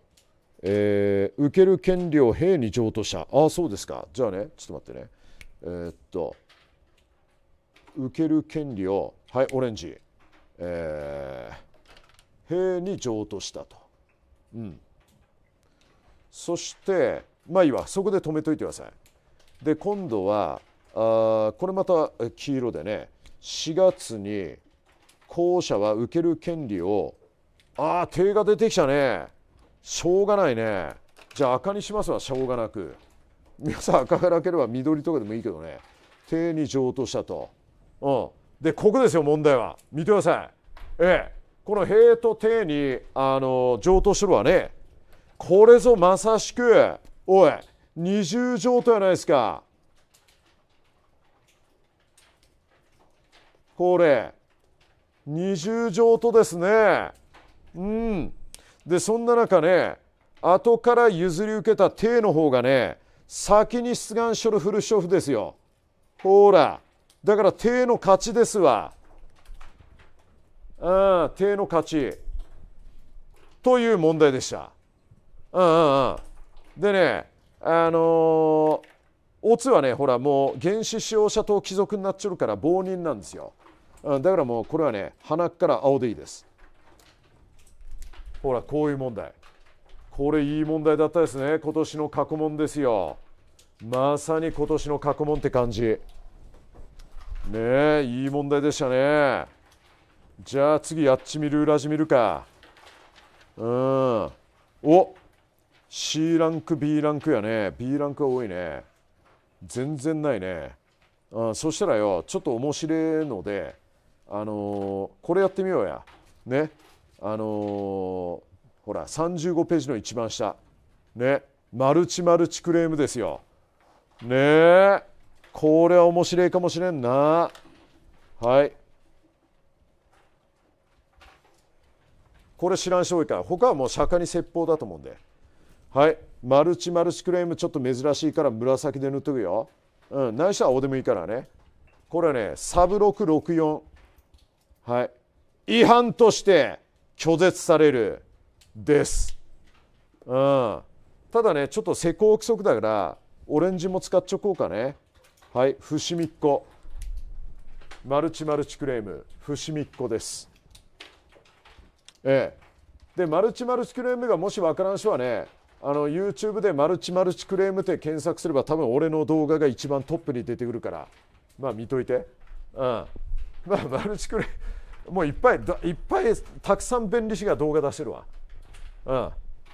えー、受ける権利を兵に譲渡者ああそうですかじゃあねちょっと待ってねえー、っと受ける権利をはいオレンジ、えー、兵に譲渡したと、うん、そしてまあいいわそこで止めといてくださいで今度はあこれまた黄色でね4月に後者は受ける権利をああ手が出てきたねしょうがないねじゃあ赤にしますはしょうがなく皆さん赤がなければ緑とかでもいいけどね手に上等したと、うん、でここですよ問題は見てくださいええこの塀と手にあの上等してるわねこれぞまさしくおい二重上等やないですかこれ二重上等ですねうんでそんな中ね後から譲り受けた帝の方がね先に出願しょるフルショフですよほらだから帝の勝ちですわああ帝の勝ちという問題でしたうんうんうんでねあのーオツはねほらもう原始使用者と貴族になっちゃうから亡人なんですよ、うん、だからもうこれはね鼻から青でいいですほらこういう問題これいい問題だったですね今年の過去問ですよまさに今年の過去問って感じねえいい問題でしたねじゃあ次やっちみる裏地見るかうんお C ランク B ランクやね B ランクは多いね全然ないねん、そしたらよちょっと面白いのであのー、これやってみようやねあのー、ほら35ページの一番下ねマルチマルチクレームですよ。ねえこれは面白いかもしれんな。はいこれ知らん人多いから他はもう釈迦に説法だと思うんではいマルチマルチクレームちょっと珍しいから紫で塗っとくようんない人は青でもいいからねこれはねサブ664はい違反として拒絶されるです、うん、ただねちょっと施工規則だからオレンジも使っちゃこうかねはい伏見っ子マルチマルチクレーム伏見っ子ですええでマルチマルチクレームがもしわからん人はねあの YouTube でマルチマルチクレームって検索すれば多分俺の動画が一番トップに出てくるからまあ見といてうんまあマルチクレもういっぱいいっぱいたくさん弁理士が動画出してるわ、うん、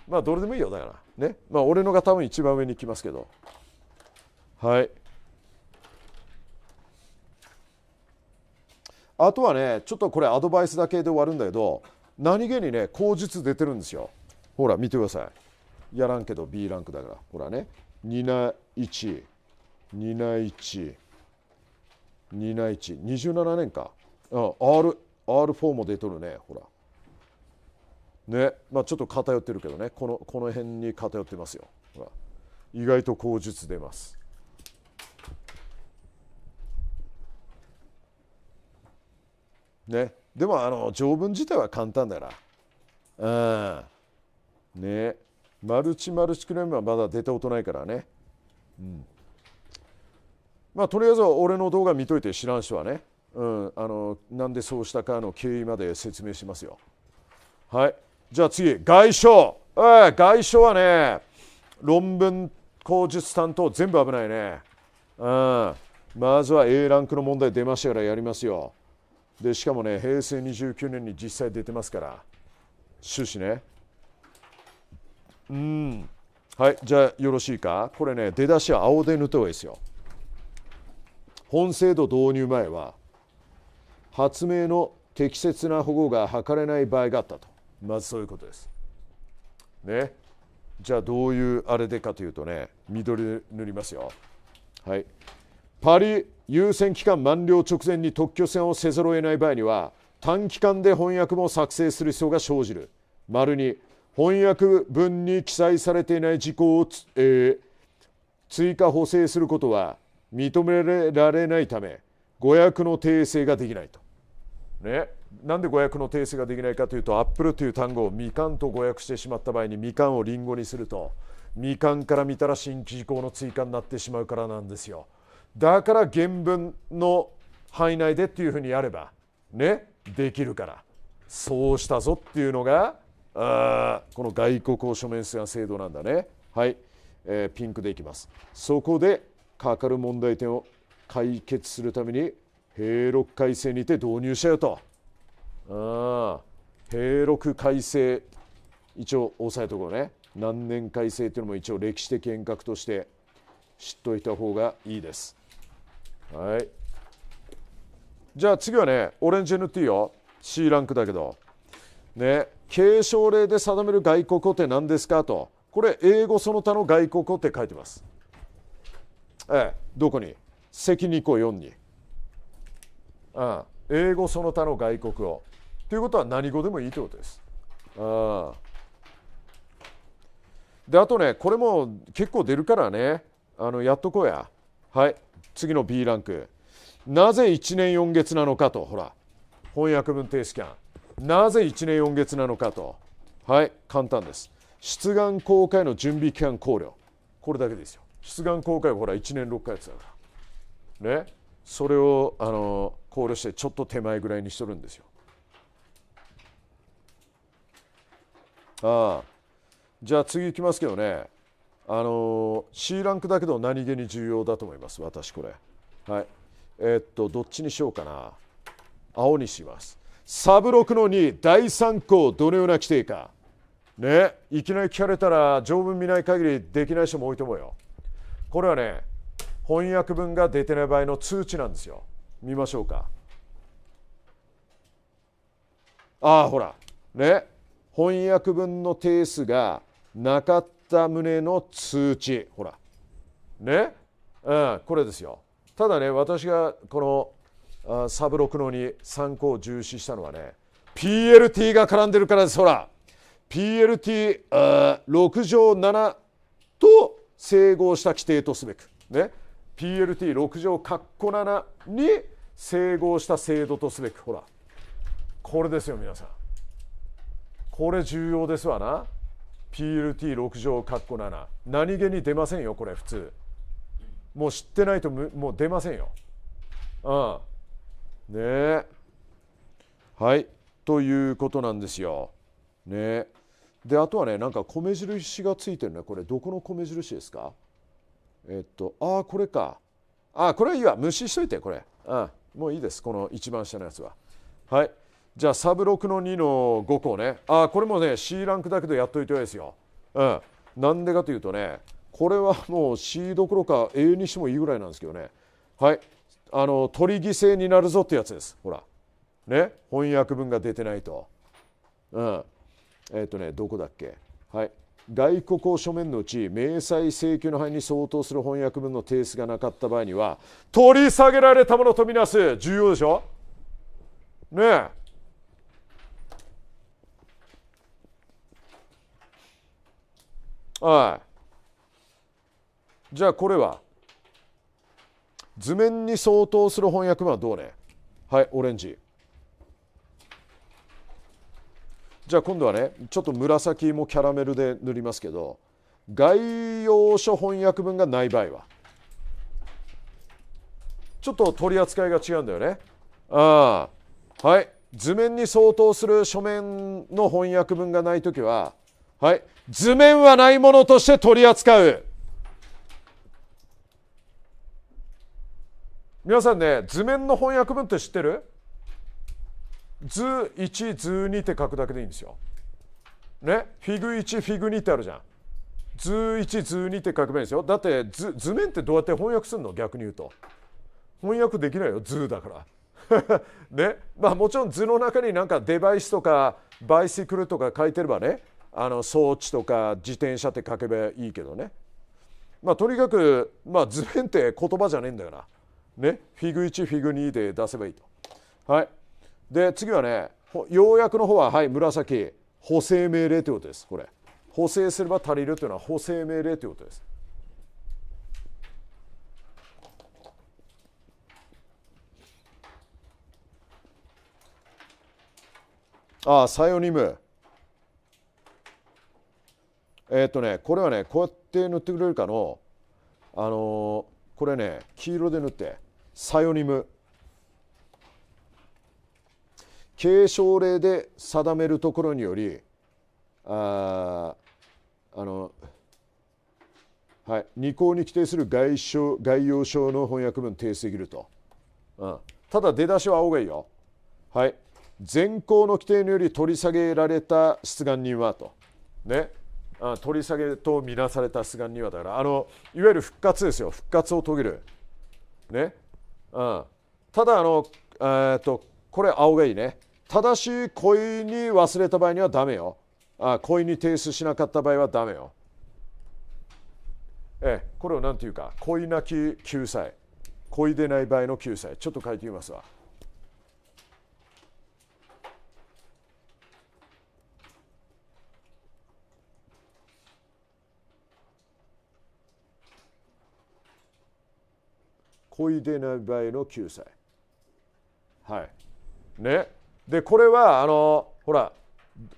まあどれでもいいよだからねまあ俺のが多分一番上に来ますけどはいあとはねちょっとこれアドバイスだけで終わるんだけど何気にね口述出てるんですよほら見てくださいやらんけど B ランクだからほらね2な1 2な1 2な1 27年か、うん、R R4 も出とるねほらねまあちょっと偏ってるけどねこのこの辺に偏ってますよほら意外と口述出ますねでもあの条文自体は簡単だならうんねマルチマルチクレームはまだ出たことないからねうんまあとりあえず俺の動画見といて知らん人はねうん、あのなんでそうしたかの経緯まで説明しますよ。はい、じゃあ次外相、えー、外相はね論文口述担当全部危ないね、うん、まずは A ランクの問題出ましたからやりますよでしかもね平成29年に実際出てますから終始ねうんはいじゃあよろしいかこれね出だしは青で塗った方がいいですよ本制度導入前は発明の適切な保護が図れない場合があったとまずそういうことです。ね、じゃあどういうあれでかというとね緑で塗りますよ。はい、パリ優先期間満了直前に特許戦をせざるを得ない場合には短期間で翻訳も作成する必要が生じる。丸に翻訳文に記載されていない事項を、えー、追加補正することは認められないため誤訳の訂正ができないとね、なんで語訳の訂正ができないかというとアップルという単語をみかんと語訳してしまった場合にみかんをりんごにするとみかんから見たら新規事項の追加になってしまうからなんですよだから原文の範囲内でっていうふうにやればねできるからそうしたぞっていうのがあこの外国を署名する制度なんだねはい、えー、ピンクでいきますそこでかかる問題点を解決するために平六改正にて導入したよとあ平六改正一応押さえとこうね何年改正というのも一応歴史的遠隔として知っておいた方がいいですはいじゃあ次はねオレンジ NT よ C ランクだけどね継承令で定める外国語って何ですかとこれ英語その他の外国語って書いてますええどこに責任項4にああ英語その他の外国語ということは何語でもいいということです。あであとねこれも結構出るからねあのやっとこうやはい次の B ランクなぜ1年4月なのかとほら翻訳文定スキャンなぜ1年4月なのかとはい簡単です出願公開の準備期間考慮これだけですよ出願公開はほら1年6ヶ月だからねそれをあの考慮してちょっと手前ぐらいにしとるんですよ。ああじゃあ次いきますけどねあのー、C ランクだけど何気に重要だと思います私これはいえー、っとどっちにしようかな青にしますサブ6の2第3項どのような規定かねいきなり聞かれたら条文見ない限りできない人も多いと思うよこれはね翻訳文が出てない場合の通知なんですよ見ましょうかああほらね翻訳文の定数がなかった旨の通知ほらね、うん、これですよただね私がこのサブ6のに参考を重視したのはね PLT が絡んでるからですほら PLT6 条7と整合した規定とすべくね PLT6 乗括弧7に整合した制度とすべくほらこれですよ皆さんこれ重要ですわな PLT6 乗括弧7何気に出ませんよこれ普通もう知ってないともう出ませんようんねえはいということなんですよねであとはねなんか米印がついてるねこれどこの米印ですかえっとああこれかあこれはいいわ無視しといてこれん。もういいですこの一番下のやつははいじゃあサブ6の2の5個ねあこれもね C ランクだけどやっといてはいいですようんなんでかというとねこれはもう C どころか A にしてもいいぐらいなんですけどねはいあの取り犠牲になるぞってやつですほらね翻訳文が出てないとうんえっ、とねどこだっけはい外国を書面のうち明細請求の範囲に相当する翻訳文の提出がなかった場合には取り下げられたものとみなす重要でしょねえはいじゃあこれは図面に相当する翻訳文はどうねはいオレンジじゃあ今度はねちょっと紫もキャラメルで塗りますけど概要書翻訳文がない場合はちょっと取り扱いが違うんだよね。ああはい図面に相当する書面の翻訳文がない時は、はい、図面はないものとして取り扱う。皆さんね図面の翻訳文って知ってる図1図2って書くだけでいいんですよ。ねフィグ1フィグ2ってあるじゃん。図1図2って書けばいいんですよ。だって図図面ってどうやって翻訳するの逆に言うと。翻訳できないよ図だから。ねまあ、もちろん図の中になんかデバイスとかバイシクルとか書いてればねあの装置とか自転車って書けばいいけどね。まあ、とにかく、まあ、図面って言葉じゃねえんだから、ね、フィグ1フィグ2で出せばいいと。はいで次はね要約の方ははい紫補正命令ということですこれ補正すれば足りるというのは補正命令ということですああサヨニムえっ、ー、とねこれはねこうやって塗ってくれるかのあのー、これね黄色で塗ってサヨニム継承令で定めるところによりああの、はい、2項に規定する概概要書の翻訳文正すぎると、うん、ただ出だしは青がいいよはい前項の規定により取り下げられた出願人はとねあ取り下げと見なされた出願人はだからあのいわゆる復活ですよ復活を遂げるね、うん、ただあの、えー、っとこれ青がいいねただし故意に忘れた場合にはダメよあ故意に提出しなかった場合はダメよええ、これを何て言うか故意なき救済故意でない場合の救済ちょっと書いてみますわ故意でない場合の救済はいねでこれはあのほら、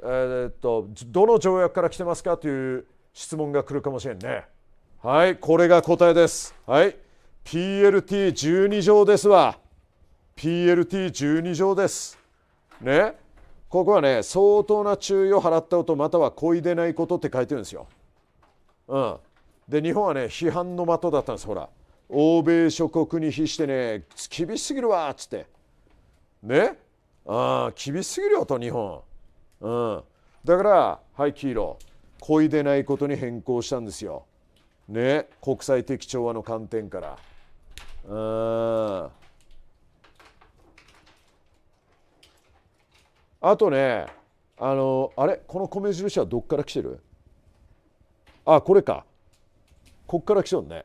えー、っとどの条約から来てますかという質問が来るかもしれんねはいこれが答えですはい PLT12 条ですわ PLT12 条ですねここはね相当な注意を払ったことまたは故意でないことって書いてるんですようんで日本はね批判の的だったんですほら欧米諸国に比してね厳しすぎるわっつってねあ厳しすぎるよと日本、うん、だからはい黄色故意でないことに変更したんですよね国際的調和の観点からうんあとねあのあれこの米印はどっから来てるあこれかこっから来てるね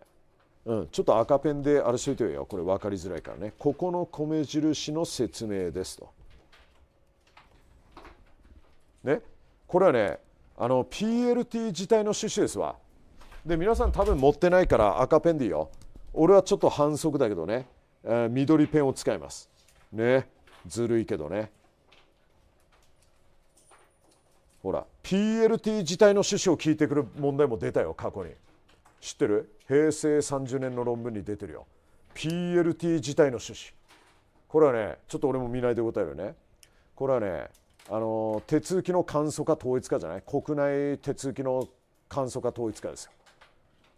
うん、ちょっと赤ペンであれしといてよこれ分かりづらいからねここの米印の説明ですとね、これはねあの PLT 自体の趣旨ですわで皆さん多分持ってないから赤ペンでいいよ俺はちょっと反則だけどね、えー、緑ペンを使いますねずるいけどねほら PLT 自体の趣旨を聞いてくる問題も出たよ過去に知ってる平成30年の論文に出てるよ PLT 自体の趣旨これはねちょっと俺も見ないで答えるねこれはねあの手続きの簡素化統一化じゃない国内手続きの簡素化統一化ですよ。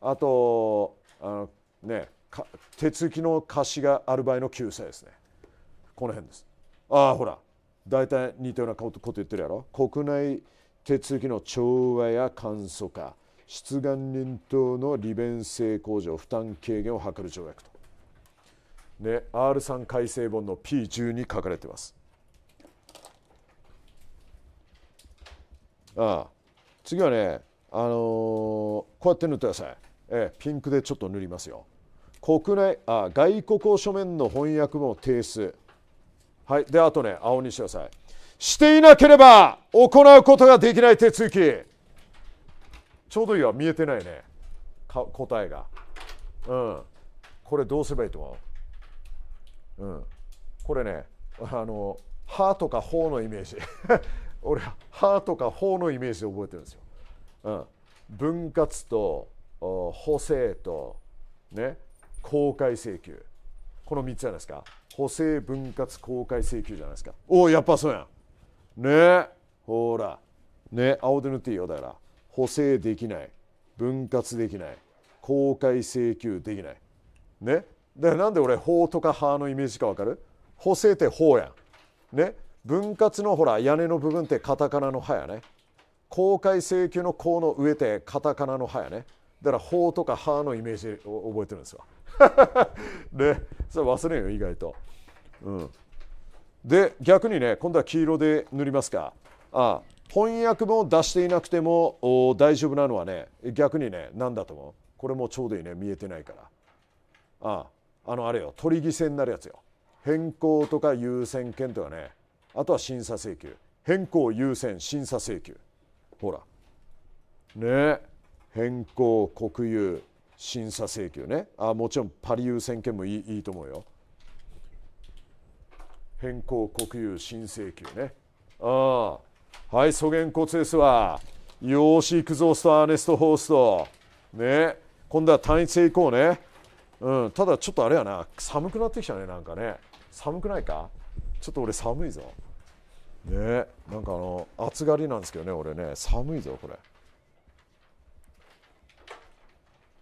あとあの、ね、手続きの貸しがある場合の救済ですね。この辺です。ああほら大体似たようなこと言ってるやろ。国内手続きの調和や簡素化出願人等の利便性向上負担軽減を図る条約と。で R3 改正本の P10 に書かれてます。次はね、あのー、こうやって塗ってください、えピンクでちょっと塗りますよ国内あ外国語書面の翻訳も提出はいであとね青にしてくださいしていなければ行うことができない手続きちょうどいいわ見えてないね答えがうんこれどうすればいいと思ううんこれねあの「歯とか「ほ」のイメージ俺はは」とか法のイメージで覚えてるんですよ、うん、分割と補正とね公開請求この3つじゃないですか補正分割公開請求じゃないですかおおやっぱそうやんねほらね青で塗っていいよだから補正できない分割できない公開請求できないねだからなんで俺法とか派のイメージか分かる補正って法やんね分割のほら屋根の部分ってカタカナの葉やね公開請求の「項の上ってカタカナの葉やねだから「法」とか「葉のイメージを覚えてるんですわで それ忘れんよ意外と、うん、で逆にね今度は黄色で塗りますかあ翻訳本を出していなくても大丈夫なのはね逆にね何だと思うこれもちょうどいいね見えてないからあああのあれよ取り犠牲になるやつよ変更とか優先権とかねあとは審査請求変更優先審査請求ほらね変更国有審査請求ねあもちろんパリ優先権もいいいいと思うよ変更国有新請求ねああはい素原骨ですわよーし行くぞスターネストホーストね今度は単一へ行こうねうんただちょっとあれやな寒くなってきたねなんかね寒くないかちょっと俺寒いぞねなんかあの暑がりなんですけどね俺ね寒いぞこれ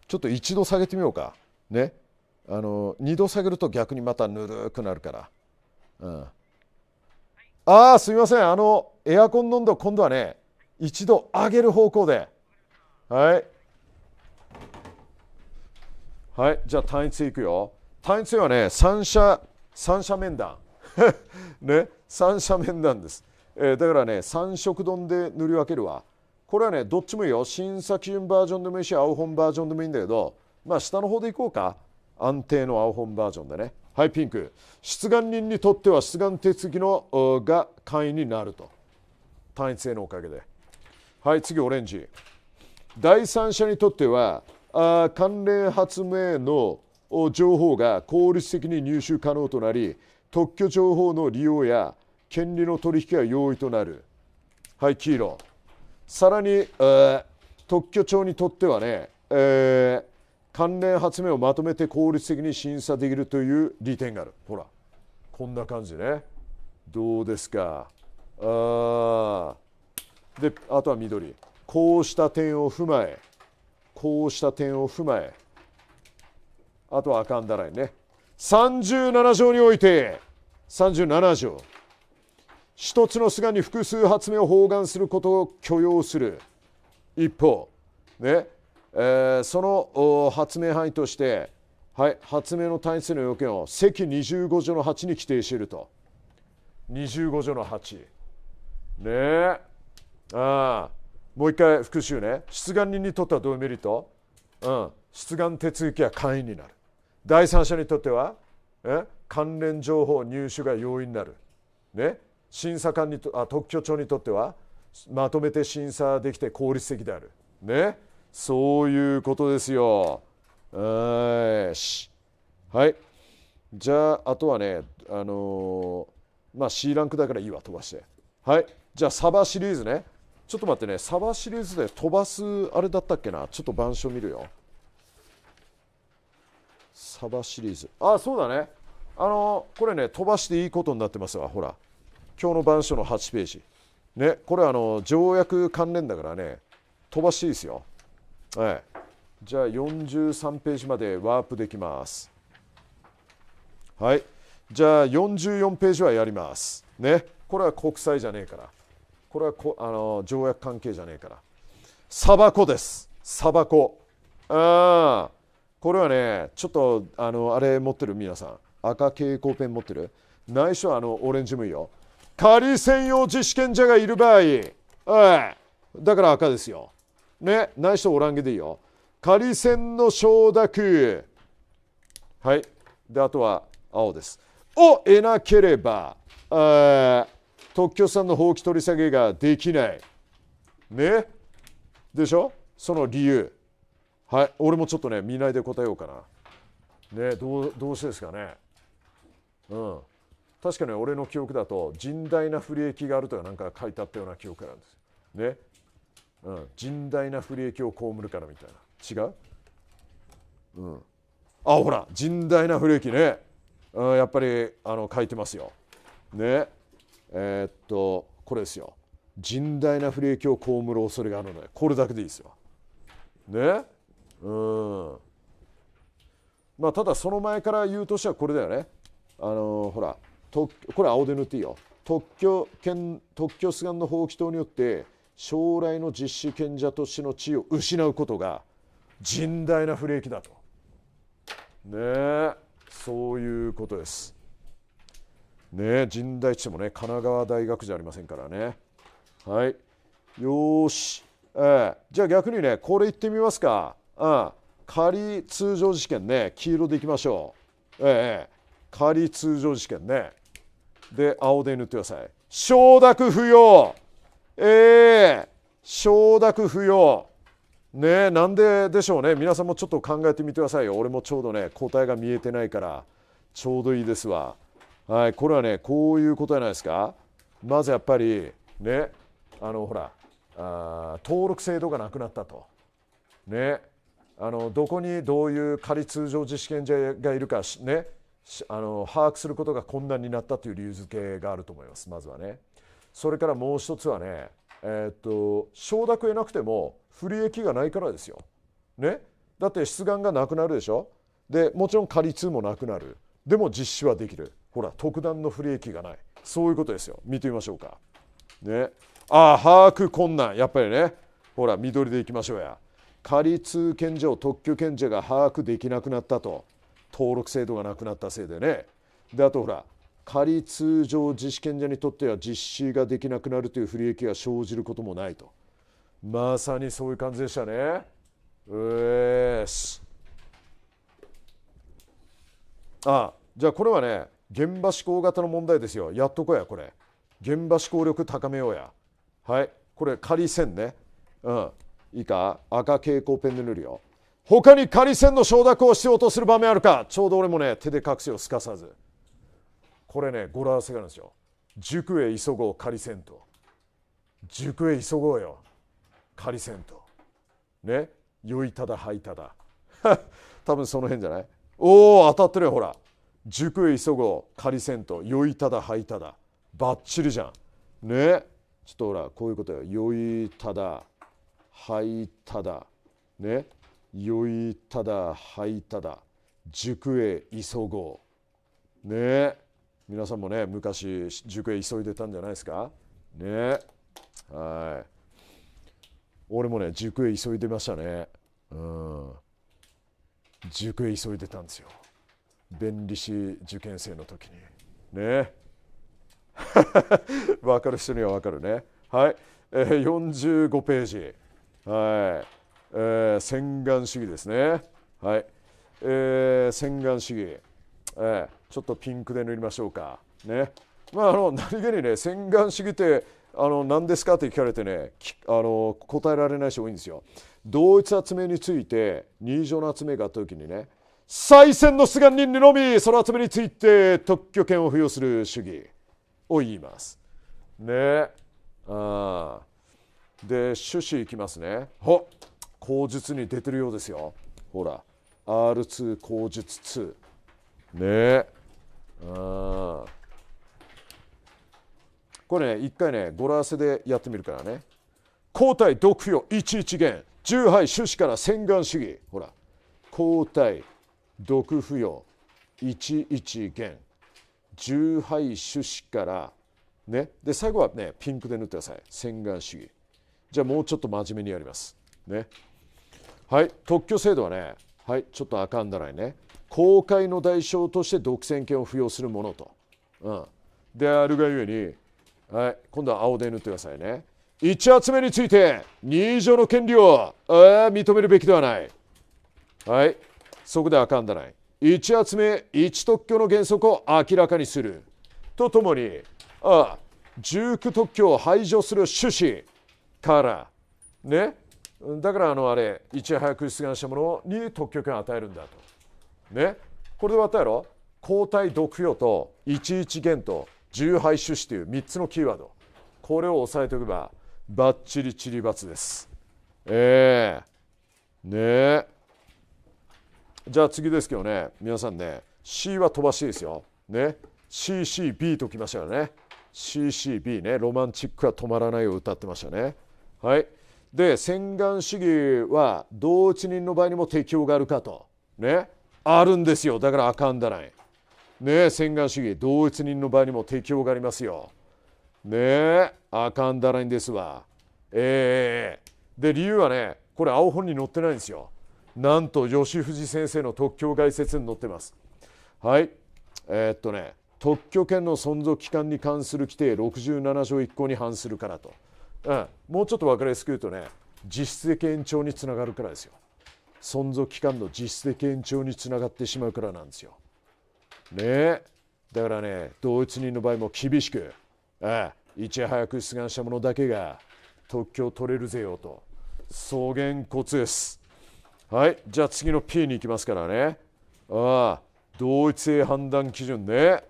ちょっと一度下げてみようかねあの2度下げると逆にまたぬるくなるから、うん、ああすみませんあのエアコンの温度今度はね一度上げる方向ではいはいじゃあ単一いくよ単一はね三者三者面談ね、三者面なんです、えー、だからね三色丼で塗り分けるわこれはねどっちもいいよ審査基準バージョンでもいいし青本バージョンでもいいんだけどまあ下の方でいこうか安定の青本バージョンでねはいピンク出願人にとっては出願手続きのが簡易になると単一性のおかげではい次オレンジ第三者にとってはあ関連発明の情報が効率的に入手可能となり特許情報の利用や権利の取引が容易となるはい黄色さらに、えー、特許庁にとってはね、えー、関連発明をまとめて効率的に審査できるという利点があるほらこんな感じねどうですかあであとは緑こうした点を踏まえこうした点を踏まえあとは赤んだらいね37条において37条一つの巣に複数発明を包含することを許容する一方、ねえー、その発明範囲として、はい、発明の単位数の要件を積25条の8に規定していると25条の8ねえあもう一回復習ね出願人にとってはどういうメリット、うん、出願手続きは簡易になる第三者にとってはえ関連情報入手が容易になる、ね、審査官にとあ特許庁にとってはまとめて審査できて効率的である、ね、そういうことですよ。はい、じゃああとはね、あのー、まあ、C ランクだからいいわ飛ばして。はいじゃあサバシリーズねちょっと待ってねサバシリーズで飛ばすあれだったっけなちょっと板書見るよ。サバシリーズあそうだねあのこれね飛ばしていいことになってますわほら今日の版書の8ページねこれあの条約関連だからね飛ばしていいですよはいじゃあ43ページまでワープできますはいじゃあ44ページはやりますねこれは国際じゃねえからこれはこあの条約関係じゃねえからサバコですサバコああこれはねちょっとあのあれ持ってる皆さん赤蛍光ペン持ってるないしはあのオレンジもいいよ仮専用自主権者がいる場合はいだから赤ですよねないしはオランゲでいいよ仮線の承諾はいであとは青ですを得なければ特許さんの放棄取り下げができないねでしょその理由はい俺もちょっとね見ないで答えようかなねどうどうしてですかねうん確かに俺の記憶だと甚大な不利益があるとかなんか書いてあったような記憶なんですね、うん、甚大な不利益を被るからみたいな違ううんあほら甚大な不利益ね、うん、やっぱりあの書いてますよねえー、っとこれですよ甚大な不利益を被る恐れがあるのでこれだけでいいですよねうんまあただその前から言うとしてはこれだよねあのー、ほらとこれ青で塗っていいよ特許権特許出願の放棄等によって将来の実施権者としての地位を失うことが甚大な不利益だとねえそういうことですねえ甚大地もね神奈川大学じゃありませんからねはいよし、えー、じゃあ逆にねこれいってみますかあ仮通常試験ね黄色でいきましょうええ仮通常試験ねで青で塗ってください承諾不要ええ承諾不要ねなんででしょうね皆さんもちょっと考えてみてくださいよ俺もちょうどね答えが見えてないからちょうどいいですわはいこれはねこういうことじゃないですかまずやっぱりねあのほらあ登録制度がなくなったとねあのどこにどういう仮通常自主権者がいるか、ね、あの把握することが困難になったという理由付けがあると思いますまずはね。それからもう一つはね、えー、っと承諾得なくても不利益がないからですよ。ね、だって出願がなくなるでしょでもちろん仮通もなくなるでも実施はできるほら特段の不利益がないそういうことですよ見てみましょうか。ね、ああ把握困難やっぱりねほら緑でいきましょうや。仮通検所特許検事が把握できなくなったと登録制度がなくなったせいでねであとほら仮通常実施権者にとっては実施ができなくなるという不利益が生じることもないとまさにそういう感じでしたねうえすあじゃあこれはね現場志向型の問題ですよやっとこやこれ現場志向力高めようやはいこれ仮線ねうんいいか赤蛍光ペンで塗るよ他に仮線の承諾をしようとする場面あるかちょうど俺もね手で隠すよすかさずこれね語呂合わせがあるんですよ塾へ急ごう仮線と塾へ急ごうよ仮線とねよいただはいただ 多分その辺じゃないおお当たってるよほら塾へ急ごう仮線とよいただはいただばっちりじゃんねちょっとほらこういうことよよいただはいただねよいただはいただ塾へ急ごうね皆さんもね昔塾へ急いでたんじゃないですかねはい俺もね塾へ急いでましたねうん塾へ急いでたんですよ弁理士受験生の時にね分 かる人には分かるねはい、えー、45ページはいえー、洗顔主義ですね、はいえー、洗顔主義、えー、ちょっとピンクで塗りましょうか、ねまあ、あの何気にね洗顔主義ってあの何ですかって聞かれてねあの答えられない人多いんですよ。同一集めについて二条の集めがあった時にね再選の出願人にのみその集めについて特許権を付与する主義を言います。ねああ。で趣旨いきますねほ口述に出てるようですよほら R2 口述2ねえこれね一回ね語呂合わせでやってみるからね抗体毒よ11元重肺種子から洗顔主義ほら抗体毒不要11元重肺種子からねで最後はねピンクで塗ってください洗顔主義じゃあもうちょっと真面目にやります。ね。はい、特許制度はね、はい、ちょっとあかんだらいね。公開の代償として独占権を付与するものと。うん、であるがゆえに、はい、今度は青で塗ってくださいね。1発目について2以上の権利を認めるべきではない。はい、そこであかんだない。1発目、1特許の原則を明らかにする。とともに、ああ、19特許を排除する趣旨、から、ね、だからあのあれいち早く出願したものに特許権を与えるんだと。ね、これで終わったやろ抗体毒用と11元と重肺種子という3つのキーワードこれを押さえておけばばっちりちりばつです。ええー、ねじゃあ次ですけどね皆さんね C は飛ばしいですよ。ね CCB ときましたよね。CCB ねロマンチックは止まらないを歌ってましたね。はい、で洗顔主義は同一人の場合にも適用があるかとねあるんですよだからあかんだないね洗顔主義同一人の場合にも適用がありますよねあかんだないんですわええー、で理由はねこれ青本に載ってないんですよなんと吉藤先生の特許解説に載ってますはいえー、っとね特許権の存続期間に関する規定67条1項に反するからと。うん、もうちょっと分かりやすく言うとね実質的延長につながるからですよ存続期間の実質的延長につながってしまうからなんですよ。ねだからね同一人の場合も厳しくああいち早く出願した者だけが特許を取れるぜよと草原骨ですはいじゃあ次の P に行きますからねああ同一性判断基準ね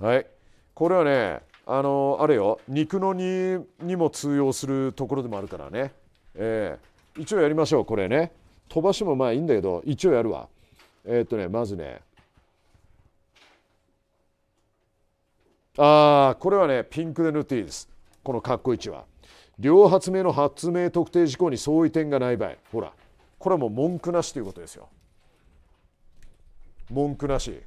はいこれはねあのあれよ肉の煮にも通用するところでもあるからね、えー、一応やりましょうこれね飛ばしてもまあいいんだけど一応やるわえー、っとねまずねああこれはねピンクで塗っていいですこの括弧置は両発明の発明特定事項に相違点がない場合ほらこれはもう文句なしということですよ文句なしね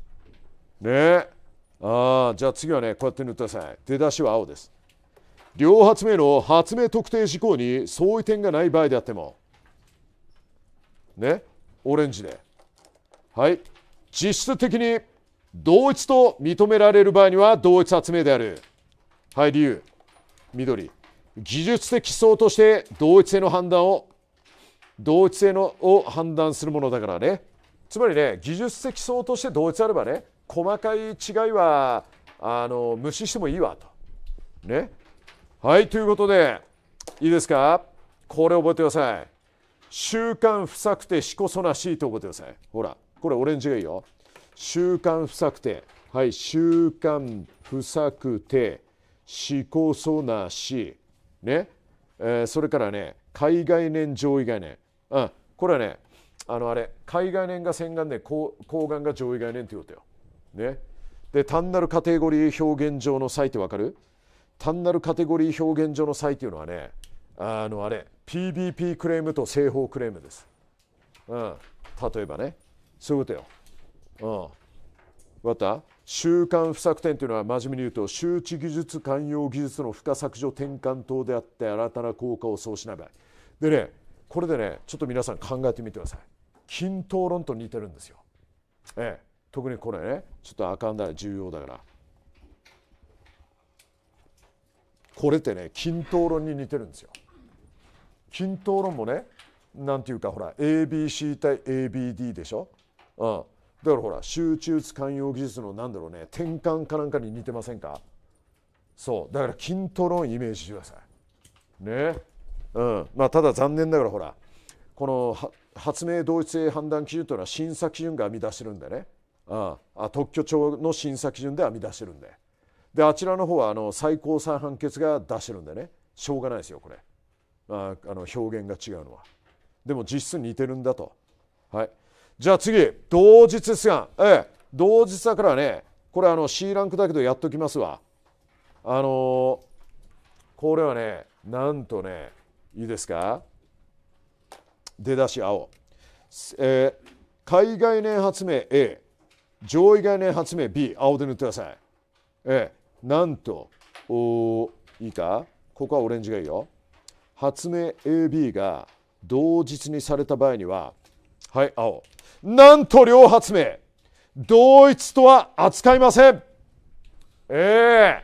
えああ、じゃあ次はね、こうやって塗ってください。出だしは青です。両発明の発明特定事項に相違点がない場合であっても、ね、オレンジで。はい。実質的に同一と認められる場合には同一発明である。はい、理由。緑。技術的思想として同一性の判断を同一性のを判断するものだからね。つまりね、技術的思想として同一あればね、細かい違いはあの無視してもいいわと。ね。はい、ということで、いいですかこれ覚えてください。習慣不作てしこそなしいと覚えてください。ほら、これオレンジがいいよ。習慣不作て。はい、習慣不作てしこそなし。ね。えー、それからね、海外念上位概念。うん、これはね、あのあれ、海外念が洗顔で、ね、抗がんが上位概念っていうことよ。ね、で単なるカテゴリー表現上の差異ってわかる単なるカテゴリー表現上の差異っていうのはねあのあれ PBP クレームと正方クレームです、うん、例えばねそういうことよ、うん、わかった習慣不作点というのは真面目に言うと周知技術寛容技術の付加削除転換等であって新たな効果をそうしない場合でねこれでねちょっと皆さん考えてみてください均等論と似てるんですよええ特にこれねちょっとあかんだら重要だからこれってね均等論に似てるんですよ均等論もねなんていうかほら ABC 対 ABD でしょ、うん、だからほら集中打つ寛容技術のなんだろうね転換かなんかに似てませんかそうだから均等論イメージしてくださいねうんまあただ残念ながらほらこの発明同一性判断基準というのは審査基準が編み出してるんよねああ特許庁の審査基準ではみ出してるんでであちらの方はあの最高裁判決が出してるんでねしょうがないですよこれああの表現が違うのはでも実質似てるんだとはいじゃあ次同日ですが、ええ、同日だからねこれあの C ランクだけどやっときますわあのー、これはねなんとねいいですか出だし青、えー、海外年発明 A 上位概念発明 B 青で塗ってくださいええなんとおいいかここはオレンジがいいよ発明 AB が同日にされた場合にははい青なんと両発明同一とは扱いませんええ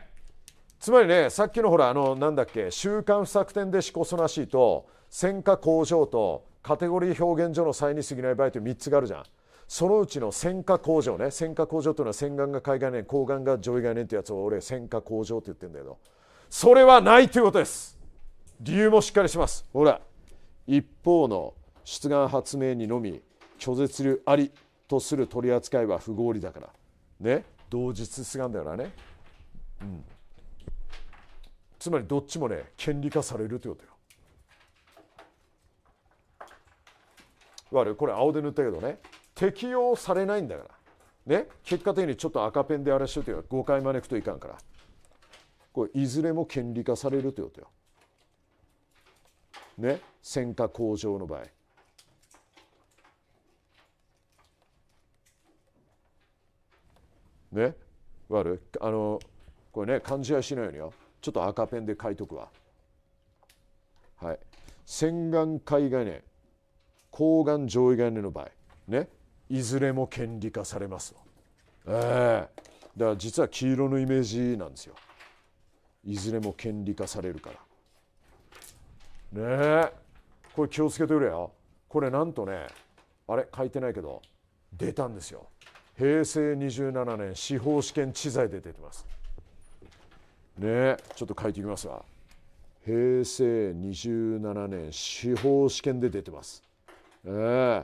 つまりねさっきのほらあのなんだっけ「週刊不作展でしこそなし」い」と「戦火工場」と「カテゴリー表現所の際に過ぎない場合」という3つがあるじゃんそのうちの戦化工場ね戦化工場というのは洗顔が海岸年抗がんが上位外年ってやつを俺戦化工場って言ってるんだけどそれはないということです理由もしっかりしますほら一方の出願発明にのみ拒絶流ありとする取り扱いは不合理だからね同日出願だからね、うん、つまりどっちもね権利化されるということよわこれ青で塗ったけどね適用されないんだから、ね、結果的にちょっと赤ペンで荒らしといて誤解招くといかんからこれいずれも権利化されるということよ。ね選果工場の場合。ね、わるあのこれね漢字はしないようによちょっと赤ペンで書いとくわはい洗顔海外念抗がん上位概念の場合ねいずれも権利化されますええー、だから実は黄色のイメージなんですよいずれも権利化されるからねえこれ気をつけてくれよこれなんとねあれ書いてないけど出たんですよ平成27年司法試験知財で出てますねちょっと書いてみますわ平成27年司法試験で出てますええ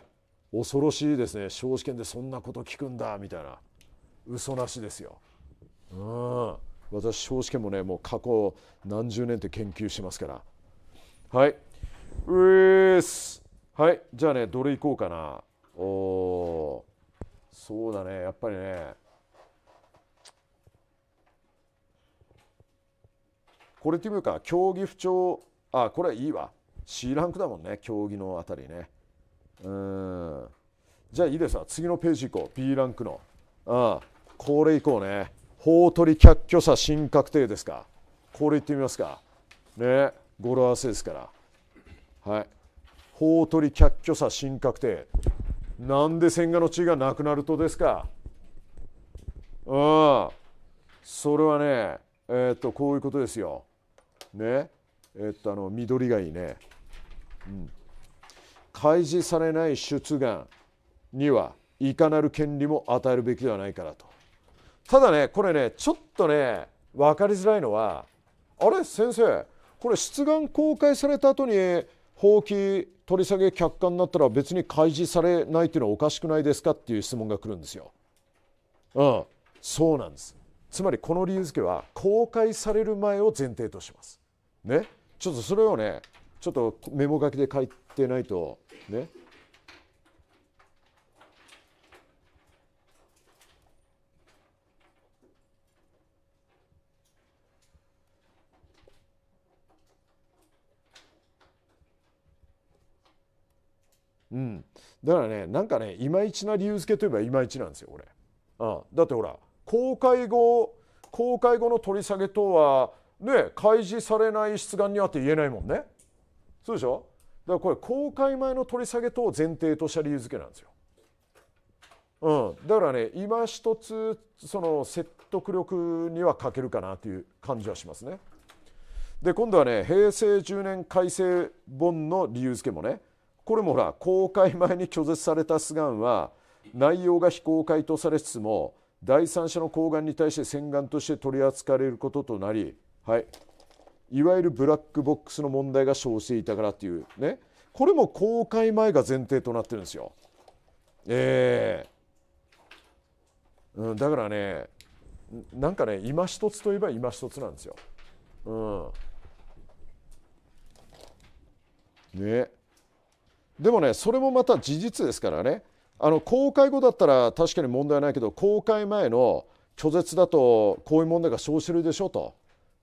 ー恐ろしいですね小試験でそんなこと聞くんだみたいな嘘なしですよ。うん私小試験もねもう過去何十年って研究してますからはいうーすはいじゃあねどれいこうかなおそうだねやっぱりねこれっていうか競技不調あこれはいいわ C ランクだもんね競技のあたりねうんじゃあいいです次のページ行こう B ランクのああこれ行こうね法取却去者新確定ですかこれ行ってみますかね語呂合わせですからはい法取却去者新確定なんで千賀の地位がなくなるとですかうんそれはねえー、っとこういうことですよねえー、っとあの緑がいいねうん開示されない出願にはいかなる権利も与えるべきではないからとただねこれねちょっとね分かりづらいのはあれ先生これ出願公開された後に放棄取り下げ却下になったら別に開示されないっていうのはおかしくないですかっていう質問が来るんですよ。うん、そうなんですつまりこの理由付けは公開される前を前提とします。ねちょっとそれをねちょっとメモ書きで書いてないとねうん、だからねなんかねいまいちな理由付けといえばいまいちなんですよ俺、うん、だってほら公開後公開後の取り下げ等はね開示されない出願にあって言えないもんねそうでしょだからこれ公開前の取り下げ等を前提とした理由付けなんですよ。うん、だからね今一つその説得力には欠けるかなという感じはしますね。で今度はね平成10年改正本の理由付けもねこれもほら公開前に拒絶されたスガンは内容が非公開とされつつも第三者の公願に対して洗顔として取り扱われることとなりはいいわゆるブラックボックスの問題が生じていたからというねこれも公開前が前提となってるんですよ。えーうん、だからねなんかね今一つといえば今一つなんですよ。うん、ねでもねそれもまた事実ですからねあの公開後だったら確かに問題ないけど公開前の拒絶だとこういう問題が生じるでしょと。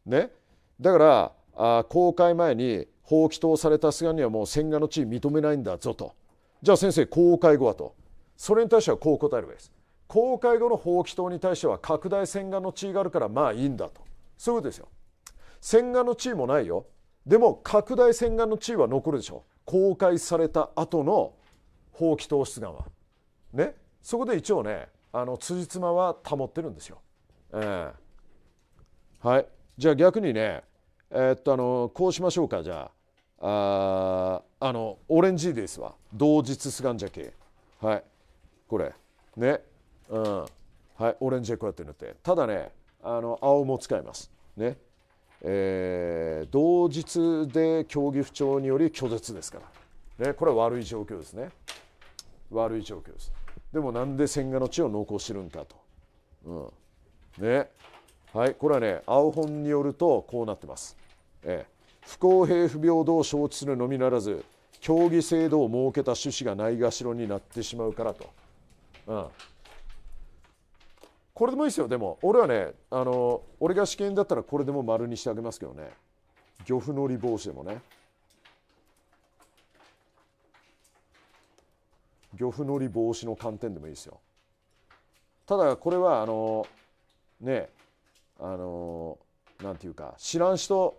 ねだからあ公開前に放祈党された菅にはもう千賀の地位認めないんだぞとじゃあ先生公開後はとそれに対してはこう答えるべきです公開後の放祈党に対しては拡大千賀の地位があるからまあいいんだとそういうことですよ千賀の地位もないよでも拡大洗顔の地位は残るでしょ公開された後の放祈党出願はねそこで一応ねあの辻褄は保ってるんですよ、えー、はいじゃあ逆にねえー、っとあのこうしましょうかじゃあああのオレンジですわ同日すがんじゃけはいこれねうんはいオレンジでこうやって塗ってただねあの青も使いますねえー、同日で競技不調により拒絶ですから、ね、これは悪い状況ですね悪い状況ですでもなんで千賀の地を濃厚してるんかと、うんね、はい、これはね青本によるとこうなってます、えー、不公平不平等を承知するのみならず競技制度を設けた趣旨がないがしろになってしまうからと、うん、これでもいいですよでも俺はねあの俺が試験だったらこれでも丸にしてあげますけどね漁夫のり防止でもね漁夫のり防止の観点でもいいですよただこれはあのねあのんていうか知らん人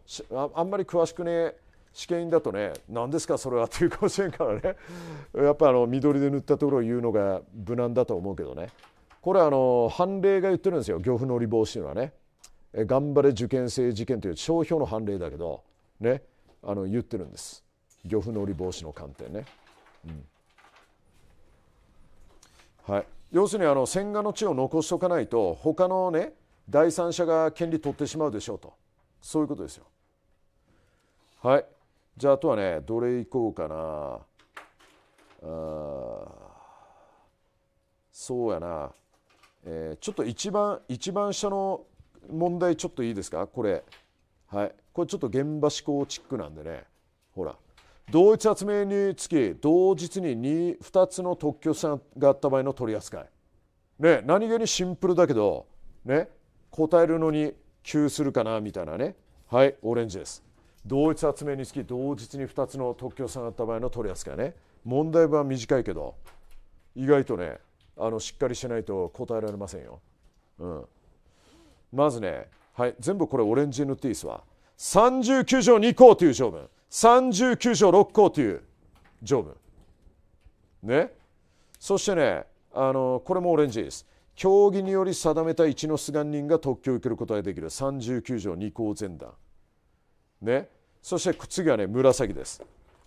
あんまり詳しくね試験だとね何ですかそれはっていうかもしれんからね やっぱあの緑で塗ったところを言うのが無難だと思うけどねこれあの判例が言ってるんですよ漁夫のり防止というのはね「頑張れ受験生事件」という商標の判例だけどねあの言ってるんです漁夫のり防止の観点ね。うんはい、要するにあの千賀の地を残しとかないと他のね第三者が権利取ってしまうでしょうとそういうことですよはいじゃああとはねどれいこうかなあそうやな、えー、ちょっと一番一番下の問題ちょっといいですかこれはいこれちょっと現場思考チックなんでねほら同一発明につき同日に 2, 2つの特許さんがあった場合の取り扱いね何気にシンプルだけどね答えるのに急するかなみたいなねはいオレンジです同一集めにつき同日に2つの特許を下がった場合の取り扱いね問題は短いけど意外とねあのしっかりしないと答えられませんよ、うん、まずね、はい、全部これオレンジ塗っていいですわ39条2項という条文39条6項という条文ねそしてねあのこれもオレンジです協議により定めた一之菅人が特許を受けることができる39条二項前段ねそして次はね紫です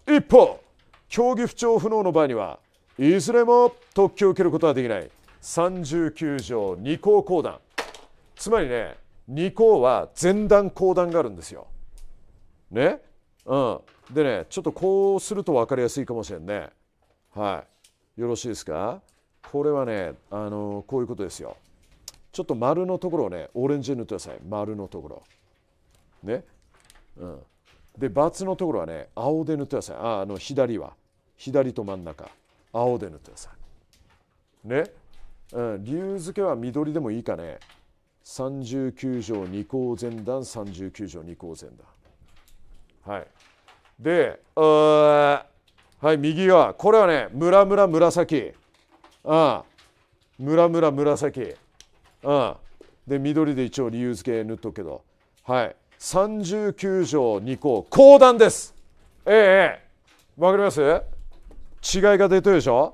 一方競技不調不能の場合にはいずれも特許を受けることはできない39条二項講談つまりね二項は前段講談があるんですよねうんでねちょっとこうすると分かりやすいかもしれんねはいよろしいですかこれはねあのこういうことですよちょっと丸のところをねオレンジで塗ってください丸のところねうんで×のところはね青で塗ってくださいああの左は左と真ん中青で塗ってくださいね、うん、理由付けは緑でもいいかね39条2項前段39条2項前段はいではい右側これはねムラムラ紫ムラムラ紫うんで緑で一応理由付け塗っとくけどはい39条2項講談ですええわ、ええ、かります違いが出てるでしょ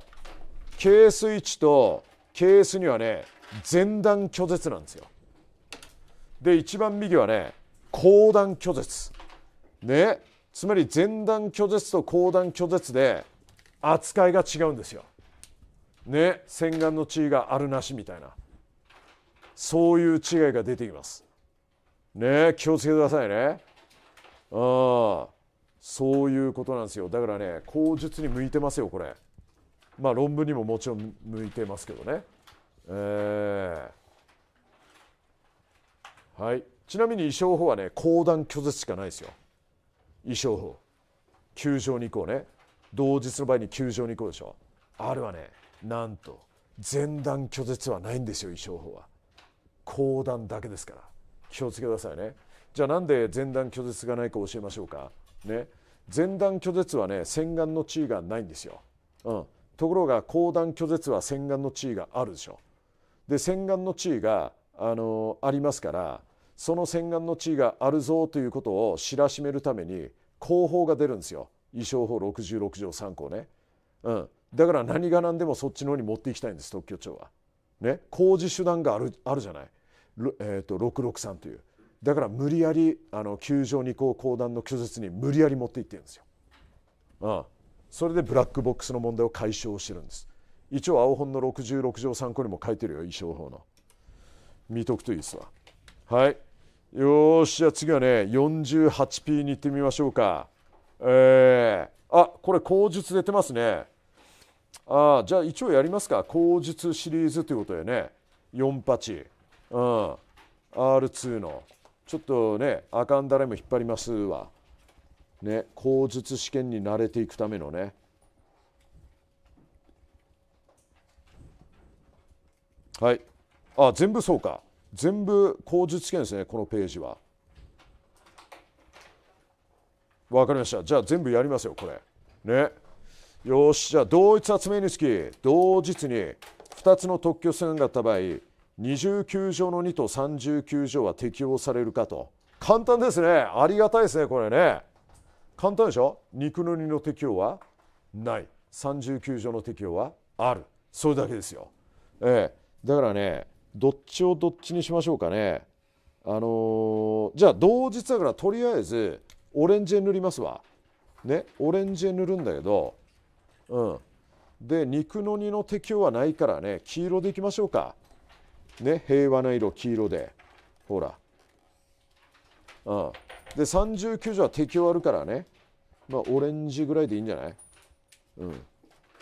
ケース1とケース2はね前段拒絶なんですよで一番右はね後段拒絶ねつまり前段拒絶と後段拒絶で扱いが違うんですよね洗顔の地位があるなしみたいなそういう違いが出てきますね気をつけてくださいねあそういうことなんですよだからね口述に向いてますよこれまあ論文にももちろん向いてますけどねえー、はいちなみに衣装法はね講談拒絶しかないですよ衣装法球場に行こうね同日の場合に球場に行こうでしょあれはねなんと前段拒絶はないんですよ衣装法は後段だけですから気をつけくださいねじゃあなんで前段拒絶がないか教えましょうかね前段拒絶はね洗顔の地位がないんですよ、うん、ところが後段拒絶は洗顔の地位があるでしょで洗顔の地位があのありますからその洗顔の地位があるぞということを知らしめるために広報が出るんですよ衣装法66条3項ね、うん、だから何が何でもそっちの方に持っていきたいんです特許庁は。ね工事手段があるあるじゃない、えーと、663というだから無理やりあの球場にこう公団の拒絶に無理やり持っていってるんですよ。うん、それでブラックボックスの問題を解消してるんです。一応青本の66条参考にも書いてるよ衣装法の。見とくといいですわ。はいよしじゃあ次はね 48P に行ってみましょうか。えー、あこれ口述出てますね。あじゃあ一応やりますか口述シリーズということでね48、うん、R2 のちょっとねアカンダレも引っ張りますわね口述試験に慣れていくためのねはいあ全部そうか全部口述試験ですねこのページはわかりましたじゃあ全部やりますよこれねよしじゃあ同一発明につき同日に2つの特許線があった場合29条の2と39条は適用されるかと簡単ですねありがたいですねこれね簡単でしょ肉の2の適用はない39条の適用はあるそれだけですよ、ええ、だからねどっちをどっちにしましょうかねあのー、じゃあ同日だからとりあえずオレンジで塗りますわねオレンジで塗るんだけどうん、で肉の2の適用はないからね黄色でいきましょうかね平和な色黄色でほら、うん、で39条は適用あるからねまあオレンジぐらいでいいんじゃない、うん、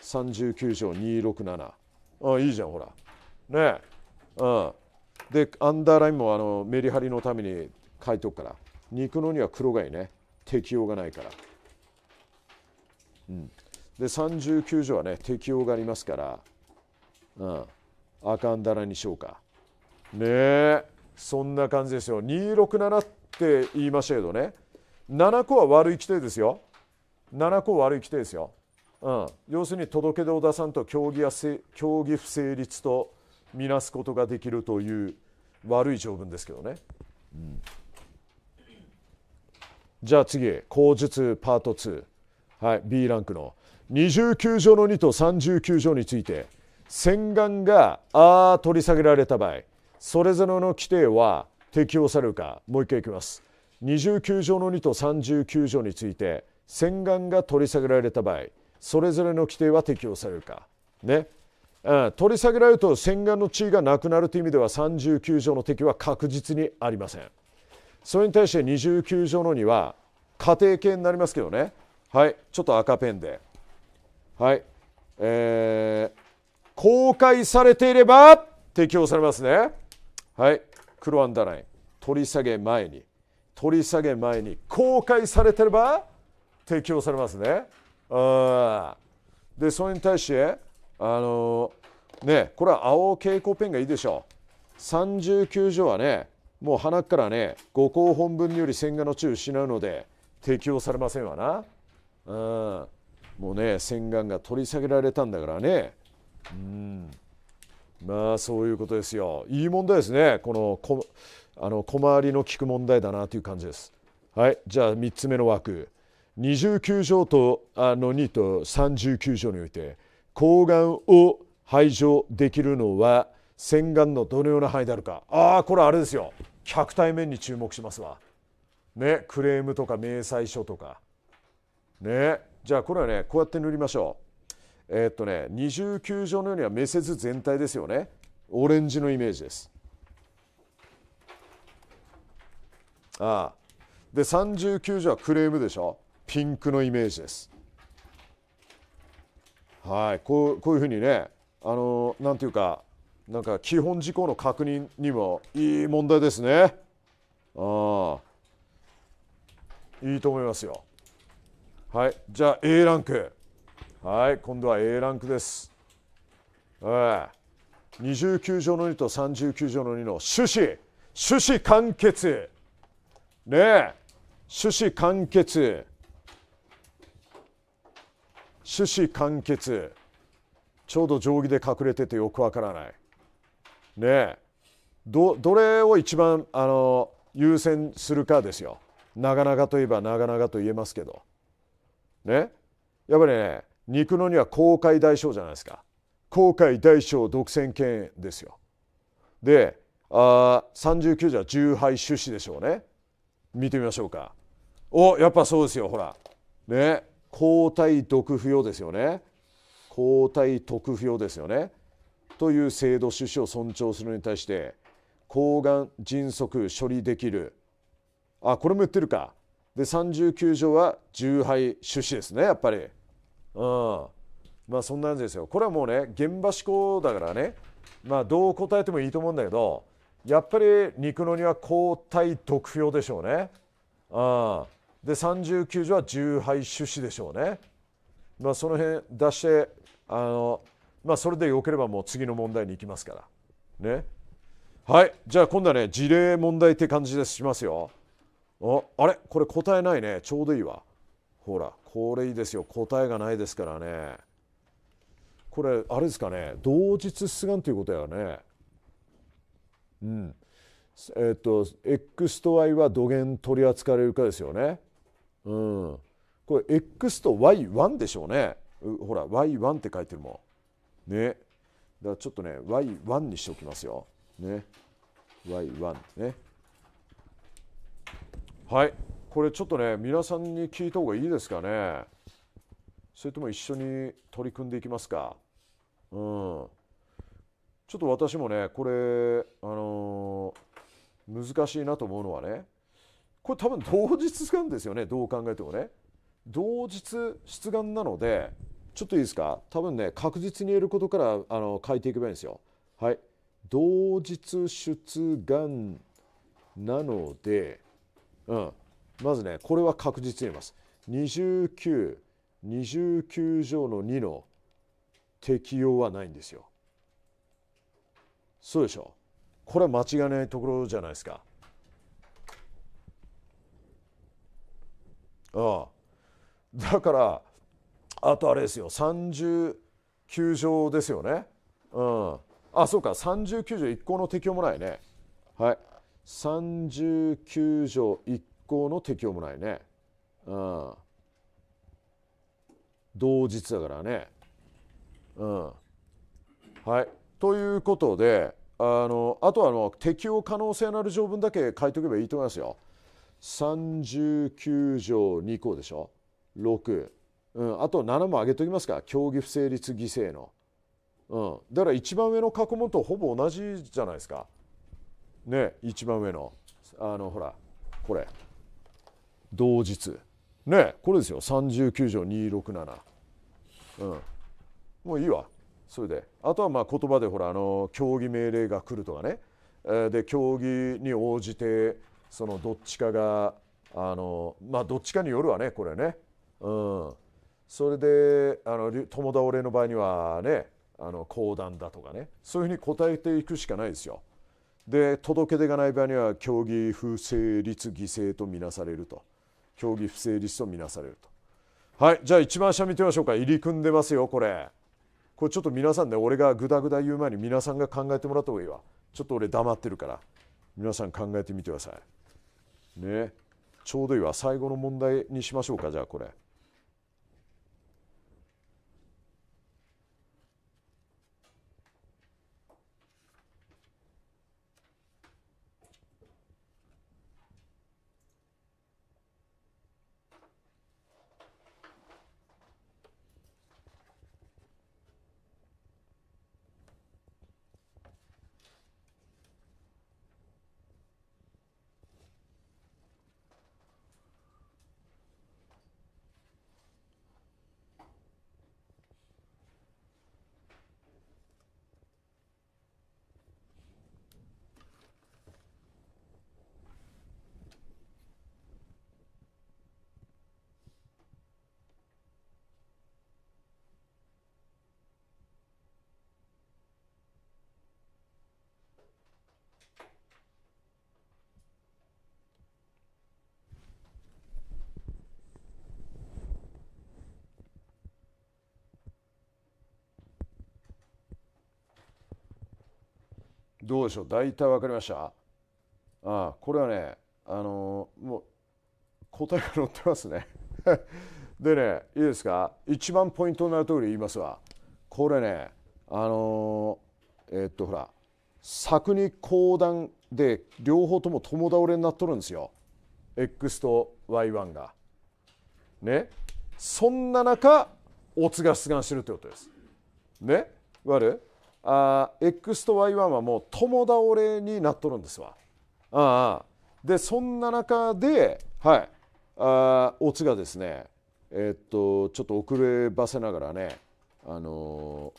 39条267あいいじゃんほらねえ、うん、でアンダーラインもあのメリハリのために書いとくから肉のには黒がいいね適用がないから、うん、で39条はね適用がありますから、うん、アカンダラにしようかねえそんな感じですよ267って言いましたけどね7個は悪い規定ですよ7個悪い規定ですよ、うん、要するに届け出を出さんと競技や競技不成立とみなすことができるという悪い条文ですけどね、うん、じゃあ次口述パート2はい B ランクの「29条の2と39条について洗顔があ取り下げられた場合それぞれの規定は適用されるかもう一回いきます29条の2と39条について洗顔が取り下げられた場合それぞれの規定は適用されるかね、うん、取り下げられると洗顔の地位がなくなるという意味では39条の敵は確実にありませんそれに対して29条の2は家庭系になりますけどねはいちょっと赤ペンではい、えー、公開されていれば適用されますね。はい、黒アンダーライン、取り下げ前に、取り下げ前に公開されてれば適用されますね。あで、それに対して、あのー、ね、これは青蛍光ペンがいいでしょう。39条はね、もう鼻からね、五項本文により線画の注意失うので適用されませんわな。うんもうね洗顔が取り下げられたんだからねうんまあそういうことですよいい問題ですねこのこあの小回りの利く問題だなという感じですはいじゃあ3つ目の枠29条とあの2と39条において抗がんを排除できるのは洗顔のどのような範囲であるかああこれあれですよ客体面に注目しますわねクレームとか明細書とかねじゃあこれはねこうやって塗りましょうえー、っとね二29畳のようには目せず全体ですよねオレンジのイメージですああで39条はクレームでしょピンクのイメージですはいこうこういうふうにねあのなんていうかなんか基本事項の確認にもいい問題ですねああいいと思いますよはいじゃあ A ランクはい今度は A ランクです29乗の2と39乗の2の種子種子完結ねえ種子完結種子完結ちょうど定規で隠れててよくわからないねえどどれを一番あの優先するかですよ長々といえば長々と言えますけどねやっぱりね肉のには公開大賞じゃないですか公開大賞独占権ですよであ39じゃ重敗種子でしょうね見てみましょうかおやっぱそうですよほらね抗体毒不要ですよね抗体特不要ですよねという制度趣旨を尊重するのに対して抗がん迅速処理できるあこれも言ってるかで39条は重敗出資ですねやっぱりうんまあそんな感じですよこれはもうね現場志向だからねまあどう答えてもいいと思うんだけどやっぱり肉のには交代得票でしょうねうんで39条は重敗出資でしょうねまあその辺出してあのまあそれでよければもう次の問題に行きますからねはいじゃあ今度はね事例問題って感じですしますよああれこれ答えないねちょうどいいわほらこれいいですよ答えがないですからねこれあれですかね同日出願ということやねうんえっと X と Y はげん取り扱われるかですよねうんこれ X と Y1 でしょうねほら Y1 って書いてるもんねだからちょっとね Y1 にしておきますよね Y1 ねはいこれちょっとね皆さんに聞いた方がいいですかねそれとも一緒に取り組んでいきますかうんちょっと私もねこれあのー、難しいなと思うのはねこれ多分同日なんですよねどう考えてもね同日出願なのでちょっといいですか多分ね確実に言えることからあの書いていけばいいんですよはい同日出願なのでうん、まずねこれは確実に言います2929乗条の2の適用はないんですよそうでしょこれは間違いないところじゃないですかああだからあとあれですよ39条ですよねうんあそうか39条1項の適用もないねはい39条1項の適用もないね。うん。同日だからね。うん。はい。ということで、あのあとはあの適用可能性のある条文だけ書いておけばいいと思いますよ。39条2項でしょ。6。うん、あと7も上げときますか協議不成立犠牲の、うん、だから一番上の過去問とほぼ同じじゃないですかね一番上のあのほらこれ同日ねこれですよ39条267うんもういいわそれであとはまあ言葉でほらあの競技命令が来るとかね、えで競技に応じてそのどっちかがあのまあどっちかによるわねこれねうんそれであの友倒れの場合にはねあの講談だとかねそういうふうに答えていくしかないですよ。で届け出がない場合には競技不成立犠牲とみなされると競技不成立とみなされるとはいじゃあ一番下見てみましょうか入り組んでますよこれこれちょっと皆さんね俺がぐだぐだ言う前に皆さんが考えてもらった方がいいわちょっと俺黙ってるから皆さん考えてみてくださいねちょうどいいわ最後の問題にしましょうかじゃあこれ。どうでしょう大体分かりましたああこれはねあのー、もう答えが載ってますね でねいいですか一番ポイントになる通り言いますわこれねあのー、えー、っとほら柵に後段で両方とも共倒れになっとるんですよ X と Y1 がねそんな中オツが出願してるってことですねわかるあ X と Y1 はもう共倒れになっとるんですわ。あでそんな中で、はい、あオツがですね、えー、っとちょっと遅ればせながらね、あの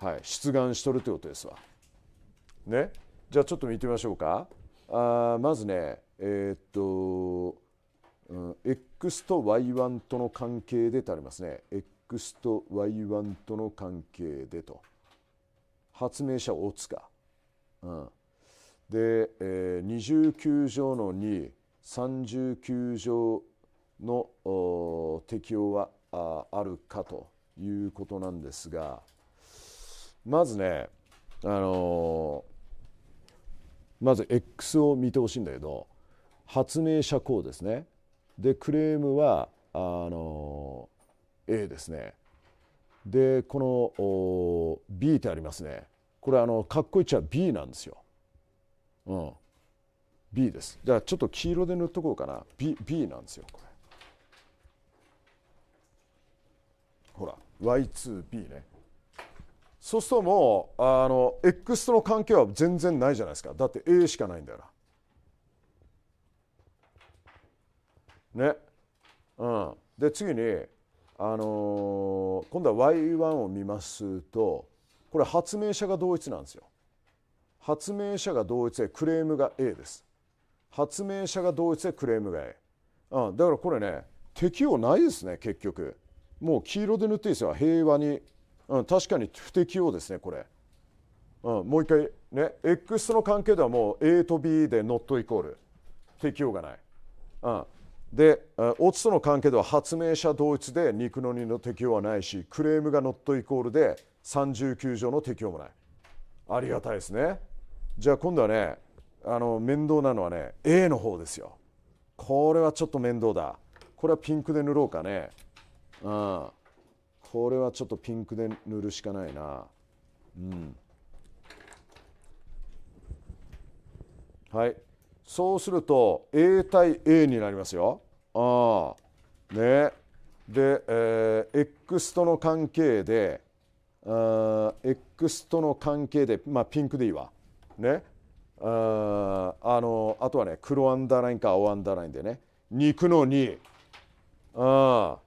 ー、はい、出願しとるということですわ。ね、じゃあちょっと見てみましょうか。あまずね、えー、っと、うん、X と Y1 との関係でとありますね。X と Y1 との関係でと。発明者大塚、うん、で、えー、29条の239条の適用はああるかということなんですがまずねあのー、まず X を見てほしいんだけど発明者項ですねでクレームはあのー、A ですねでこの B ってありますねこれあのかっこいいっちゃ B なんですよ、うん、B ですじゃあちょっと黄色で塗っとこうかな B, B なんですよこれほら Y2B ねそうするともうあの X との関係は全然ないじゃないですかだって A しかないんだよなねうんで次にあの今度は Y1 を見ますとこれ発明者が同一なんですよ。発明者が同一でクレームが A です。発明者が同一でクレームが A。うん、だからこれね適用ないですね結局。もう黄色で塗っていいですよ平和に、うん、確かに不適用ですねこれ、うん、もう一回ね X との関係ではもう A と B でノットイコール適用がない、うん、でオツとの関係では発明者同一で肉の2の適用はないしクレームがノットイコールで39条の適用もないありがたいですねじゃあ今度はねあの面倒なのはね A の方ですよこれはちょっと面倒だこれはピンクで塗ろうかねうんこれはちょっとピンクで塗るしかないなうんはいそうすると A 対 A になりますよ。あね、で、えー、X との関係であ X との関係で、まあ、ピンクでいいわ。ね、ああのあとはね黒アンダーラインか青アンダーラインでね肉の2あ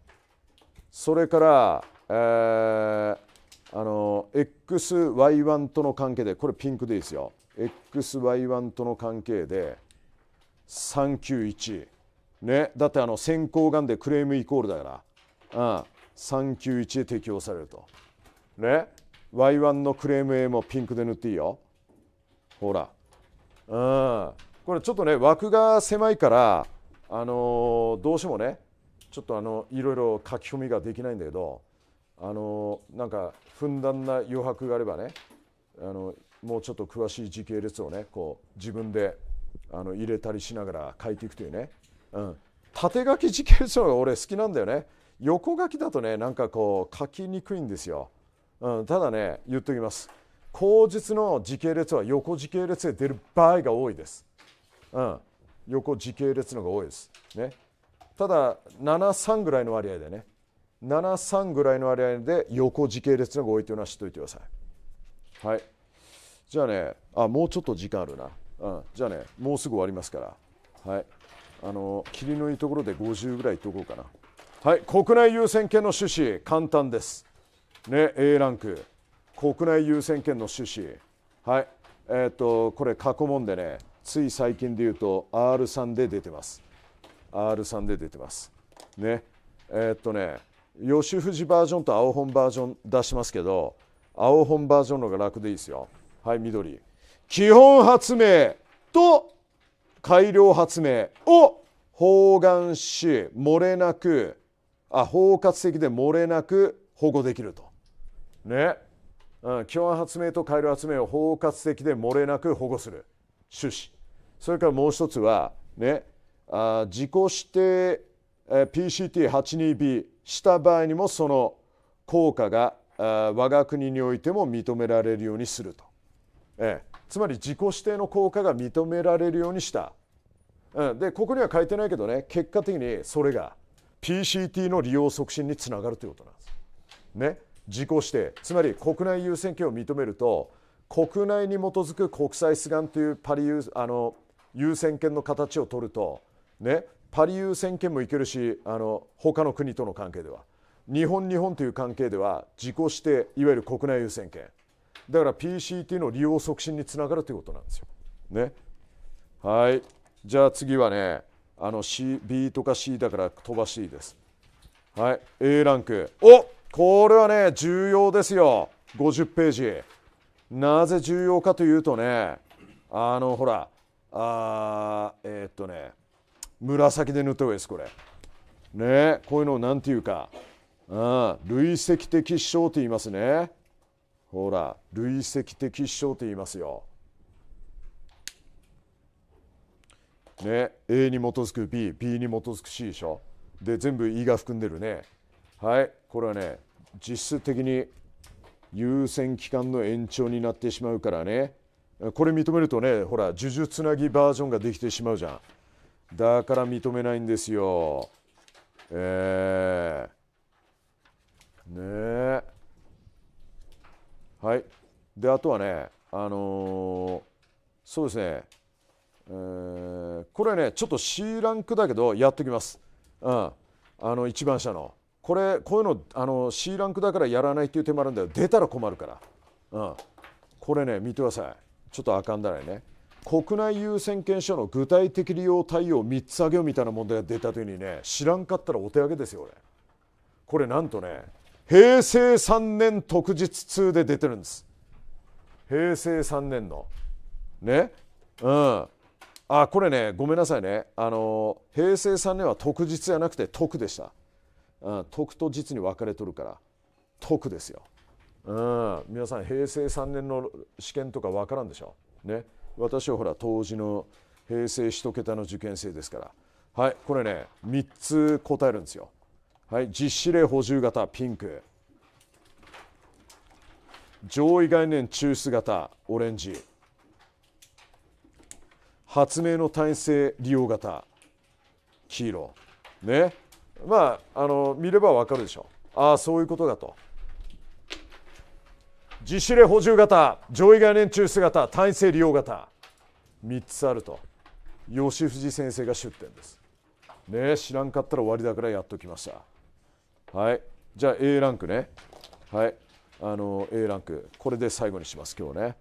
それから、えー、あの XY1 との関係でこれピンクでいいですよ XY1 との関係で391ねだってあの先行がんでクレームイコールだからうん391で適用されるとね Y1 のクレーム A もピンクで塗っていいよほらうんこれちょっとね枠が狭いからあのー、どうしてもねちょっとあのいろいろ書き込みができないんだけどあのー、なんかふんだんな余白があればねあのもうちょっと詳しい時系列をねこう自分であの入れたりしながら書いていくというね、うん、縦書き時系列の方が俺好きなんだよね横書きだとねなんかこう書きにくいんですよ、うん、ただね言っときます口述の時系列は横時系列で出る場合が多いです、うん、横時系列のが多いです、ね、ただ73ぐらいの割合でね73ぐらいの割合で横時系列のが多いというのは知っておいてくださいはいじゃあねあもうちょっと時間あるなうん、じゃあねもうすぐ終わりますからはいあの霧のいいところで50ぐらいいっとこうかなはい国内優先権の趣旨簡単ですね A ランク国内優先権の趣旨はいえっ、ー、とこれ過去問でねつい最近で言うと R3 で出てます R3 で出てますねえっ、ー、とね吉藤バージョンと青本バージョン出しますけど青本バージョンの方が楽でいいですよはい緑基本発明と改良発明を包含し漏れなくあ包括的で漏れなく保護できると。ね。基本発明と改良発明を包括的で漏れなく保護する趣旨それからもう一つは、ね、あ自己指定 PCT82B した場合にもその効果が我が国においても認められるようにすると。ええつまり自己指定の効果が認められるようにした、うん、でここには書いてないけどね結果的にそれが PCT の利用促進につながるということなんです。ね、自己指定つまり国内優先権を認めると国内に基づく国際出願というパリあの優先権の形を取ると、ね、パリ優先権もいけるしあの他の国との関係では日本日本という関係では自己指定いわゆる国内優先権だから PCT の利用促進につながるということなんですよ。ね、はいじゃあ次はねあの、C、B とか C だから飛ばしていいです。はい A ランクおこれはね重要ですよ50ページ。なぜ重要かというとねあのほらあえー、っとね紫で塗った方がいいですこれ。ねこういうのをなんていうか、うん、累積的支障って言いますね。ほら累積的証と言いますよ。ね A に基づく BB に基づく C でしょ。で全部 E が含んでるね。はいこれはね実質的に優先期間の延長になってしまうからねこれ認めるとねほら呪術つなぎバージョンができてしまうじゃんだから認めないんですよえー、ねえはい、であとはね、あのー、そうですね、えー、これねちょっと C ランクだけどやっときます、うん、あの1番下のこれこういうのあの C ランクだからやらないっていう手もあるんだよ出たら困るから、うん、これね見てくださいちょっとあかんだらね国内優先権書の具体的利用対応3つ上げようみたいな問題が出たときにね知らんかったらお手上げですよ俺これなんとね平成3年特日2で出てるんです平成3年のねうんあこれねごめんなさいねあの平成3年は特日じゃなくて特でした、うん、特と実に分かれとるから特ですよ、うん、皆さん平成3年の試験とか分からんでしょね私はほら当時の平成1桁の受験生ですからはいこれね3つ答えるんですよはい、実施例補充型ピンク上位概念抽出型オレンジ発明の体制性利用型黄色ねまああの見ればわかるでしょああそういうことだと実施例補充型上位概念抽出型体制性利用型3つあると吉藤先生が出典ですね知らんかったら終わりだからやっときましたはいじゃあ A ランクねはいあの A ランクこれで最後にします今日ね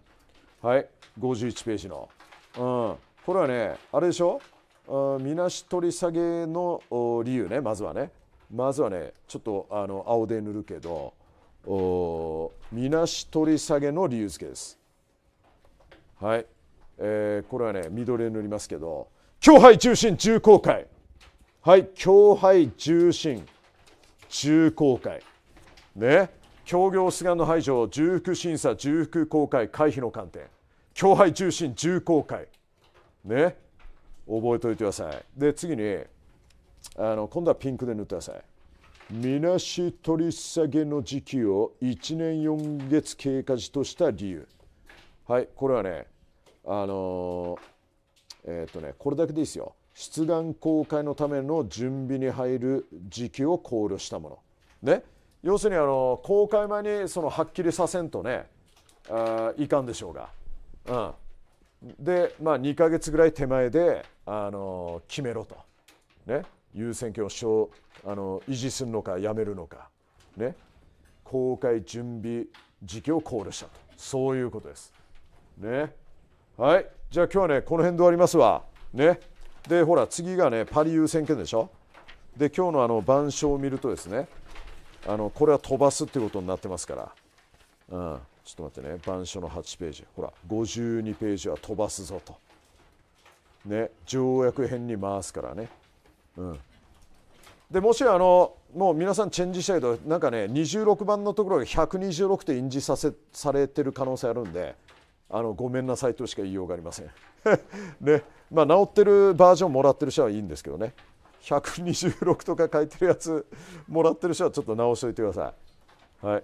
はい51ページのうんこれはねあれでしょみなし取り下げの理由ねまずはねまずはねちょっとあの青で塗るけどみなし取り下げの理由付けですはい、えー、これはね緑で塗りますけど「教杯重心重公開」はい「教杯重心」重公開ね協業出願の排除重複審査重複公開回避の観点協配重心重公開ね覚えておいてくださいで次にあの今度はピンクで塗ってくださいみなし取り下げの時期を1年4月経過時とした理由はいこれはねあのえっ、ー、とねこれだけでいいですよ出願公開のための準備に入る時期を考慮したもの。ね、要するにあの公開前にそのはっきりさせんとねあいかんでしょうが、うん、で、まあ、2か月ぐらい手前であの決めろと、ね、優先権をあの維持するのかやめるのか、ね、公開準備時期を考慮したとそういうことです。ね、はいじゃあ今日はねこの辺で終わりますわ。ねでほら次がねパリ優先権でしょで今日のあの板書を見るとですねあのこれは飛ばすってことになってますから、うん、ちょっと待ってね板書の8ページほら52ページは飛ばすぞとね条約編に回すからねうんでもしあのもう皆さんチェンジしたいとなんかね26番のところが126って印字させされてる可能性あるんであのごめんなさいとしか言いようがありません ねまあ、治ってるバージョンもらってる人はいいんですけどね126とか書いてるやつもらってる人はちょっと直しといてください、はい、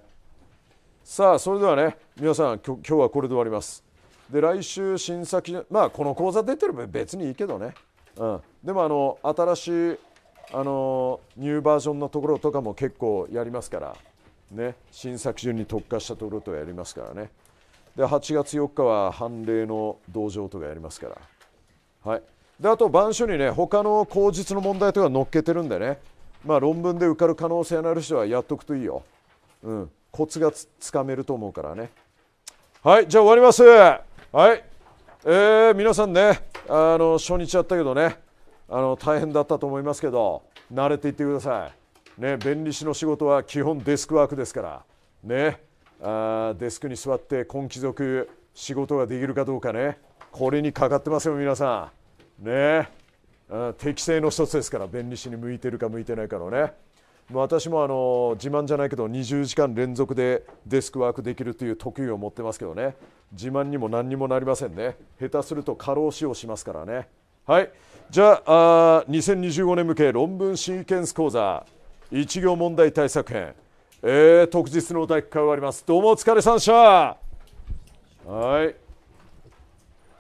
さあそれではね皆さん今日はこれで終わりますで来週新作まあこの講座出てれば別にいいけどね、うん、でもあの新しいあのニューバージョンのところとかも結構やりますからね新作順に特化したところとやりますからねで8月4日は判例の同情とかやりますから、はい、であと板書にね他の口実の問題とか載っけてるんでね、まあ、論文で受かる可能性のある人はやっとくといいよ、うん、コツがつかめると思うからねはいじゃあ終わりますはいえー、皆さんねあの初日やったけどねあの大変だったと思いますけど慣れていってくださいね弁理士の仕事は基本デスクワークですからねあデスクに座って今貴族仕事ができるかどうかねこれにかかってますよ皆さんねえ適性の一つですから弁理士に向いてるか向いてないかのね私もあの自慢じゃないけど20時間連続でデスクワークできるという特技を持ってますけどね自慢にも何にもなりませんね下手すると過労死をしますからねはいじゃああ2025年向け論文シーケンス講座1行問題対策編えー、特日のお大会終わります。どうもお疲れさんでした。はい。